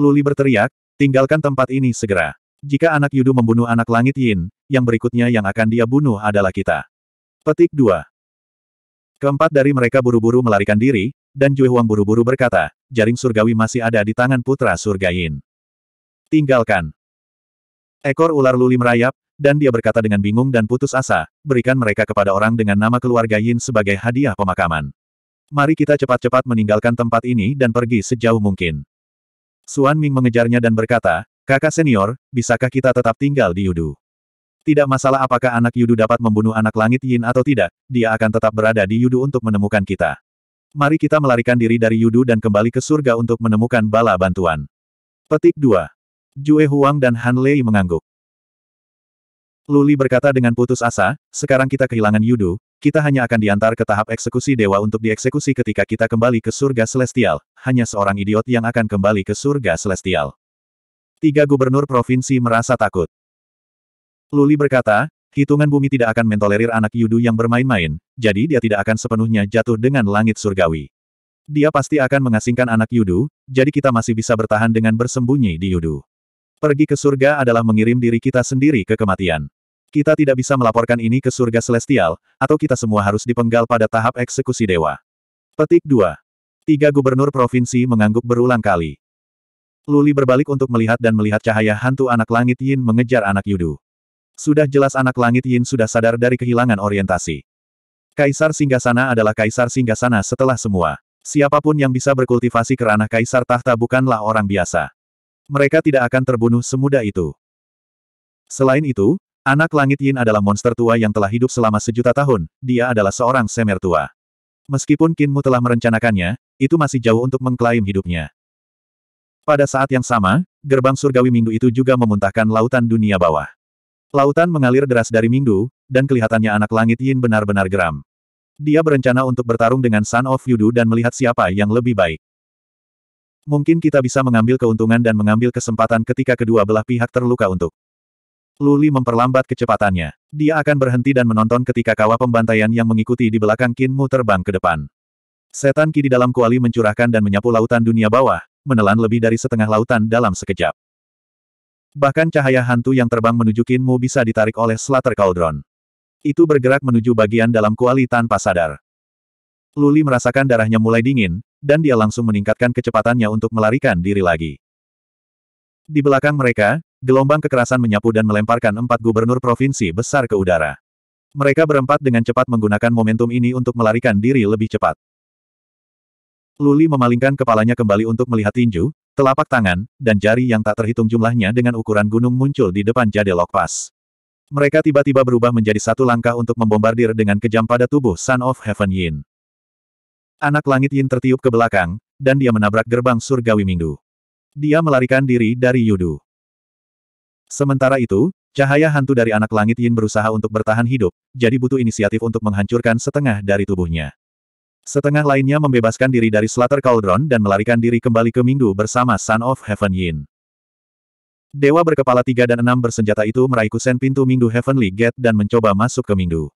Luli berteriak, tinggalkan tempat ini segera. Jika anak Yudu membunuh anak langit Yin, yang berikutnya yang akan dia bunuh adalah kita. Petik 2. Keempat dari mereka buru-buru melarikan diri, dan Jue Huang buru-buru berkata, jaring surgawi masih ada di tangan putra surga Yin. Tinggalkan. Ekor ular luli merayap, dan dia berkata dengan bingung dan putus asa, berikan mereka kepada orang dengan nama keluarga Yin sebagai hadiah pemakaman. Mari kita cepat-cepat meninggalkan tempat ini dan pergi sejauh mungkin. Suan Ming mengejarnya dan berkata, kakak senior, bisakah kita tetap tinggal di Yudu? Tidak masalah apakah anak Yudu dapat membunuh anak langit Yin atau tidak, dia akan tetap berada di Yudu untuk menemukan kita. Mari kita melarikan diri dari Yudu dan kembali ke surga untuk menemukan bala bantuan. Petik 2. Jue Huang dan Han Lei mengangguk. Luli berkata dengan putus asa, sekarang kita kehilangan Yudu, kita hanya akan diantar ke tahap eksekusi dewa untuk dieksekusi ketika kita kembali ke surga celestial, hanya seorang idiot yang akan kembali ke surga celestial. Tiga gubernur provinsi merasa takut. Luli berkata, hitungan bumi tidak akan mentolerir anak Yudu yang bermain-main, jadi dia tidak akan sepenuhnya jatuh dengan langit surgawi. Dia pasti akan mengasingkan anak Yudu, jadi kita masih bisa bertahan dengan bersembunyi di Yudu. Pergi ke surga adalah mengirim diri kita sendiri ke kematian. Kita tidak bisa melaporkan ini ke surga celestial, atau kita semua harus dipenggal pada tahap eksekusi dewa. Petik 2. Tiga gubernur provinsi mengangguk berulang kali. Luli berbalik untuk melihat dan melihat cahaya hantu anak langit Yin mengejar anak Yudu. Sudah jelas anak langit Yin sudah sadar dari kehilangan orientasi. Kaisar Singgasana adalah Kaisar Singgasana setelah semua. Siapapun yang bisa berkultivasi ke ranah kaisar tahta bukanlah orang biasa. Mereka tidak akan terbunuh semudah itu. Selain itu, Anak Langit Yin adalah monster tua yang telah hidup selama sejuta tahun, dia adalah seorang semer tua. Meskipun Kinmu telah merencanakannya, itu masih jauh untuk mengklaim hidupnya. Pada saat yang sama, gerbang surgawi Minggu itu juga memuntahkan lautan dunia bawah. Lautan mengalir deras dari Minggu, dan kelihatannya anak langit Yin benar-benar geram. Dia berencana untuk bertarung dengan Sun of Yudu dan melihat siapa yang lebih baik. Mungkin kita bisa mengambil keuntungan dan mengambil kesempatan ketika kedua belah pihak terluka untuk Luli memperlambat kecepatannya. Dia akan berhenti dan menonton ketika kawah pembantaian yang mengikuti di belakang Kinmu terbang ke depan. Setan Ki di dalam kuali mencurahkan dan menyapu lautan dunia bawah, menelan lebih dari setengah lautan dalam sekejap. Bahkan cahaya hantu yang terbang menuju Kinmu bisa ditarik oleh Slater Cauldron. Itu bergerak menuju bagian dalam kuali tanpa sadar. Luli merasakan darahnya mulai dingin, dan dia langsung meningkatkan kecepatannya untuk melarikan diri lagi. Di belakang mereka, Gelombang kekerasan menyapu dan melemparkan empat gubernur provinsi besar ke udara. Mereka berempat dengan cepat menggunakan momentum ini untuk melarikan diri lebih cepat. Luli memalingkan kepalanya kembali untuk melihat tinju, telapak tangan, dan jari yang tak terhitung jumlahnya dengan ukuran gunung muncul di depan jade Pass. Mereka tiba-tiba berubah menjadi satu langkah untuk membombardir dengan kejam pada tubuh Son of Heaven Yin. Anak langit Yin tertiup ke belakang, dan dia menabrak gerbang surgawi Minggu. Dia melarikan diri dari Yudu. Sementara itu, cahaya hantu dari anak langit Yin berusaha untuk bertahan hidup, jadi butuh inisiatif untuk menghancurkan setengah dari tubuhnya. Setengah lainnya membebaskan diri dari Slater Cauldron dan melarikan diri kembali ke Minggu bersama Son of Heaven Yin. Dewa berkepala tiga dan enam bersenjata itu meraih kusen pintu Minggu Heavenly Gate dan mencoba masuk ke Minggu.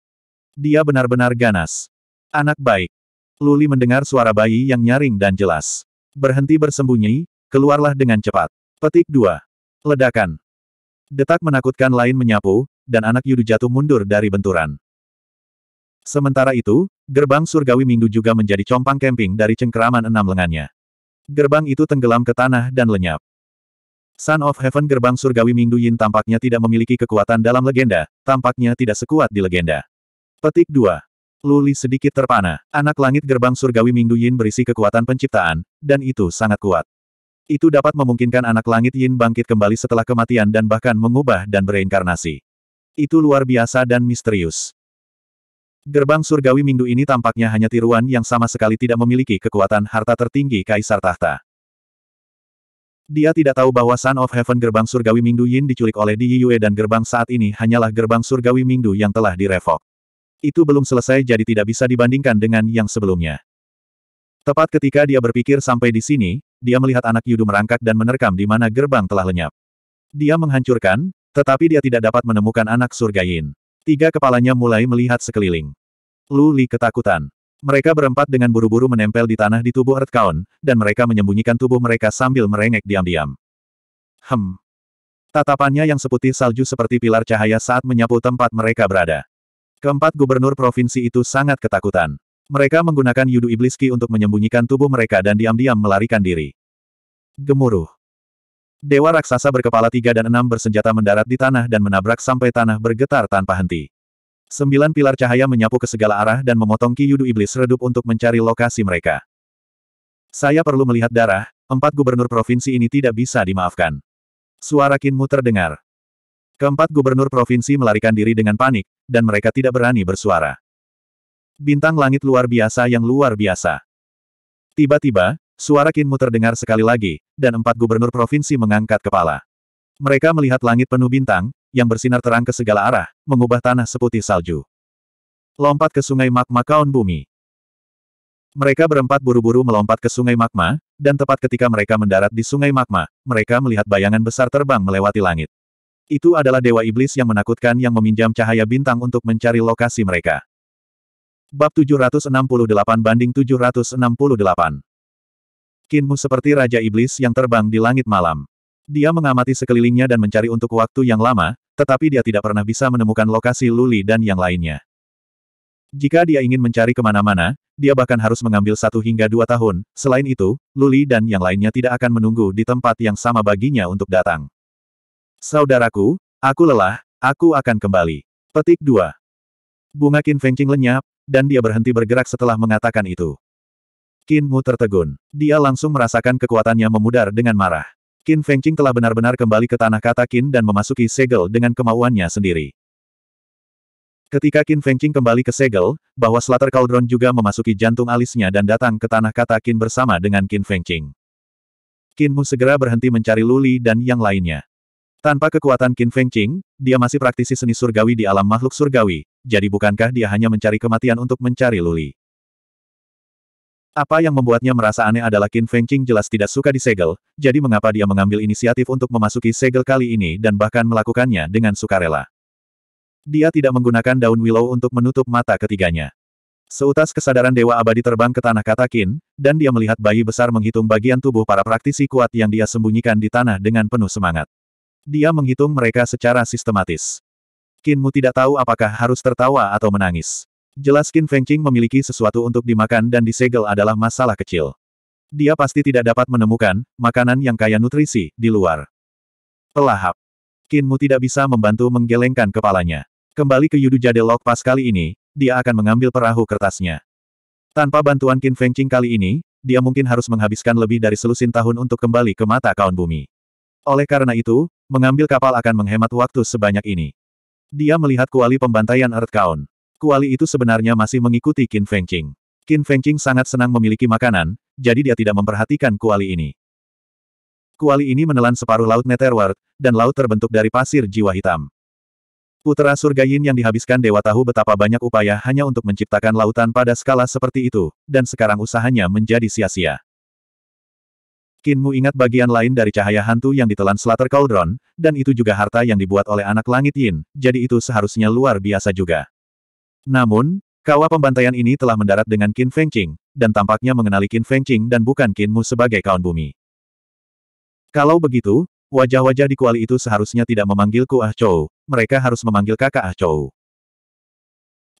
Dia benar-benar ganas. Anak baik. Luli mendengar suara bayi yang nyaring dan jelas. Berhenti bersembunyi, keluarlah dengan cepat. Petik 2. Ledakan. Detak menakutkan lain menyapu, dan anak Yudu jatuh mundur dari benturan. Sementara itu, gerbang surgawi Minggu juga menjadi compang kemping dari cengkeraman enam lengannya. Gerbang itu tenggelam ke tanah dan lenyap. Sun of Heaven gerbang surgawi Mingdu Yin tampaknya tidak memiliki kekuatan dalam legenda, tampaknya tidak sekuat di legenda. Petik 2. Luli sedikit terpana. Anak langit gerbang surgawi Mingdu Yin berisi kekuatan penciptaan, dan itu sangat kuat. Itu dapat memungkinkan anak langit Yin bangkit kembali setelah kematian dan bahkan mengubah dan bereinkarnasi. Itu luar biasa dan misterius. Gerbang surgawi minggu ini tampaknya hanya tiruan yang sama sekali tidak memiliki kekuatan harta tertinggi kaisar tahta. Dia tidak tahu bahwa Son of Heaven gerbang surgawi Minggu Yin diculik oleh Di Yue dan gerbang saat ini hanyalah gerbang surgawi Minggu yang telah direvok. Itu belum selesai jadi tidak bisa dibandingkan dengan yang sebelumnya. Tepat ketika dia berpikir sampai di sini, dia melihat anak Yudu merangkak dan menerkam di mana gerbang telah lenyap. Dia menghancurkan, tetapi dia tidak dapat menemukan anak surga Yin. Tiga kepalanya mulai melihat sekeliling. Lu Li ketakutan. Mereka berempat dengan buru-buru menempel di tanah di tubuh Earthcawn, dan mereka menyembunyikan tubuh mereka sambil merengek diam-diam. Hem. Tatapannya yang seputih salju seperti pilar cahaya saat menyapu tempat mereka berada. Keempat gubernur provinsi itu sangat ketakutan. Mereka menggunakan Yudu ibliski untuk menyembunyikan tubuh mereka dan diam-diam melarikan diri. Gemuruh. Dewa raksasa berkepala tiga dan enam bersenjata mendarat di tanah dan menabrak sampai tanah bergetar tanpa henti. Sembilan pilar cahaya menyapu ke segala arah dan memotong Ki Yudu Iblis redup untuk mencari lokasi mereka. Saya perlu melihat darah, empat gubernur provinsi ini tidak bisa dimaafkan. Suara Kinmu terdengar. Keempat gubernur provinsi melarikan diri dengan panik, dan mereka tidak berani bersuara. Bintang langit luar biasa yang luar biasa. Tiba-tiba, suara Kinmu terdengar sekali lagi, dan empat gubernur provinsi mengangkat kepala. Mereka melihat langit penuh bintang, yang bersinar terang ke segala arah, mengubah tanah seputih salju. Lompat ke sungai magma kaun bumi. Mereka berempat buru-buru melompat ke sungai magma, dan tepat ketika mereka mendarat di sungai magma, mereka melihat bayangan besar terbang melewati langit. Itu adalah dewa iblis yang menakutkan yang meminjam cahaya bintang untuk mencari lokasi mereka. Bab 768 banding 768. Kinmu seperti Raja Iblis yang terbang di langit malam. Dia mengamati sekelilingnya dan mencari untuk waktu yang lama, tetapi dia tidak pernah bisa menemukan lokasi Luli dan yang lainnya. Jika dia ingin mencari kemana-mana, dia bahkan harus mengambil satu hingga dua tahun. Selain itu, Luli dan yang lainnya tidak akan menunggu di tempat yang sama baginya untuk datang. Saudaraku, aku lelah, aku akan kembali. Petik 2. Bunga Qin Qing lenyap, dan dia berhenti bergerak setelah mengatakan itu. Qin Mu tertegun. Dia langsung merasakan kekuatannya memudar dengan marah. Qin Fengqing telah benar-benar kembali ke tanah kata Qin dan memasuki segel dengan kemauannya sendiri. Ketika Qin Fengqing kembali ke segel, bahwa Slater Cauldron juga memasuki jantung alisnya dan datang ke tanah kata Qin bersama dengan Qin Fengqing. Qin Mu segera berhenti mencari Luli dan yang lainnya. Tanpa kekuatan Qin Feng Qing, dia masih praktisi seni surgawi di alam makhluk surgawi, jadi bukankah dia hanya mencari kematian untuk mencari Luli? Apa yang membuatnya merasa aneh adalah Qin Feng Qing jelas tidak suka disegel, jadi mengapa dia mengambil inisiatif untuk memasuki segel kali ini dan bahkan melakukannya dengan sukarela. Dia tidak menggunakan daun willow untuk menutup mata ketiganya. Seutas kesadaran Dewa Abadi terbang ke tanah kata Qin, dan dia melihat bayi besar menghitung bagian tubuh para praktisi kuat yang dia sembunyikan di tanah dengan penuh semangat. Dia menghitung mereka secara sistematis. Kinmu tidak tahu apakah harus tertawa atau menangis. Jelas Qin Fengqing memiliki sesuatu untuk dimakan dan disegel adalah masalah kecil. Dia pasti tidak dapat menemukan makanan yang kaya nutrisi di luar. Pelahap. Kinmu tidak bisa membantu menggelengkan kepalanya. Kembali ke Yudu Jade Jadelok pas kali ini, dia akan mengambil perahu kertasnya. Tanpa bantuan Qin Fengqing kali ini, dia mungkin harus menghabiskan lebih dari selusin tahun untuk kembali ke mata kaun bumi. Oleh karena itu, Mengambil kapal akan menghemat waktu sebanyak ini. Dia melihat kuali pembantaian Earth Kuali itu sebenarnya masih mengikuti Qin Fengqing. Qin Fengqing sangat senang memiliki makanan, jadi dia tidak memperhatikan kuali ini. Kuali ini menelan separuh laut Netherworld, dan laut terbentuk dari pasir jiwa hitam. Putera surga Yin yang dihabiskan Dewa tahu betapa banyak upaya hanya untuk menciptakan lautan pada skala seperti itu, dan sekarang usahanya menjadi sia-sia. Kinmu ingat bagian lain dari cahaya hantu yang ditelan Slater Cauldron, dan itu juga harta yang dibuat oleh anak langit Yin, jadi itu seharusnya luar biasa juga. Namun, kawah pembantaian ini telah mendarat dengan Qin Fengqing, dan tampaknya mengenali Qin Fengqing dan bukan Kinmu sebagai kaun bumi. Kalau begitu, wajah-wajah di kuali itu seharusnya tidak memanggilku Ah Chou, mereka harus memanggil kakak Ah Chou.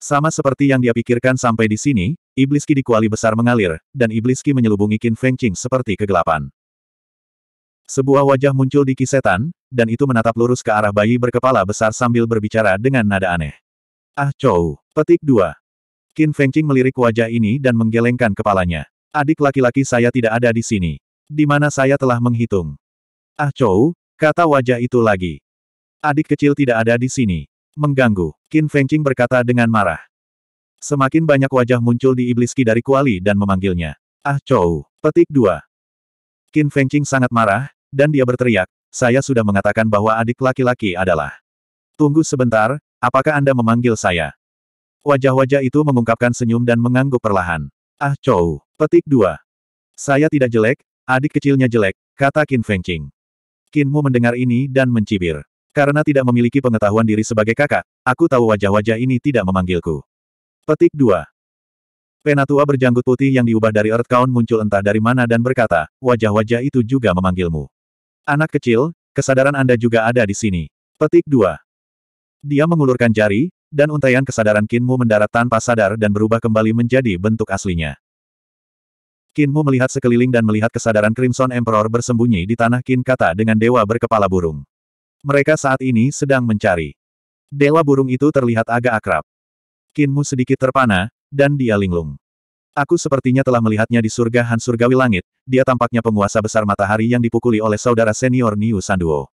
Sama seperti yang dia pikirkan sampai di sini, iblis ki di kuali besar mengalir, dan iblis ki menyelubungi Qin Feng Qing seperti kegelapan. Sebuah wajah muncul di kisetan, dan itu menatap lurus ke arah bayi berkepala besar sambil berbicara dengan nada aneh. Ah Chou, petik dua. Qin Feng Qing melirik wajah ini dan menggelengkan kepalanya. Adik laki-laki saya tidak ada di sini. Di mana saya telah menghitung. Ah Chou, kata wajah itu lagi. Adik kecil tidak ada di sini. Mengganggu. Qin Fengqing berkata dengan marah. Semakin banyak wajah muncul di iblis Qi dari Kuali dan memanggilnya. Ah Chou. Petik dua. Qin Fengqing sangat marah, dan dia berteriak, saya sudah mengatakan bahwa adik laki-laki adalah. Tunggu sebentar, apakah Anda memanggil saya? Wajah-wajah itu mengungkapkan senyum dan mengangguk perlahan. Ah Chou. Petik dua. Saya tidak jelek, adik kecilnya jelek, kata Qin Fengqing. Qinmu mendengar ini dan mencibir. Karena tidak memiliki pengetahuan diri sebagai kakak, aku tahu wajah-wajah ini tidak memanggilku. Petik 2. Penatua berjanggut putih yang diubah dari Earthcount muncul entah dari mana dan berkata, wajah-wajah itu juga memanggilmu. Anak kecil, kesadaran Anda juga ada di sini. Petik 2. Dia mengulurkan jari, dan untaian kesadaran Kinmu mendarat tanpa sadar dan berubah kembali menjadi bentuk aslinya. Kinmu melihat sekeliling dan melihat kesadaran Crimson Emperor bersembunyi di tanah Kin kata dengan dewa berkepala burung. Mereka saat ini sedang mencari. Dewa burung itu terlihat agak akrab. Kinmu sedikit terpana, dan dia linglung. Aku sepertinya telah melihatnya di surga Han Surgawi Langit, dia tampaknya penguasa besar matahari yang dipukuli oleh saudara senior Niu Sanduo.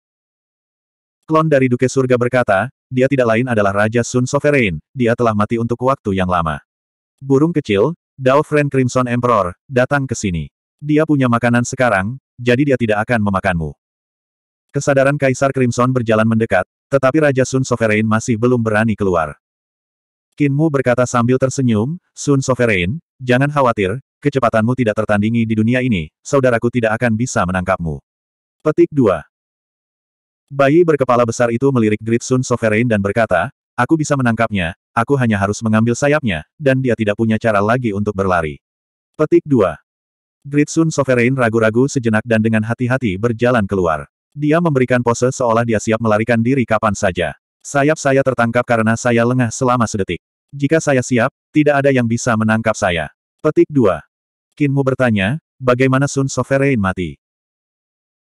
Klon dari Duke Surga berkata, dia tidak lain adalah Raja Sun Sovereign, dia telah mati untuk waktu yang lama. Burung kecil, Dao Friend Crimson Emperor, datang ke sini. Dia punya makanan sekarang, jadi dia tidak akan memakanmu. Kesadaran Kaisar Crimson berjalan mendekat, tetapi Raja Sun Sovereign masih belum berani keluar. Kinmu berkata sambil tersenyum, Sun Sovereign, jangan khawatir, kecepatanmu tidak tertandingi di dunia ini, saudaraku tidak akan bisa menangkapmu. Petik 2 Bayi berkepala besar itu melirik Grid Sun Sovereign dan berkata, Aku bisa menangkapnya, aku hanya harus mengambil sayapnya, dan dia tidak punya cara lagi untuk berlari. Petik 2. Gritsun Sovereign ragu-ragu sejenak dan dengan hati-hati berjalan keluar. Dia memberikan pose seolah dia siap melarikan diri kapan saja. Sayap saya tertangkap karena saya lengah selama sedetik. Jika saya siap, tidak ada yang bisa menangkap saya. Petik 2. Kinmu bertanya, bagaimana Sun Sovereign mati?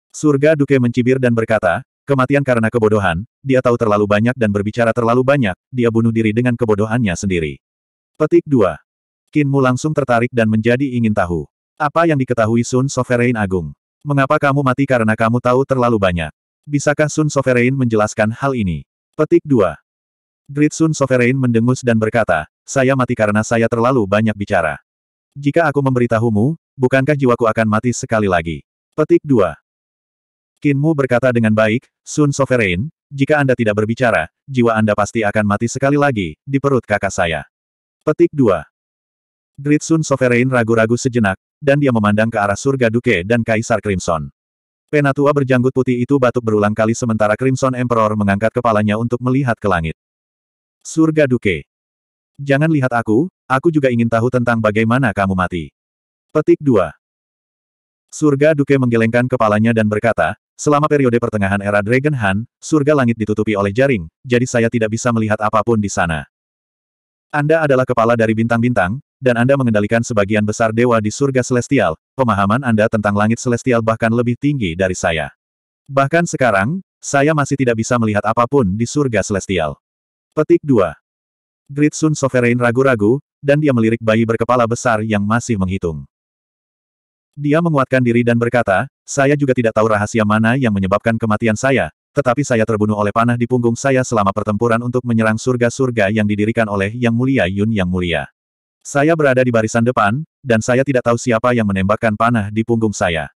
Surga Duke mencibir dan berkata, kematian karena kebodohan, dia tahu terlalu banyak dan berbicara terlalu banyak, dia bunuh diri dengan kebodohannya sendiri. Petik 2. Kinmu langsung tertarik dan menjadi ingin tahu. Apa yang diketahui Sun Sovereign Agung? Mengapa kamu mati karena kamu tahu terlalu banyak? Bisakah Sun Sovereign menjelaskan hal ini? Petik 2. Great Sun Sovereign mendengus dan berkata, saya mati karena saya terlalu banyak bicara. Jika aku memberitahumu, bukankah jiwaku akan mati sekali lagi? Petik 2. Kinmu berkata dengan baik, Sun Sovereign, jika Anda tidak berbicara, jiwa Anda pasti akan mati sekali lagi, di perut kakak saya. Petik 2. Great Sun Sovereign ragu-ragu sejenak, dan dia memandang ke arah surga Duke dan Kaisar Crimson. Penatua berjanggut putih itu batuk berulang kali sementara Crimson Emperor mengangkat kepalanya untuk melihat ke langit. Surga Duke. Jangan lihat aku, aku juga ingin tahu tentang bagaimana kamu mati. Petik 2. Surga Duke menggelengkan kepalanya dan berkata, selama periode pertengahan era Dragon Han, surga langit ditutupi oleh jaring, jadi saya tidak bisa melihat apapun di sana. Anda adalah kepala dari bintang-bintang, dan Anda mengendalikan sebagian besar dewa di surga celestial, pemahaman Anda tentang langit celestial bahkan lebih tinggi dari saya. Bahkan sekarang, saya masih tidak bisa melihat apapun di surga celestial. Petik 2. Gritsun Sovereign ragu-ragu, dan dia melirik bayi berkepala besar yang masih menghitung. Dia menguatkan diri dan berkata, saya juga tidak tahu rahasia mana yang menyebabkan kematian saya, tetapi saya terbunuh oleh panah di punggung saya selama pertempuran untuk menyerang surga-surga yang didirikan oleh Yang Mulia Yun Yang Mulia. Saya berada di barisan depan, dan saya tidak tahu siapa yang menembakkan panah di punggung saya.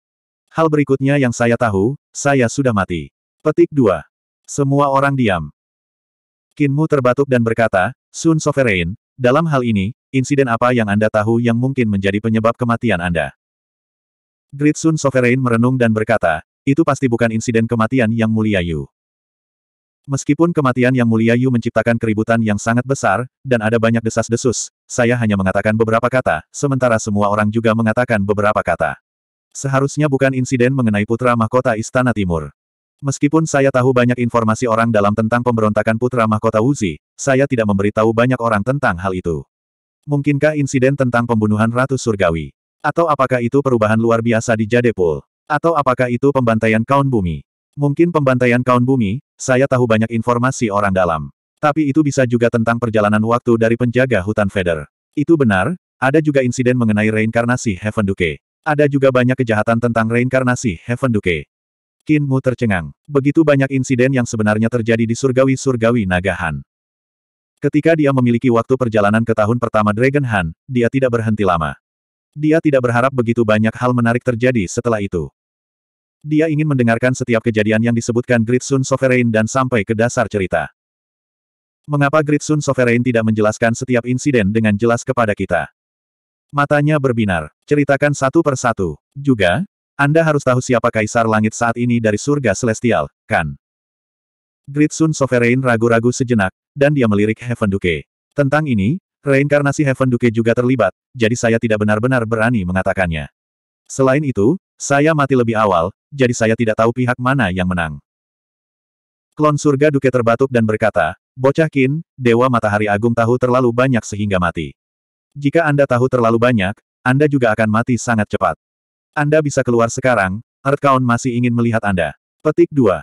Hal berikutnya yang saya tahu, saya sudah mati. Petik 2. Semua orang diam. Kinmu terbatuk dan berkata, Sun Sovereign, dalam hal ini, insiden apa yang Anda tahu yang mungkin menjadi penyebab kematian Anda? Grid Sun Sovereign merenung dan berkata, itu pasti bukan insiden kematian yang mulia Yu. Meskipun kematian yang mulia Yu menciptakan keributan yang sangat besar, dan ada banyak desas-desus, saya hanya mengatakan beberapa kata, sementara semua orang juga mengatakan beberapa kata. Seharusnya bukan insiden mengenai putra mahkota Istana Timur. Meskipun saya tahu banyak informasi orang dalam tentang pemberontakan putra mahkota Wuzi, saya tidak memberitahu banyak orang tentang hal itu. Mungkinkah insiden tentang pembunuhan Ratu Surgawi? Atau apakah itu perubahan luar biasa di Jadepul? Atau apakah itu pembantaian Kaun Bumi? Mungkin pembantaian kaun bumi, saya tahu banyak informasi orang dalam. Tapi itu bisa juga tentang perjalanan waktu dari penjaga hutan Feder. Itu benar, ada juga insiden mengenai reinkarnasi Heaven Duke. Ada juga banyak kejahatan tentang reinkarnasi Heaven Duke. Kinmu tercengang. Begitu banyak insiden yang sebenarnya terjadi di surgawi-surgawi Nagahan. Ketika dia memiliki waktu perjalanan ke tahun pertama Dragon Han, dia tidak berhenti lama. Dia tidak berharap begitu banyak hal menarik terjadi setelah itu. Dia ingin mendengarkan setiap kejadian yang disebutkan Great Sovereign dan sampai ke dasar cerita. Mengapa Great Sovereign tidak menjelaskan setiap insiden dengan jelas kepada kita? Matanya berbinar. Ceritakan satu per satu. Juga, Anda harus tahu siapa Kaisar Langit saat ini dari surga celestial, kan? Great Sovereign ragu-ragu sejenak, dan dia melirik Heaven Duke. Tentang ini, reinkarnasi Heaven Duke juga terlibat, jadi saya tidak benar-benar berani mengatakannya. Selain itu, saya mati lebih awal, jadi saya tidak tahu pihak mana yang menang. Klon surga Duke terbatuk dan berkata, Bocah Kin, Dewa Matahari Agung tahu terlalu banyak sehingga mati. Jika Anda tahu terlalu banyak, Anda juga akan mati sangat cepat. Anda bisa keluar sekarang, Earthkaun masih ingin melihat Anda. Petik 2.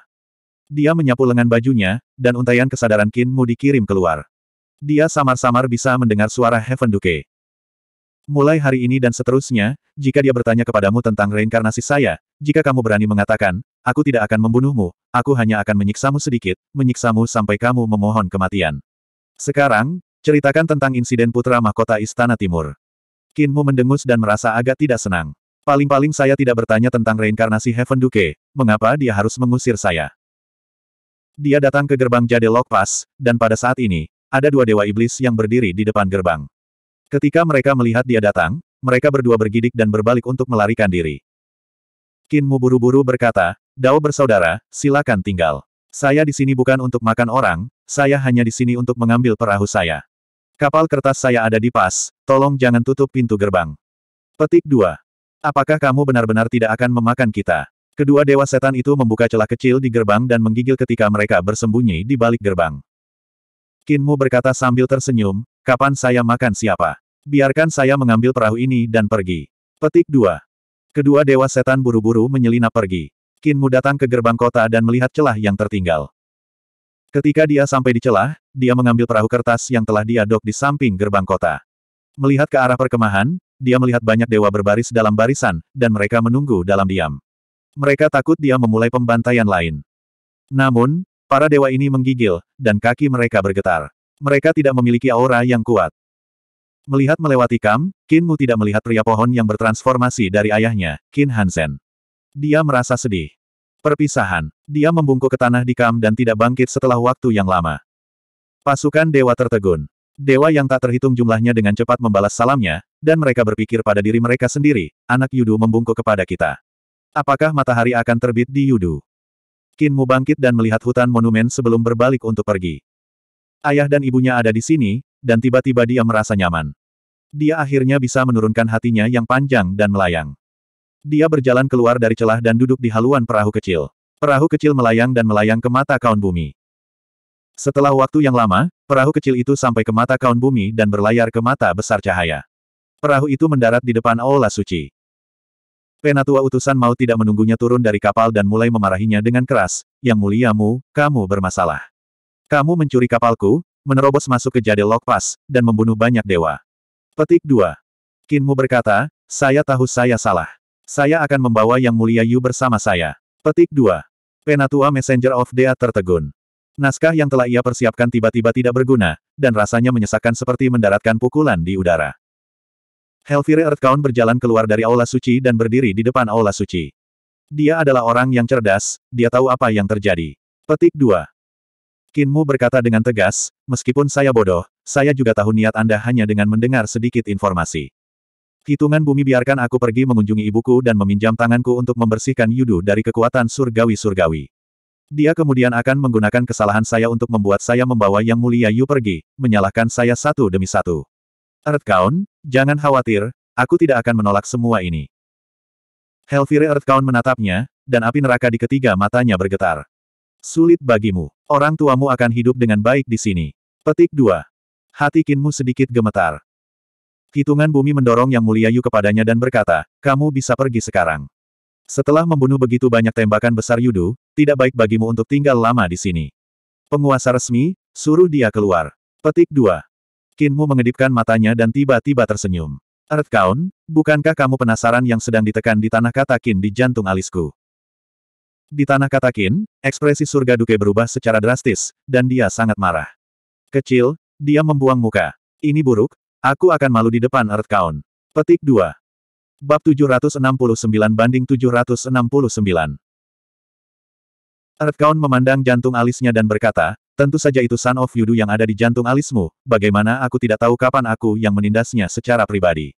Dia menyapu lengan bajunya, dan untayan kesadaran Kinmu dikirim keluar. Dia samar-samar bisa mendengar suara Heaven Duke. Mulai hari ini dan seterusnya, jika dia bertanya kepadamu tentang reinkarnasi saya, jika kamu berani mengatakan, aku tidak akan membunuhmu, aku hanya akan menyiksamu sedikit, menyiksamu sampai kamu memohon kematian. Sekarang, ceritakan tentang insiden putra mahkota Istana Timur. Kinmu mendengus dan merasa agak tidak senang. Paling-paling saya tidak bertanya tentang reinkarnasi Heaven Duke, mengapa dia harus mengusir saya? Dia datang ke gerbang Jade Lock Pass, dan pada saat ini, ada dua dewa iblis yang berdiri di depan gerbang. Ketika mereka melihat dia datang, mereka berdua bergidik dan berbalik untuk melarikan diri. Kinmu buru-buru berkata, Dao bersaudara, silakan tinggal. Saya di sini bukan untuk makan orang, saya hanya di sini untuk mengambil perahu saya. Kapal kertas saya ada di pas, tolong jangan tutup pintu gerbang. Petik 2. Apakah kamu benar-benar tidak akan memakan kita? Kedua dewa setan itu membuka celah kecil di gerbang dan menggigil ketika mereka bersembunyi di balik gerbang. Kinmu berkata sambil tersenyum, Kapan saya makan siapa? Biarkan saya mengambil perahu ini dan pergi. Petik 2. Kedua dewa setan buru-buru menyelinap pergi. Kinmu datang ke gerbang kota dan melihat celah yang tertinggal. Ketika dia sampai di celah, dia mengambil perahu kertas yang telah dia di samping gerbang kota. Melihat ke arah perkemahan, dia melihat banyak dewa berbaris dalam barisan, dan mereka menunggu dalam diam. Mereka takut dia memulai pembantaian lain. Namun, para dewa ini menggigil, dan kaki mereka bergetar. Mereka tidak memiliki aura yang kuat. Melihat melewati Kam, Qin Mu tidak melihat pria pohon yang bertransformasi dari ayahnya, Qin Hansen. Dia merasa sedih. Perpisahan. Dia membungkuk ke tanah di Kam dan tidak bangkit setelah waktu yang lama. Pasukan dewa tertegun. Dewa yang tak terhitung jumlahnya dengan cepat membalas salamnya, dan mereka berpikir pada diri mereka sendiri, anak Yudu membungkuk kepada kita. Apakah matahari akan terbit di Yudu? Kinmu bangkit dan melihat hutan monumen sebelum berbalik untuk pergi. Ayah dan ibunya ada di sini, dan tiba-tiba dia merasa nyaman. Dia akhirnya bisa menurunkan hatinya yang panjang dan melayang. Dia berjalan keluar dari celah dan duduk di haluan perahu kecil. Perahu kecil melayang dan melayang ke mata kaun bumi. Setelah waktu yang lama, perahu kecil itu sampai ke mata kaun bumi dan berlayar ke mata besar cahaya. Perahu itu mendarat di depan Aula Suci. Penatua utusan mau tidak menunggunya turun dari kapal dan mulai memarahinya dengan keras, Yang muliamu, kamu bermasalah. Kamu mencuri kapalku, menerobos masuk ke Jade Lock Pass, dan membunuh banyak dewa. Petik 2. Kinmu berkata, saya tahu saya salah. Saya akan membawa Yang Mulia Yu bersama saya. Petik 2. Penatua Messenger of Dea tertegun. Naskah yang telah ia persiapkan tiba-tiba tidak berguna, dan rasanya menyesakkan seperti mendaratkan pukulan di udara. Helvire Earthcount berjalan keluar dari Aula Suci dan berdiri di depan Aula Suci. Dia adalah orang yang cerdas, dia tahu apa yang terjadi. Petik 2. Kinmu berkata dengan tegas, meskipun saya bodoh, saya juga tahu niat Anda hanya dengan mendengar sedikit informasi. Hitungan bumi biarkan aku pergi mengunjungi ibuku dan meminjam tanganku untuk membersihkan Yudu dari kekuatan surgawi-surgawi. Dia kemudian akan menggunakan kesalahan saya untuk membuat saya membawa Yang Mulia Yu pergi, menyalahkan saya satu demi satu. Earthcount, jangan khawatir, aku tidak akan menolak semua ini. Helvire Earthcount menatapnya, dan api neraka di ketiga matanya bergetar. Sulit bagimu. Orang tuamu akan hidup dengan baik di sini. Petik 2. Hati Kinmu sedikit gemetar. Hitungan bumi mendorong Yang Mulia Yu kepadanya dan berkata, kamu bisa pergi sekarang. Setelah membunuh begitu banyak tembakan besar Yudu, tidak baik bagimu untuk tinggal lama di sini. Penguasa resmi, suruh dia keluar. Petik 2. Kinmu mengedipkan matanya dan tiba-tiba tersenyum. Earthcount, bukankah kamu penasaran yang sedang ditekan di tanah kata Kin di jantung alisku? Di tanah Katakin, ekspresi surga Duke berubah secara drastis, dan dia sangat marah. Kecil, dia membuang muka. Ini buruk, aku akan malu di depan Count. Petik 2. Bab 769 banding 769. Count memandang jantung alisnya dan berkata, tentu saja itu Son of Yudu yang ada di jantung alismu, bagaimana aku tidak tahu kapan aku yang menindasnya secara pribadi.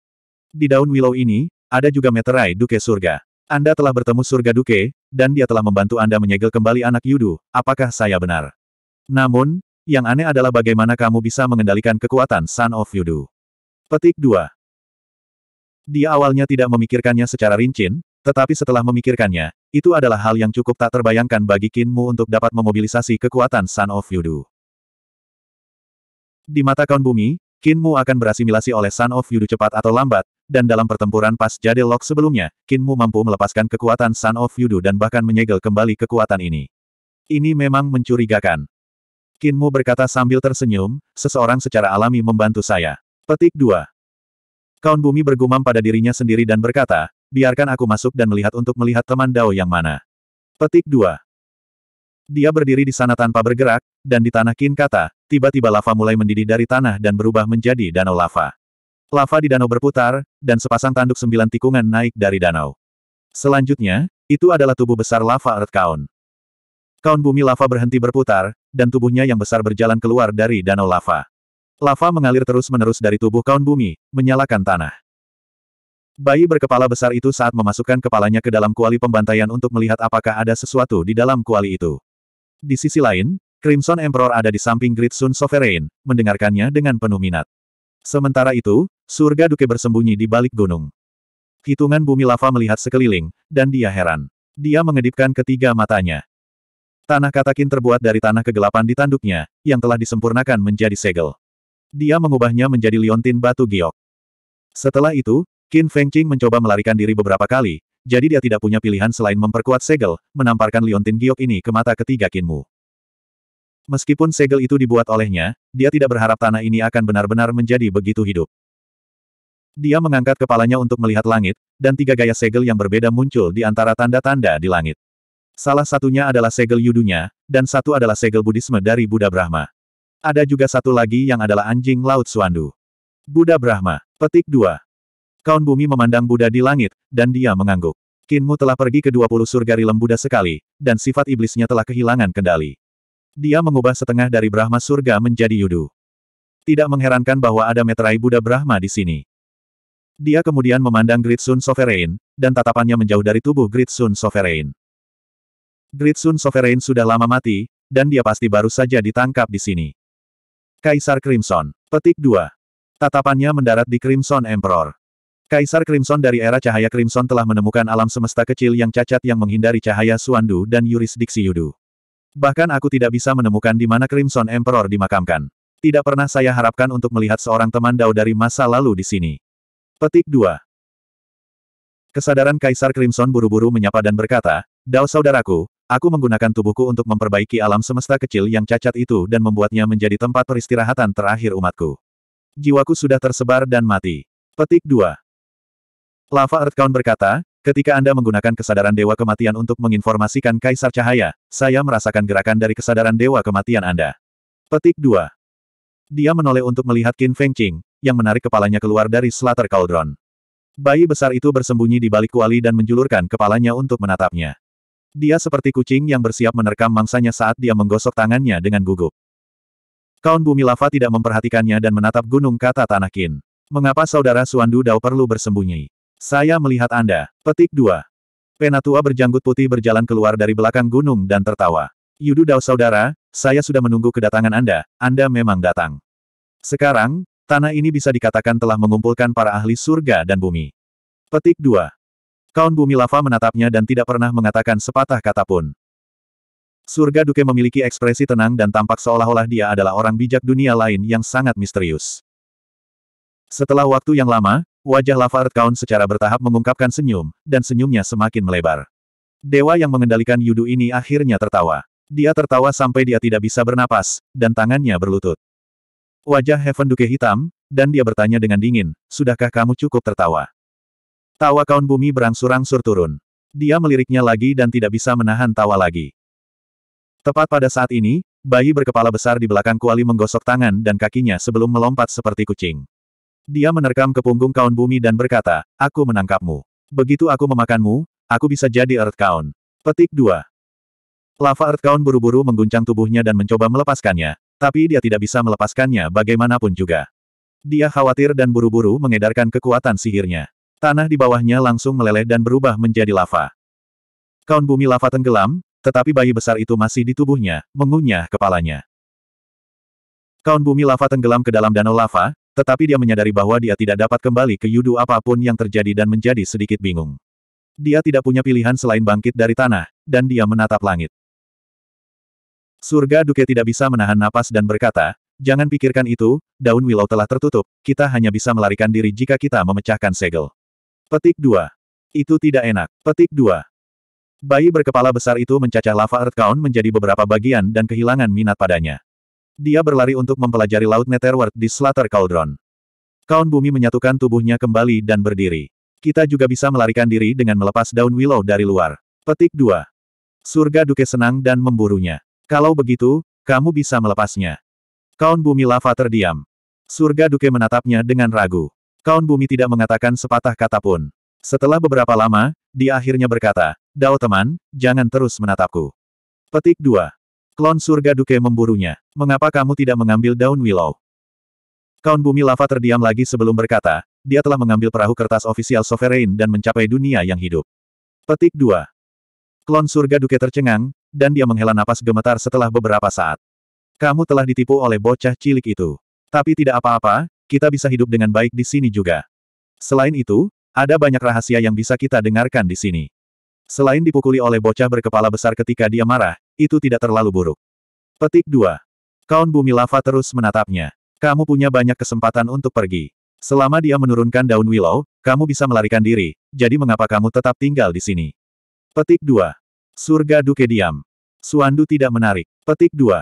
Di daun willow ini, ada juga meterai Duke Surga. Anda telah bertemu Surga Duke, dan dia telah membantu Anda menyegel kembali anak Yudu, apakah saya benar? Namun, yang aneh adalah bagaimana kamu bisa mengendalikan kekuatan Son of Yudu. Petik 2. Dia awalnya tidak memikirkannya secara rinci, tetapi setelah memikirkannya, itu adalah hal yang cukup tak terbayangkan bagi Kinmu untuk dapat memobilisasi kekuatan Son of Yudu. Di mata kaum bumi, Kinmu akan berasimilasi oleh Son of Yudu cepat atau lambat, dan dalam pertempuran pas Jadelok sebelumnya, Kinmu mampu melepaskan kekuatan Sun of Yudu dan bahkan menyegel kembali kekuatan ini. Ini memang mencurigakan. Kinmu berkata sambil tersenyum, seseorang secara alami membantu saya. Petik 2. Kaun Bumi bergumam pada dirinya sendiri dan berkata, biarkan aku masuk dan melihat untuk melihat teman Dao yang mana. Petik 2. Dia berdiri di sana tanpa bergerak, dan di tanah Kin kata, tiba-tiba lava mulai mendidih dari tanah dan berubah menjadi danau lava. Lava di danau berputar, dan sepasang tanduk sembilan tikungan naik dari danau. Selanjutnya, itu adalah tubuh besar lava Earth Kaun. Kaun bumi lava berhenti berputar, dan tubuhnya yang besar berjalan keluar dari danau lava. Lava mengalir terus-menerus dari tubuh kaun bumi, menyalakan tanah. Bayi berkepala besar itu saat memasukkan kepalanya ke dalam kuali pembantaian untuk melihat apakah ada sesuatu di dalam kuali itu. Di sisi lain, Crimson Emperor ada di samping Great Sun Sovereign, mendengarkannya dengan penuh minat. Sementara itu, Surga Duke bersembunyi di balik gunung. Hitungan bumi lava melihat sekeliling, dan dia heran. Dia mengedipkan ketiga matanya. Tanah katakin terbuat dari tanah kegelapan di tanduknya, yang telah disempurnakan menjadi segel. Dia mengubahnya menjadi liontin batu giok. Setelah itu, Qin Fengqing mencoba melarikan diri beberapa kali, jadi dia tidak punya pilihan selain memperkuat segel, menamparkan liontin giok ini ke mata ketiga Mu. Meskipun segel itu dibuat olehnya, dia tidak berharap tanah ini akan benar-benar menjadi begitu hidup. Dia mengangkat kepalanya untuk melihat langit, dan tiga gaya segel yang berbeda muncul di antara tanda-tanda di langit. Salah satunya adalah segel yudunya, dan satu adalah segel Budisme dari Buddha Brahma. Ada juga satu lagi yang adalah anjing laut Suandu. Buddha Brahma, petik 2. Kaun bumi memandang Buddha di langit, dan dia mengangguk. Kinmu telah pergi ke 20 surga rilem Buddha sekali, dan sifat iblisnya telah kehilangan kendali. Dia mengubah setengah dari Brahma surga menjadi Yudu. Tidak mengherankan bahwa ada meterai Buddha Brahma di sini. Dia kemudian memandang Great Sun Sovereign, dan tatapannya menjauh dari tubuh Great Sun Sovereign. Great Sun Sovereign sudah lama mati, dan dia pasti baru saja ditangkap di sini. Kaisar Crimson. Petik 2. Tatapannya mendarat di Crimson Emperor. Kaisar Crimson dari era cahaya Crimson telah menemukan alam semesta kecil yang cacat yang menghindari cahaya Suandu dan yurisdiksi Yudu. Bahkan aku tidak bisa menemukan di mana Crimson Emperor dimakamkan. Tidak pernah saya harapkan untuk melihat seorang teman Dao dari masa lalu di sini. Petik 2. Kesadaran Kaisar Crimson buru-buru menyapa dan berkata, Dao saudaraku, aku menggunakan tubuhku untuk memperbaiki alam semesta kecil yang cacat itu dan membuatnya menjadi tempat peristirahatan terakhir umatku. Jiwaku sudah tersebar dan mati. Petik 2. Lava Earthcount berkata, ketika Anda menggunakan kesadaran Dewa Kematian untuk menginformasikan Kaisar Cahaya, saya merasakan gerakan dari kesadaran Dewa Kematian Anda. Petik 2. Dia menoleh untuk melihat Qin Fengqing, yang menarik kepalanya keluar dari Slater cauldron. Bayi besar itu bersembunyi di balik kuali dan menjulurkan kepalanya untuk menatapnya. Dia seperti kucing yang bersiap menerkam mangsanya saat dia menggosok tangannya dengan gugup. Kaun bumi lava tidak memperhatikannya dan menatap gunung kata tanah Mengapa saudara Suandu Dao perlu bersembunyi? Saya melihat Anda. Petik 2. Penatua berjanggut putih berjalan keluar dari belakang gunung dan tertawa. Yudu Dao saudara, saya sudah menunggu kedatangan Anda, Anda memang datang. Sekarang, Tanah ini bisa dikatakan telah mengumpulkan para ahli surga dan bumi. Petik 2. Kaun bumi lava menatapnya dan tidak pernah mengatakan sepatah kata pun. Surga Duke memiliki ekspresi tenang dan tampak seolah-olah dia adalah orang bijak dunia lain yang sangat misterius. Setelah waktu yang lama, wajah Lava Earth Kaun secara bertahap mengungkapkan senyum, dan senyumnya semakin melebar. Dewa yang mengendalikan Yudu ini akhirnya tertawa. Dia tertawa sampai dia tidak bisa bernapas, dan tangannya berlutut. Wajah Heaven Duke hitam, dan dia bertanya dengan dingin, sudahkah kamu cukup tertawa? Tawa kaun bumi berangsur-angsur turun. Dia meliriknya lagi dan tidak bisa menahan tawa lagi. Tepat pada saat ini, bayi berkepala besar di belakang kuali menggosok tangan dan kakinya sebelum melompat seperti kucing. Dia menerkam ke punggung kaun bumi dan berkata, aku menangkapmu. Begitu aku memakanmu, aku bisa jadi Earth Kaun. Petik 2. Lava Earth Kaun buru-buru mengguncang tubuhnya dan mencoba melepaskannya, tapi dia tidak bisa melepaskannya bagaimanapun juga. Dia khawatir dan buru-buru mengedarkan kekuatan sihirnya. Tanah di bawahnya langsung meleleh dan berubah menjadi lava. Kaun bumi lava tenggelam, tetapi bayi besar itu masih di tubuhnya, mengunyah kepalanya. Kaun bumi lava tenggelam ke dalam danau lava, tetapi dia menyadari bahwa dia tidak dapat kembali ke Yudu apapun yang terjadi dan menjadi sedikit bingung. Dia tidak punya pilihan selain bangkit dari tanah, dan dia menatap langit. Surga Duke tidak bisa menahan napas dan berkata, jangan pikirkan itu, daun willow telah tertutup, kita hanya bisa melarikan diri jika kita memecahkan segel. Petik 2. Itu tidak enak. Petik 2. Bayi berkepala besar itu mencacah lava Earthcawn menjadi beberapa bagian dan kehilangan minat padanya. Dia berlari untuk mempelajari Laut Netherworld di Slater Cauldron. Kaun bumi menyatukan tubuhnya kembali dan berdiri. Kita juga bisa melarikan diri dengan melepas daun willow dari luar. Petik 2. Surga Duke senang dan memburunya. Kalau begitu, kamu bisa melepasnya. Kaun bumi lava terdiam. Surga Duke menatapnya dengan ragu. Kaun bumi tidak mengatakan sepatah kata pun. Setelah beberapa lama, dia akhirnya berkata, Dao teman, jangan terus menatapku. Petik 2. Klon surga Duke memburunya. Mengapa kamu tidak mengambil daun willow? Kaun bumi lava terdiam lagi sebelum berkata, dia telah mengambil perahu kertas ofisial sovereign dan mencapai dunia yang hidup. Petik 2. Klon surga Duke tercengang, dan dia menghela napas gemetar setelah beberapa saat. Kamu telah ditipu oleh bocah cilik itu. Tapi tidak apa-apa, kita bisa hidup dengan baik di sini juga. Selain itu, ada banyak rahasia yang bisa kita dengarkan di sini. Selain dipukuli oleh bocah berkepala besar ketika dia marah, itu tidak terlalu buruk. Petik 2. Kaun bumi lava terus menatapnya. Kamu punya banyak kesempatan untuk pergi. Selama dia menurunkan daun willow, kamu bisa melarikan diri, jadi mengapa kamu tetap tinggal di sini? Petik 2. Surga Duke diam. Suandu tidak menarik. Petik 2.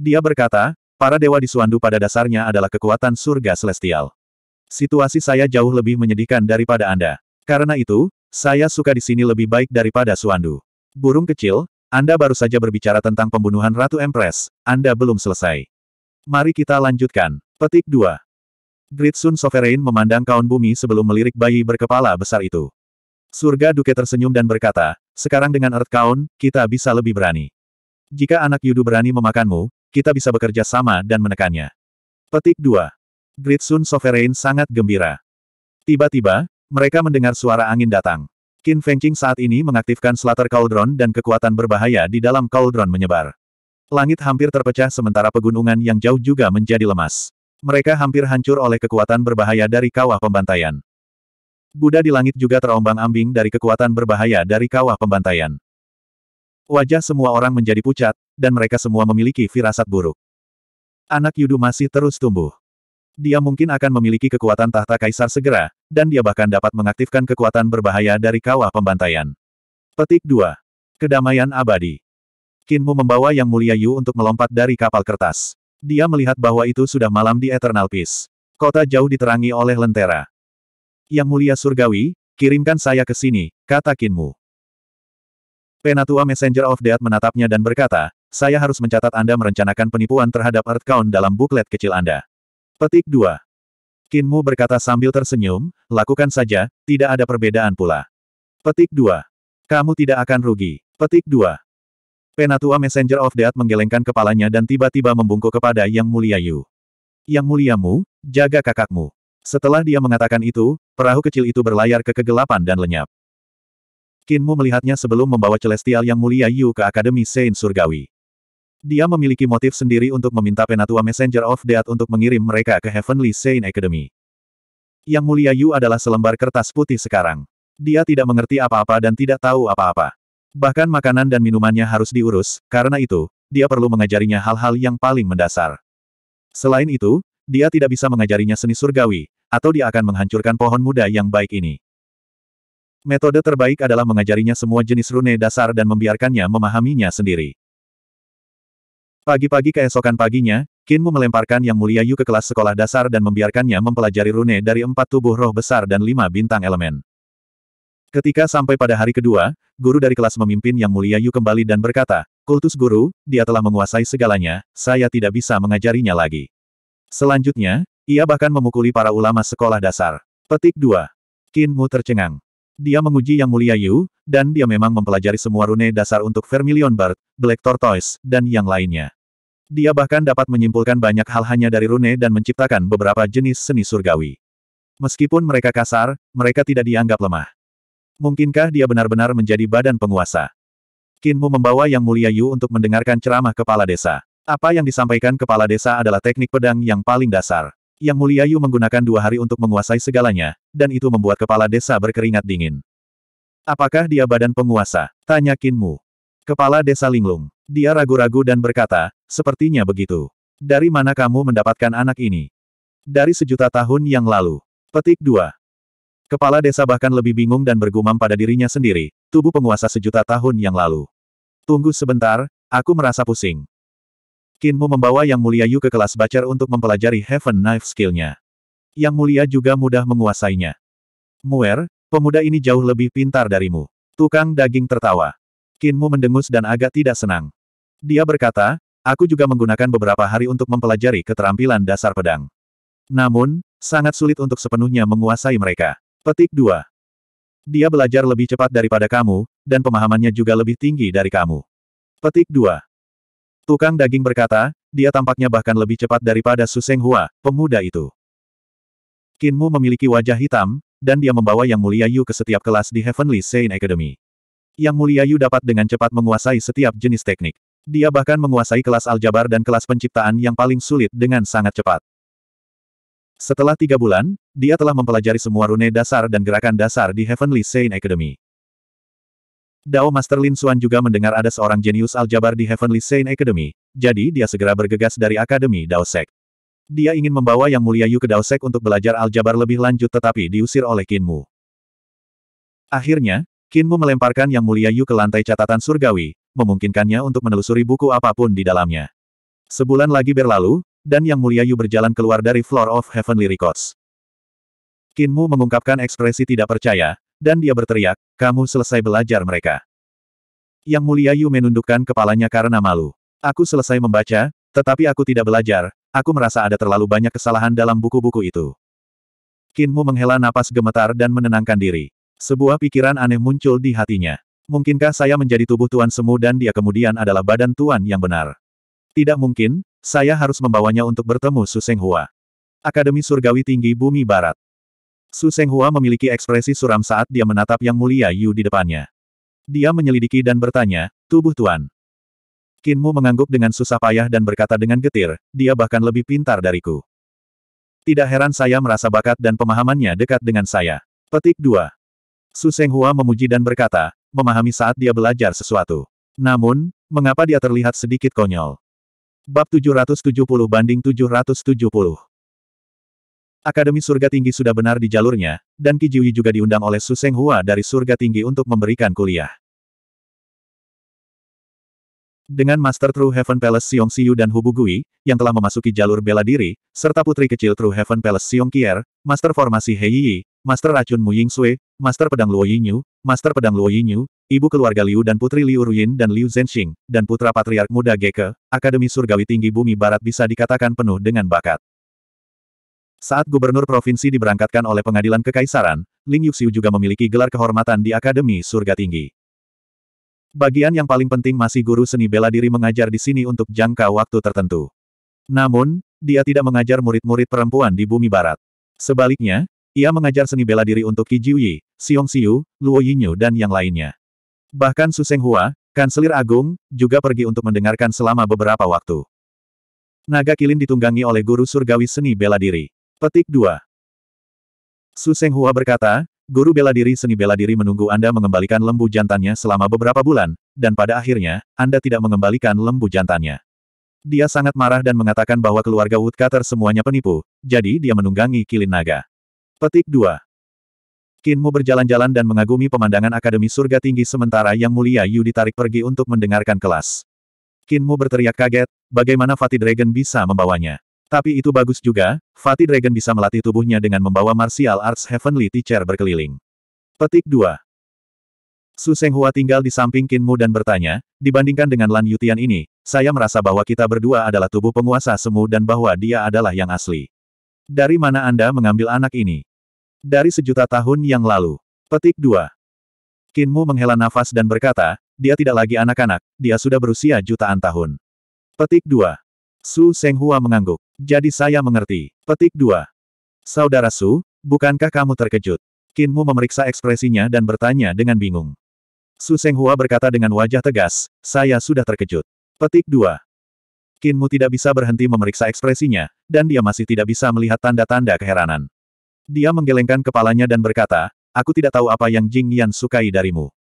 Dia berkata, para dewa di Suandu pada dasarnya adalah kekuatan surga celestial. Situasi saya jauh lebih menyedihkan daripada Anda. Karena itu, saya suka di sini lebih baik daripada Suandu. Burung kecil, Anda baru saja berbicara tentang pembunuhan Ratu Empress, Anda belum selesai. Mari kita lanjutkan. Petik 2. Gritsun Sovereign memandang kaun bumi sebelum melirik bayi berkepala besar itu. Surga Duke tersenyum dan berkata, sekarang dengan Earth Count, kita bisa lebih berani. Jika anak Yudu berani memakanmu, kita bisa bekerja sama dan menekannya. Petik 2. Gritsun Sovereign sangat gembira. Tiba-tiba, mereka mendengar suara angin datang. Qin Fengqing saat ini mengaktifkan Slater Cauldron dan kekuatan berbahaya di dalam Cauldron menyebar. Langit hampir terpecah sementara pegunungan yang jauh juga menjadi lemas. Mereka hampir hancur oleh kekuatan berbahaya dari kawah pembantaian. Buddha di langit juga terombang-ambing dari kekuatan berbahaya dari kawah pembantaian. Wajah semua orang menjadi pucat, dan mereka semua memiliki firasat buruk. Anak Yudu masih terus tumbuh. Dia mungkin akan memiliki kekuatan tahta kaisar segera, dan dia bahkan dapat mengaktifkan kekuatan berbahaya dari kawah pembantaian. Petik 2. Kedamaian abadi. Kinmu membawa Yang Mulia Yu untuk melompat dari kapal kertas. Dia melihat bahwa itu sudah malam di Eternal Peace. Kota jauh diterangi oleh lentera. Yang mulia surgawi, kirimkan saya ke sini, kata Kinmu. Penatua Messenger of Death menatapnya dan berkata, saya harus mencatat Anda merencanakan penipuan terhadap Earth Count dalam buklet kecil Anda. Petik 2. Kinmu berkata sambil tersenyum, lakukan saja, tidak ada perbedaan pula. Petik 2. Kamu tidak akan rugi. Petik 2. Penatua Messenger of Death menggelengkan kepalanya dan tiba-tiba membungkuk kepada Yang Mulia Yu. Yang Mulia Mu, jaga kakakmu. Setelah dia mengatakan itu, perahu kecil itu berlayar ke kegelapan dan lenyap. Kinmu melihatnya sebelum membawa Celestial yang mulia Yu ke Akademi Saint Surgawi. Dia memiliki motif sendiri untuk meminta Penatua Messenger of Death untuk mengirim mereka ke Heavenly Saint Academy. Yang mulia Yu adalah selembar kertas putih sekarang. Dia tidak mengerti apa-apa dan tidak tahu apa-apa. Bahkan makanan dan minumannya harus diurus, karena itu, dia perlu mengajarinya hal-hal yang paling mendasar. Selain itu, dia tidak bisa mengajarinya seni surgawi, atau dia akan menghancurkan pohon muda yang baik ini. Metode terbaik adalah mengajarinya semua jenis rune dasar dan membiarkannya memahaminya sendiri. Pagi-pagi keesokan paginya, Kinmu melemparkan Yang Mulia Yu ke kelas sekolah dasar dan membiarkannya mempelajari rune dari empat tubuh roh besar dan lima bintang elemen. Ketika sampai pada hari kedua, guru dari kelas memimpin Yang Mulia Yu kembali dan berkata, Kultus guru, dia telah menguasai segalanya, saya tidak bisa mengajarinya lagi. Selanjutnya, ia bahkan memukuli para ulama sekolah dasar. Petik 2. Qin Mu tercengang. Dia menguji Yang Mulia Yu, dan dia memang mempelajari semua rune dasar untuk Vermilion Bird, Black Tortoise, dan yang lainnya. Dia bahkan dapat menyimpulkan banyak hal hanya dari rune dan menciptakan beberapa jenis seni surgawi. Meskipun mereka kasar, mereka tidak dianggap lemah. Mungkinkah dia benar-benar menjadi badan penguasa? Kinmu membawa Yang Mulia Yu untuk mendengarkan ceramah kepala desa. Apa yang disampaikan kepala desa adalah teknik pedang yang paling dasar. Yang Mulia Yu menggunakan dua hari untuk menguasai segalanya, dan itu membuat kepala desa berkeringat dingin. Apakah dia badan penguasa? Tanya Kinmu. Kepala desa linglung. Dia ragu-ragu dan berkata, sepertinya begitu. Dari mana kamu mendapatkan anak ini? Dari sejuta tahun yang lalu. Petik 2. Kepala desa bahkan lebih bingung dan bergumam pada dirinya sendiri, tubuh penguasa sejuta tahun yang lalu. Tunggu sebentar, aku merasa pusing. Kinmu membawa Yang Mulia Yu ke kelas Bacar untuk mempelajari Heaven Knife skillnya. Yang Mulia juga mudah menguasainya. Muer, pemuda ini jauh lebih pintar darimu. Tukang daging tertawa. Kinmu mendengus dan agak tidak senang. Dia berkata, aku juga menggunakan beberapa hari untuk mempelajari keterampilan dasar pedang. Namun, sangat sulit untuk sepenuhnya menguasai mereka. Petik 2. Dia belajar lebih cepat daripada kamu, dan pemahamannya juga lebih tinggi dari kamu. Petik 2. Tukang daging berkata, dia tampaknya bahkan lebih cepat daripada Su Seng Hua, pemuda itu. Kinmu memiliki wajah hitam, dan dia membawa Yang Mulia Yu ke setiap kelas di Heavenly Saint Academy. Yang Mulia Yu dapat dengan cepat menguasai setiap jenis teknik. Dia bahkan menguasai kelas aljabar dan kelas penciptaan yang paling sulit dengan sangat cepat. Setelah tiga bulan, dia telah mempelajari semua rune dasar dan gerakan dasar di Heavenly Saint Academy. Dao Master Lin Xuan juga mendengar ada seorang jenius aljabar di Heavenly Saint Academy, jadi dia segera bergegas dari Akademi Dao Sek. Dia ingin membawa Yang Mulia Yu ke Dao Sek untuk belajar aljabar lebih lanjut tetapi diusir oleh Kinmu. Akhirnya, Kinmu melemparkan Yang Mulia Yu ke lantai catatan surgawi, memungkinkannya untuk menelusuri buku apapun di dalamnya. Sebulan lagi berlalu, dan Yang Mulia Yu berjalan keluar dari Floor of Heavenly Records. Kinmu mengungkapkan ekspresi tidak percaya, dan dia berteriak, kamu selesai belajar mereka. Yang mulia Yu menundukkan kepalanya karena malu. Aku selesai membaca, tetapi aku tidak belajar, aku merasa ada terlalu banyak kesalahan dalam buku-buku itu. Kinmu menghela napas gemetar dan menenangkan diri. Sebuah pikiran aneh muncul di hatinya. Mungkinkah saya menjadi tubuh Tuan Semu dan dia kemudian adalah badan Tuan yang benar? Tidak mungkin, saya harus membawanya untuk bertemu Su Hua. Akademi Surgawi Tinggi Bumi Barat. Su Hua memiliki ekspresi suram saat dia menatap Yang Mulia Yu di depannya. Dia menyelidiki dan bertanya, tubuh Tuan. Kinmu mengangguk dengan susah payah dan berkata dengan getir, dia bahkan lebih pintar dariku. Tidak heran saya merasa bakat dan pemahamannya dekat dengan saya. Petik 2. Su Senghua memuji dan berkata, memahami saat dia belajar sesuatu. Namun, mengapa dia terlihat sedikit konyol? Bab 770 banding 770 Akademi Surga Tinggi sudah benar di jalurnya, dan Qi Jiwi juga diundang oleh Su Seng Hua dari Surga Tinggi untuk memberikan kuliah. Dengan Master True Heaven Palace Xiong Siu dan Hubu Gui, yang telah memasuki jalur bela diri, serta putri kecil True Heaven Palace Xiong Kier, Master Formasi He Yi, Master Racun Mu Ying Sui, Master Pedang Luo Yinyu, Master Pedang Luo Yinyu, Ibu keluarga Liu dan Putri Liu Ruyin dan Liu Zhenxing, dan Putra Patriark Muda Geke, Akademi Surgawi Tinggi Bumi Barat bisa dikatakan penuh dengan bakat. Saat gubernur provinsi diberangkatkan oleh pengadilan kekaisaran, Ling Yuxiu juga memiliki gelar kehormatan di Akademi Surga Tinggi. Bagian yang paling penting masih guru seni bela diri mengajar di sini untuk jangka waktu tertentu. Namun, dia tidak mengajar murid-murid perempuan di bumi barat. Sebaliknya, ia mengajar seni bela diri untuk Ki Jiuyi, Xiong Xiu, Luo Yinyu dan yang lainnya. Bahkan Su Seng Hua, Kanselir Agung, juga pergi untuk mendengarkan selama beberapa waktu. Naga Kilin ditunggangi oleh guru surgawi seni bela diri. Petik 2. Su Hua berkata, guru bela diri seni bela diri menunggu Anda mengembalikan lembu jantannya selama beberapa bulan, dan pada akhirnya, Anda tidak mengembalikan lembu jantannya. Dia sangat marah dan mengatakan bahwa keluarga Woodcutter semuanya penipu, jadi dia menunggangi kilin naga. Petik 2. Kinmu berjalan-jalan dan mengagumi pemandangan Akademi Surga Tinggi sementara Yang Mulia Yu ditarik pergi untuk mendengarkan kelas. Kinmu berteriak kaget, bagaimana Fatih Dragon bisa membawanya. Tapi itu bagus juga, Fatih Dragon bisa melatih tubuhnya dengan membawa Martial Arts Heavenly Teacher berkeliling. Petik 2. Su Senghua tinggal di samping Kinmu dan bertanya, dibandingkan dengan Lan Yutian ini, saya merasa bahwa kita berdua adalah tubuh penguasa semu dan bahwa dia adalah yang asli. Dari mana Anda mengambil anak ini? Dari sejuta tahun yang lalu. Petik 2. Kinmu menghela nafas dan berkata, dia tidak lagi anak-anak, dia sudah berusia jutaan tahun. Petik 2. Su Senghua mengangguk. Jadi saya mengerti. Petik 2. Saudara Su, bukankah kamu terkejut? Kinmu memeriksa ekspresinya dan bertanya dengan bingung. Su Senghua berkata dengan wajah tegas, saya sudah terkejut. Petik 2. Kinmu tidak bisa berhenti memeriksa ekspresinya, dan dia masih tidak bisa melihat tanda-tanda keheranan. Dia menggelengkan kepalanya dan berkata, aku tidak tahu apa yang Jing Yan sukai darimu.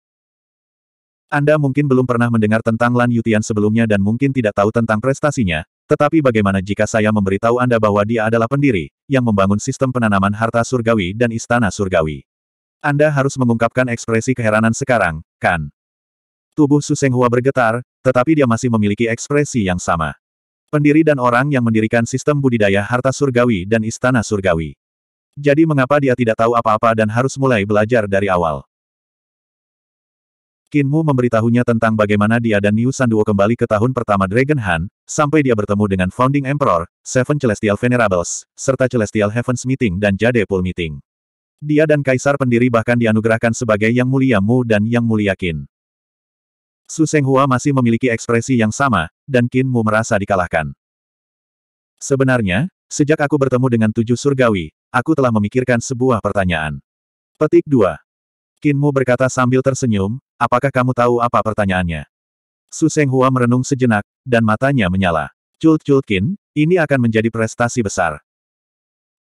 Anda mungkin belum pernah mendengar tentang Lan Yutian sebelumnya dan mungkin tidak tahu tentang prestasinya, tetapi bagaimana jika saya memberitahu Anda bahwa dia adalah pendiri, yang membangun sistem penanaman harta surgawi dan istana surgawi? Anda harus mengungkapkan ekspresi keheranan sekarang, kan? Tubuh Hua bergetar, tetapi dia masih memiliki ekspresi yang sama. Pendiri dan orang yang mendirikan sistem budidaya harta surgawi dan istana surgawi. Jadi mengapa dia tidak tahu apa-apa dan harus mulai belajar dari awal? Kinmu memberitahunya tentang bagaimana dia dan Niu Sanduo kembali ke tahun pertama Dragon Han, sampai dia bertemu dengan Founding Emperor, Seven Celestial Venerables, serta Celestial Heavens Meeting dan Jade Pool Meeting. Dia dan Kaisar Pendiri bahkan dianugerahkan sebagai Yang Mulia Mu dan Yang Mulia Qin. Su Senghua masih memiliki ekspresi yang sama, dan Kin Mu merasa dikalahkan. Sebenarnya, sejak aku bertemu dengan tujuh surgawi, aku telah memikirkan sebuah pertanyaan. Petik 2. Kin Mu berkata sambil tersenyum, Apakah kamu tahu apa pertanyaannya? Su Seng Hua merenung sejenak, dan matanya menyala. Cult Cultkin, ini akan menjadi prestasi besar.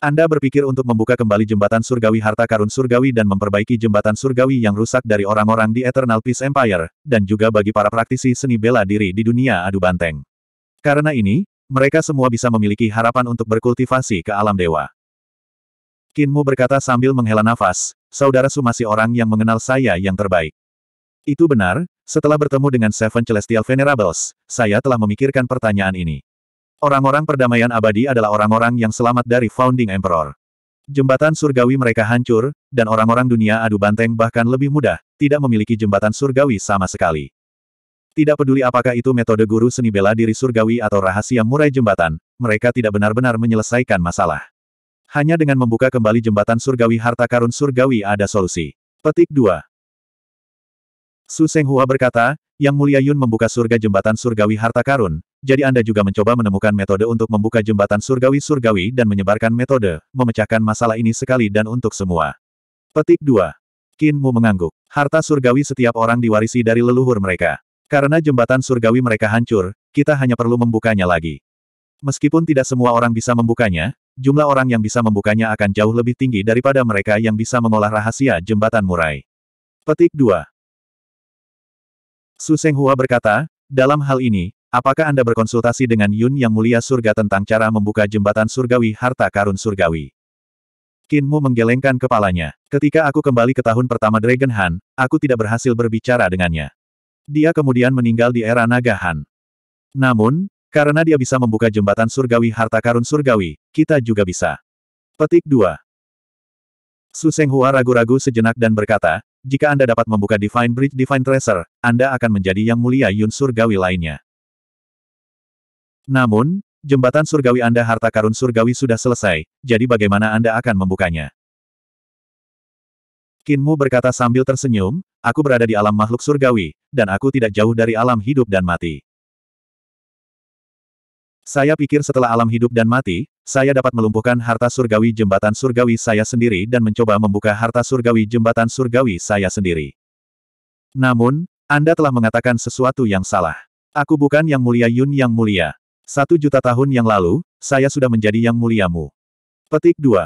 Anda berpikir untuk membuka kembali jembatan surgawi harta karun surgawi dan memperbaiki jembatan surgawi yang rusak dari orang-orang di Eternal Peace Empire, dan juga bagi para praktisi seni bela diri di dunia adu banteng. Karena ini, mereka semua bisa memiliki harapan untuk berkultivasi ke alam dewa. Kinmu berkata sambil menghela nafas, saudara Su masih orang yang mengenal saya yang terbaik. Itu benar, setelah bertemu dengan Seven Celestial Venerables, saya telah memikirkan pertanyaan ini. Orang-orang perdamaian abadi adalah orang-orang yang selamat dari Founding Emperor. Jembatan surgawi mereka hancur, dan orang-orang dunia adu banteng bahkan lebih mudah, tidak memiliki jembatan surgawi sama sekali. Tidak peduli apakah itu metode guru seni bela diri surgawi atau rahasia murai jembatan, mereka tidak benar-benar menyelesaikan masalah. Hanya dengan membuka kembali jembatan surgawi harta karun surgawi ada solusi. Petik 2. Su Seng Hua berkata, Yang Mulia Yun membuka surga jembatan surgawi harta karun, jadi Anda juga mencoba menemukan metode untuk membuka jembatan surgawi-surgawi dan menyebarkan metode, memecahkan masalah ini sekali dan untuk semua. Petik 2. Qin Mu mengangguk. Harta surgawi setiap orang diwarisi dari leluhur mereka. Karena jembatan surgawi mereka hancur, kita hanya perlu membukanya lagi. Meskipun tidak semua orang bisa membukanya, jumlah orang yang bisa membukanya akan jauh lebih tinggi daripada mereka yang bisa mengolah rahasia jembatan murai. Petik 2. Su Hua berkata, dalam hal ini, apakah Anda berkonsultasi dengan Yun Yang Mulia Surga tentang cara membuka jembatan surgawi harta karun surgawi? Mu menggelengkan kepalanya. Ketika aku kembali ke tahun pertama Dragon Han, aku tidak berhasil berbicara dengannya. Dia kemudian meninggal di era Naga Han. Namun, karena dia bisa membuka jembatan surgawi harta karun surgawi, kita juga bisa. Petik 2. Su Hua ragu-ragu sejenak dan berkata, jika Anda dapat membuka Divine Bridge Divine Tracer, Anda akan menjadi yang mulia Yun Surgawi lainnya. Namun, jembatan surgawi Anda harta karun surgawi sudah selesai, jadi bagaimana Anda akan membukanya? Kinmu berkata sambil tersenyum, aku berada di alam makhluk surgawi, dan aku tidak jauh dari alam hidup dan mati. Saya pikir setelah alam hidup dan mati, saya dapat melumpuhkan harta surgawi jembatan surgawi saya sendiri dan mencoba membuka harta surgawi jembatan surgawi saya sendiri. Namun, Anda telah mengatakan sesuatu yang salah. Aku bukan Yang Mulia Yun Yang Mulia. Satu juta tahun yang lalu, saya sudah menjadi Yang Muliamu. Petik 2.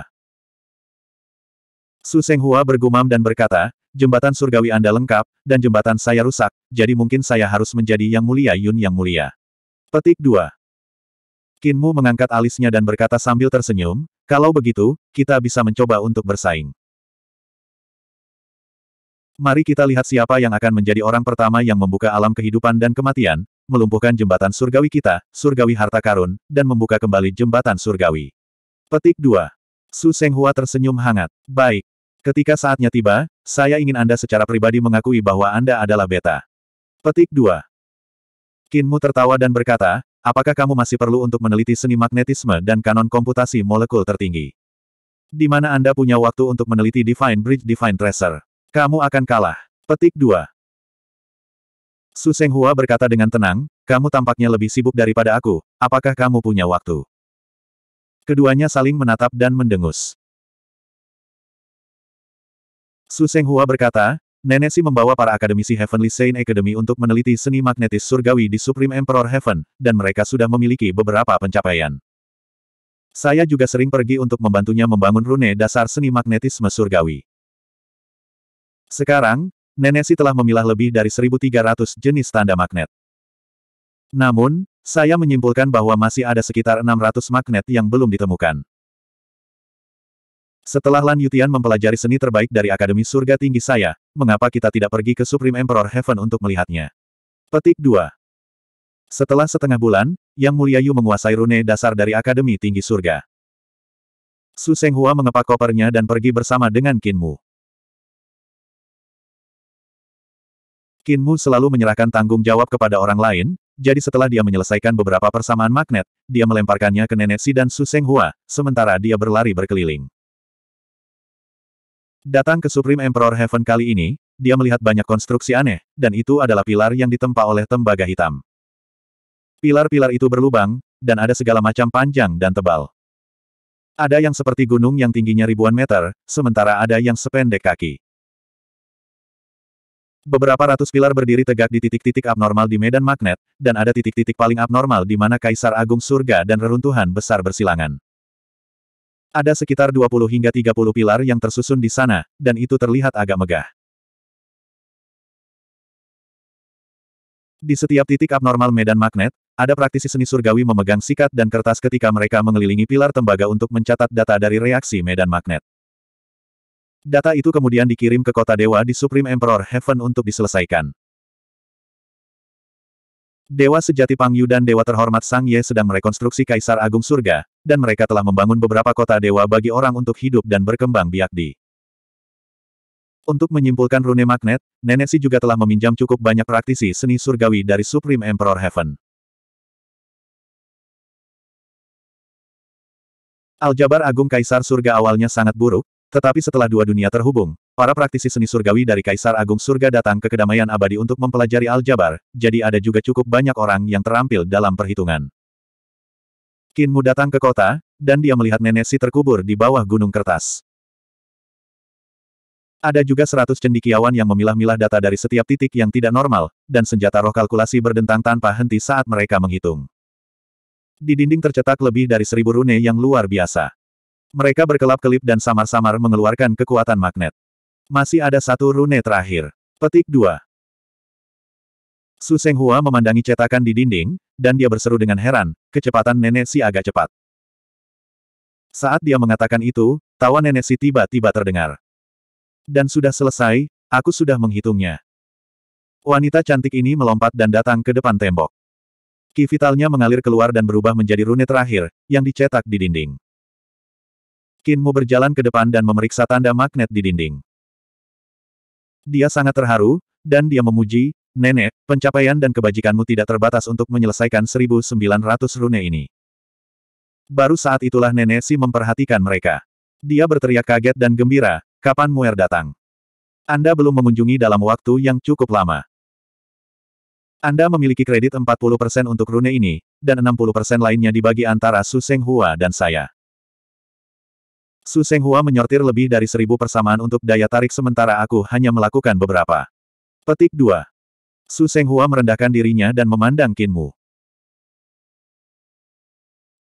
Su Hua bergumam dan berkata, jembatan surgawi Anda lengkap, dan jembatan saya rusak, jadi mungkin saya harus menjadi Yang Mulia Yun Yang Mulia. Petik 2. Kinmu mengangkat alisnya dan berkata sambil tersenyum, kalau begitu, kita bisa mencoba untuk bersaing. Mari kita lihat siapa yang akan menjadi orang pertama yang membuka alam kehidupan dan kematian, melumpuhkan jembatan surgawi kita, surgawi harta karun, dan membuka kembali jembatan surgawi. Petik 2. Su Senghua tersenyum hangat. Baik. Ketika saatnya tiba, saya ingin Anda secara pribadi mengakui bahwa Anda adalah beta. Petik 2. Kinmu tertawa dan berkata, Apakah kamu masih perlu untuk meneliti seni magnetisme dan kanon komputasi molekul tertinggi? Di mana Anda punya waktu untuk meneliti Divine Bridge Divine Tracer? Kamu akan kalah. Petik 2. Su Hua berkata dengan tenang, kamu tampaknya lebih sibuk daripada aku, apakah kamu punya waktu? Keduanya saling menatap dan mendengus. Su Hua berkata, Nenesi membawa para akademisi Heavenly Saint Academy untuk meneliti seni magnetis surgawi di Supreme Emperor Heaven, dan mereka sudah memiliki beberapa pencapaian. Saya juga sering pergi untuk membantunya membangun rune dasar seni magnetisme surgawi. Sekarang, Nenesi telah memilah lebih dari 1.300 jenis tanda magnet. Namun, saya menyimpulkan bahwa masih ada sekitar 600 magnet yang belum ditemukan. Setelah Lan Yutian mempelajari seni terbaik dari Akademi Surga Tinggi saya, mengapa kita tidak pergi ke Supreme Emperor Heaven untuk melihatnya? Petik 2. Setelah setengah bulan, Yang Mulia Yu menguasai rune dasar dari Akademi Tinggi Surga. Su Hua mengepak kopernya dan pergi bersama dengan Qin Mu. Qin Mu selalu menyerahkan tanggung jawab kepada orang lain, jadi setelah dia menyelesaikan beberapa persamaan magnet, dia melemparkannya ke Si dan Su Hua, sementara dia berlari berkeliling. Datang ke Supreme Emperor Heaven kali ini, dia melihat banyak konstruksi aneh, dan itu adalah pilar yang ditempa oleh tembaga hitam. Pilar-pilar itu berlubang, dan ada segala macam panjang dan tebal. Ada yang seperti gunung yang tingginya ribuan meter, sementara ada yang sependek kaki. Beberapa ratus pilar berdiri tegak di titik-titik abnormal di medan magnet, dan ada titik-titik paling abnormal di mana Kaisar Agung Surga dan reruntuhan besar bersilangan. Ada sekitar 20 hingga 30 pilar yang tersusun di sana, dan itu terlihat agak megah. Di setiap titik abnormal medan magnet, ada praktisi seni surgawi memegang sikat dan kertas ketika mereka mengelilingi pilar tembaga untuk mencatat data dari reaksi medan magnet. Data itu kemudian dikirim ke kota dewa di Supreme Emperor Heaven untuk diselesaikan. Dewa sejati Pang Yu dan Dewa terhormat Sang Ye sedang merekonstruksi Kaisar Agung Surga, dan mereka telah membangun beberapa kota dewa bagi orang untuk hidup dan berkembang biak di. Untuk menyimpulkan rune magnet, Si juga telah meminjam cukup banyak praktisi seni surgawi dari Supreme Emperor Heaven. Aljabar Agung Kaisar Surga awalnya sangat buruk, tetapi setelah dua dunia terhubung, para praktisi seni surgawi dari Kaisar Agung Surga datang ke kedamaian abadi untuk mempelajari aljabar, jadi ada juga cukup banyak orang yang terampil dalam perhitungan. Kinmu datang ke kota, dan dia melihat nenek si terkubur di bawah gunung kertas. Ada juga seratus cendikiawan yang memilah-milah data dari setiap titik yang tidak normal, dan senjata roh kalkulasi berdentang tanpa henti saat mereka menghitung. Di dinding tercetak lebih dari seribu rune yang luar biasa. Mereka berkelap-kelip dan samar-samar mengeluarkan kekuatan magnet. Masih ada satu rune terakhir. Petik 2. Su Hua memandangi cetakan di dinding, dan dia berseru dengan heran, kecepatan nenek si agak cepat. Saat dia mengatakan itu, tawa nenek si tiba-tiba terdengar. Dan sudah selesai, aku sudah menghitungnya. Wanita cantik ini melompat dan datang ke depan tembok. Ki vitalnya mengalir keluar dan berubah menjadi rune terakhir, yang dicetak di dinding. Kinmu berjalan ke depan dan memeriksa tanda magnet di dinding. Dia sangat terharu, dan dia memuji, Nenek, pencapaian dan kebajikanmu tidak terbatas untuk menyelesaikan 1900 rune ini. Baru saat itulah Nenek Si memperhatikan mereka. Dia berteriak kaget dan gembira, kapan Muer datang? Anda belum mengunjungi dalam waktu yang cukup lama. Anda memiliki kredit 40% untuk rune ini, dan 60% lainnya dibagi antara Su Seng Hua dan saya. Su Hua menyortir lebih dari seribu persamaan untuk daya tarik sementara aku hanya melakukan beberapa. Petik 2. Su Senghua merendahkan dirinya dan memandang Kinmu.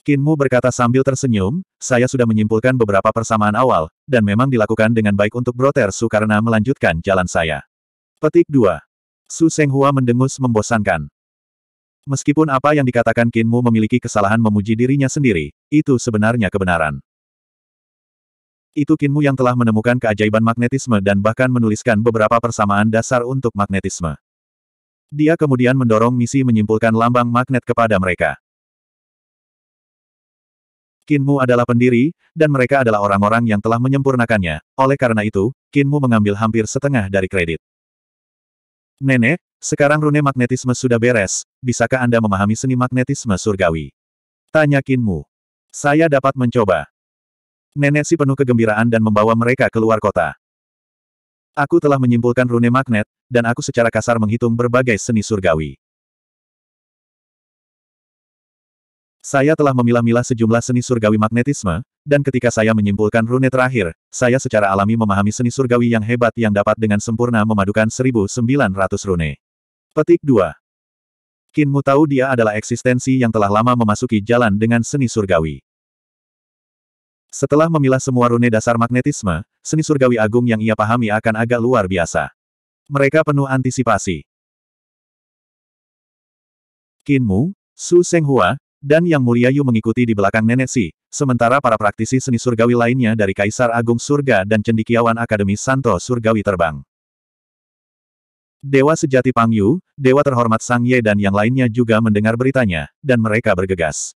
Kinmu berkata sambil tersenyum, saya sudah menyimpulkan beberapa persamaan awal, dan memang dilakukan dengan baik untuk Broter Su karena melanjutkan jalan saya. Petik 2. Su Senghua mendengus membosankan. Meskipun apa yang dikatakan Kinmu memiliki kesalahan memuji dirinya sendiri, itu sebenarnya kebenaran. Itu Kinmu yang telah menemukan keajaiban magnetisme dan bahkan menuliskan beberapa persamaan dasar untuk magnetisme. Dia kemudian mendorong misi menyimpulkan lambang magnet kepada mereka. Kinmu adalah pendiri, dan mereka adalah orang-orang yang telah menyempurnakannya. Oleh karena itu, Kinmu mengambil hampir setengah dari kredit. Nenek, sekarang rune magnetisme sudah beres, bisakah Anda memahami seni magnetisme surgawi? Tanya Kinmu. Saya dapat mencoba. Nenek si penuh kegembiraan dan membawa mereka keluar kota. Aku telah menyimpulkan rune magnet, dan aku secara kasar menghitung berbagai seni surgawi. Saya telah memilah-milah sejumlah seni surgawi magnetisme, dan ketika saya menyimpulkan rune terakhir, saya secara alami memahami seni surgawi yang hebat yang dapat dengan sempurna memadukan 1900 rune. Petik 2. Kinmu tahu dia adalah eksistensi yang telah lama memasuki jalan dengan seni surgawi. Setelah memilah semua rune dasar magnetisme, seni surgawi agung yang ia pahami akan agak luar biasa. Mereka penuh antisipasi. Kinmu, Su Senghua, dan Yang Mulia Yu mengikuti di belakang Nenek Si, sementara para praktisi seni surgawi lainnya dari Kaisar Agung Surga dan Cendikiawan Akademi Santo Surgawi terbang. Dewa sejati Pang Yu, Dewa terhormat Sang Ye dan yang lainnya juga mendengar beritanya, dan mereka bergegas.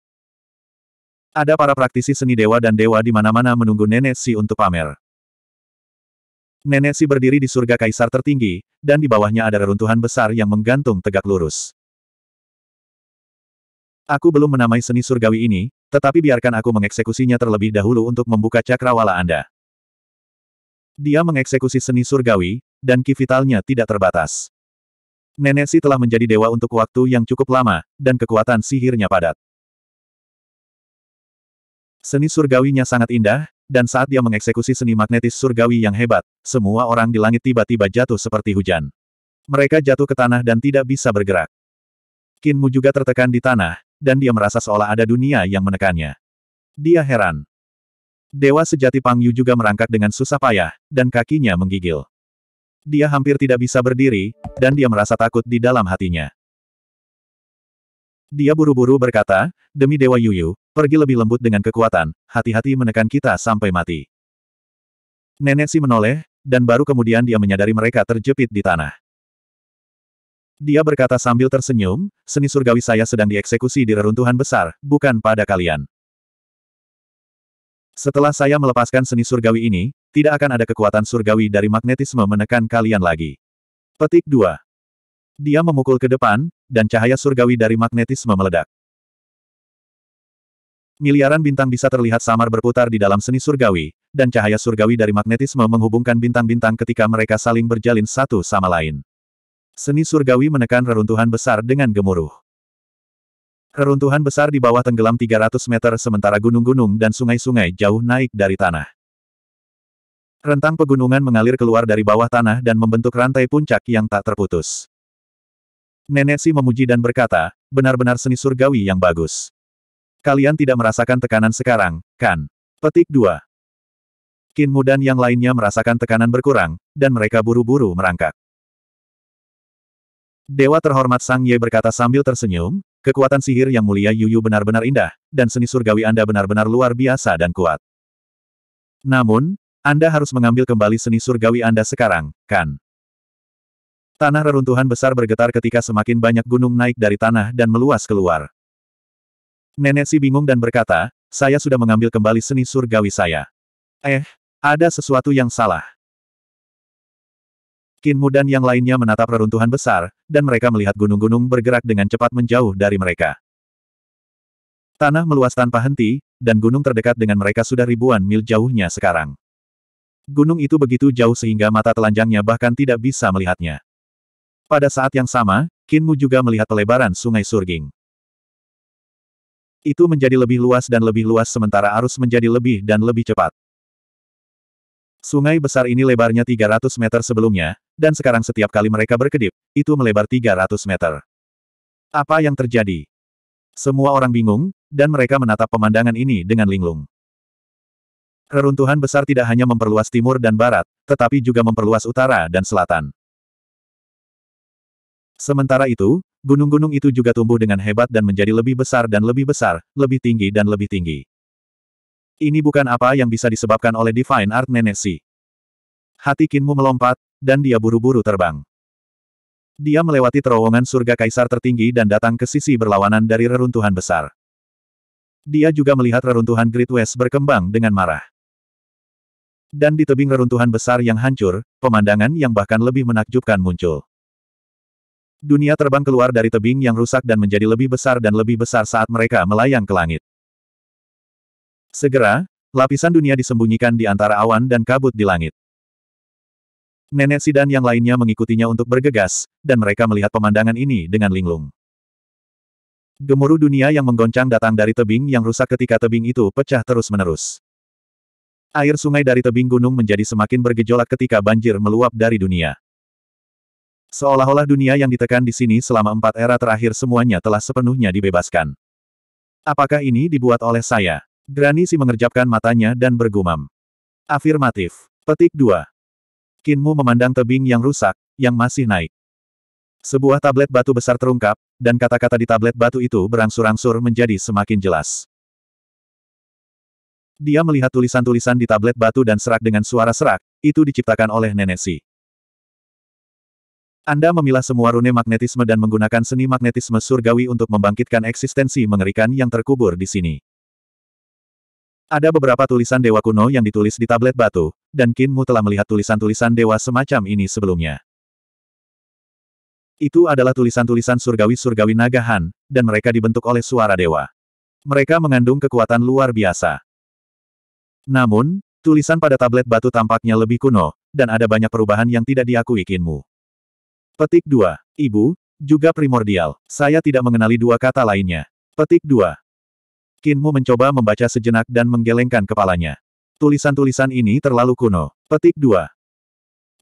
Ada para praktisi seni dewa dan dewa di mana-mana menunggu Nenek Si untuk pamer. Nenek Si berdiri di surga kaisar tertinggi, dan di bawahnya ada reruntuhan besar yang menggantung tegak lurus. Aku belum menamai seni surgawi ini, tetapi biarkan aku mengeksekusinya terlebih dahulu untuk membuka cakrawala Anda. Dia mengeksekusi seni surgawi, dan ki tidak terbatas. Nenek telah menjadi dewa untuk waktu yang cukup lama, dan kekuatan sihirnya padat. Seni surgawinya sangat indah, dan saat dia mengeksekusi seni magnetis surgawi yang hebat, semua orang di langit tiba-tiba jatuh seperti hujan. Mereka jatuh ke tanah dan tidak bisa bergerak. Kinmu juga tertekan di tanah, dan dia merasa seolah ada dunia yang menekannya. Dia heran. Dewa sejati Pang Yu juga merangkak dengan susah payah, dan kakinya menggigil. Dia hampir tidak bisa berdiri, dan dia merasa takut di dalam hatinya. Dia buru-buru berkata, demi Dewa Yuyu, pergi lebih lembut dengan kekuatan, hati-hati menekan kita sampai mati. Nenek si menoleh, dan baru kemudian dia menyadari mereka terjepit di tanah. Dia berkata sambil tersenyum, seni surgawi saya sedang dieksekusi di reruntuhan besar, bukan pada kalian. Setelah saya melepaskan seni surgawi ini, tidak akan ada kekuatan surgawi dari magnetisme menekan kalian lagi. Petik 2. Dia memukul ke depan, dan cahaya surgawi dari magnetisme meledak. Miliaran bintang bisa terlihat samar berputar di dalam seni surgawi, dan cahaya surgawi dari magnetisme menghubungkan bintang-bintang ketika mereka saling berjalin satu sama lain. Seni surgawi menekan reruntuhan besar dengan gemuruh. Reruntuhan besar di bawah tenggelam 300 meter sementara gunung-gunung dan sungai-sungai jauh naik dari tanah. Rentang pegunungan mengalir keluar dari bawah tanah dan membentuk rantai puncak yang tak terputus. Nenek Si memuji dan berkata, benar-benar seni surgawi yang bagus. Kalian tidak merasakan tekanan sekarang, kan? Petik 2. Mu dan yang lainnya merasakan tekanan berkurang, dan mereka buru-buru merangkak. Dewa terhormat Sang Ye berkata sambil tersenyum, kekuatan sihir yang mulia Yuyu benar-benar indah, dan seni surgawi Anda benar-benar luar biasa dan kuat. Namun, Anda harus mengambil kembali seni surgawi Anda sekarang, kan? Tanah reruntuhan besar bergetar ketika semakin banyak gunung naik dari tanah dan meluas keluar. Nenek si bingung dan berkata, saya sudah mengambil kembali seni surgawi saya. Eh, ada sesuatu yang salah. Kinmu dan yang lainnya menatap reruntuhan besar, dan mereka melihat gunung-gunung bergerak dengan cepat menjauh dari mereka. Tanah meluas tanpa henti, dan gunung terdekat dengan mereka sudah ribuan mil jauhnya sekarang. Gunung itu begitu jauh sehingga mata telanjangnya bahkan tidak bisa melihatnya. Pada saat yang sama, Kinmu juga melihat pelebaran sungai Surging. Itu menjadi lebih luas dan lebih luas sementara arus menjadi lebih dan lebih cepat. Sungai besar ini lebarnya 300 meter sebelumnya, dan sekarang setiap kali mereka berkedip, itu melebar 300 meter. Apa yang terjadi? Semua orang bingung, dan mereka menatap pemandangan ini dengan linglung. Reruntuhan besar tidak hanya memperluas timur dan barat, tetapi juga memperluas utara dan selatan. Sementara itu, gunung-gunung itu juga tumbuh dengan hebat dan menjadi lebih besar dan lebih besar, lebih tinggi dan lebih tinggi. Ini bukan apa yang bisa disebabkan oleh Divine Art Nenesi. Hati Kinmu melompat, dan dia buru-buru terbang. Dia melewati terowongan surga kaisar tertinggi dan datang ke sisi berlawanan dari reruntuhan besar. Dia juga melihat reruntuhan Great West berkembang dengan marah. Dan di tebing reruntuhan besar yang hancur, pemandangan yang bahkan lebih menakjubkan muncul. Dunia terbang keluar dari tebing yang rusak dan menjadi lebih besar dan lebih besar saat mereka melayang ke langit. Segera, lapisan dunia disembunyikan di antara awan dan kabut di langit. Nenek Sidan yang lainnya mengikutinya untuk bergegas, dan mereka melihat pemandangan ini dengan linglung. Gemuruh dunia yang menggoncang datang dari tebing yang rusak ketika tebing itu pecah terus-menerus. Air sungai dari tebing gunung menjadi semakin bergejolak ketika banjir meluap dari dunia. Seolah-olah dunia yang ditekan di sini selama empat era terakhir semuanya telah sepenuhnya dibebaskan. Apakah ini dibuat oleh saya? Grani si mengerjapkan matanya dan bergumam. Afirmatif. Petik 2. Kinmu memandang tebing yang rusak, yang masih naik. Sebuah tablet batu besar terungkap, dan kata-kata di tablet batu itu berangsur-angsur menjadi semakin jelas. Dia melihat tulisan-tulisan di tablet batu dan serak dengan suara serak, itu diciptakan oleh Nenek Si. Anda memilah semua rune magnetisme dan menggunakan seni magnetisme surgawi untuk membangkitkan eksistensi mengerikan yang terkubur di sini. Ada beberapa tulisan dewa kuno yang ditulis di tablet batu, dan Kinmu telah melihat tulisan-tulisan dewa semacam ini sebelumnya. Itu adalah tulisan-tulisan surgawi-surgawi nagahan, dan mereka dibentuk oleh suara dewa. Mereka mengandung kekuatan luar biasa. Namun, tulisan pada tablet batu tampaknya lebih kuno, dan ada banyak perubahan yang tidak diakui Kinmu. Petik 2. Ibu, juga primordial. Saya tidak mengenali dua kata lainnya. Petik 2. Kinmu mencoba membaca sejenak dan menggelengkan kepalanya. Tulisan-tulisan ini terlalu kuno. Petik 2.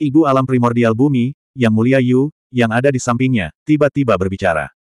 Ibu alam primordial bumi, yang mulia Yu, yang ada di sampingnya, tiba-tiba berbicara.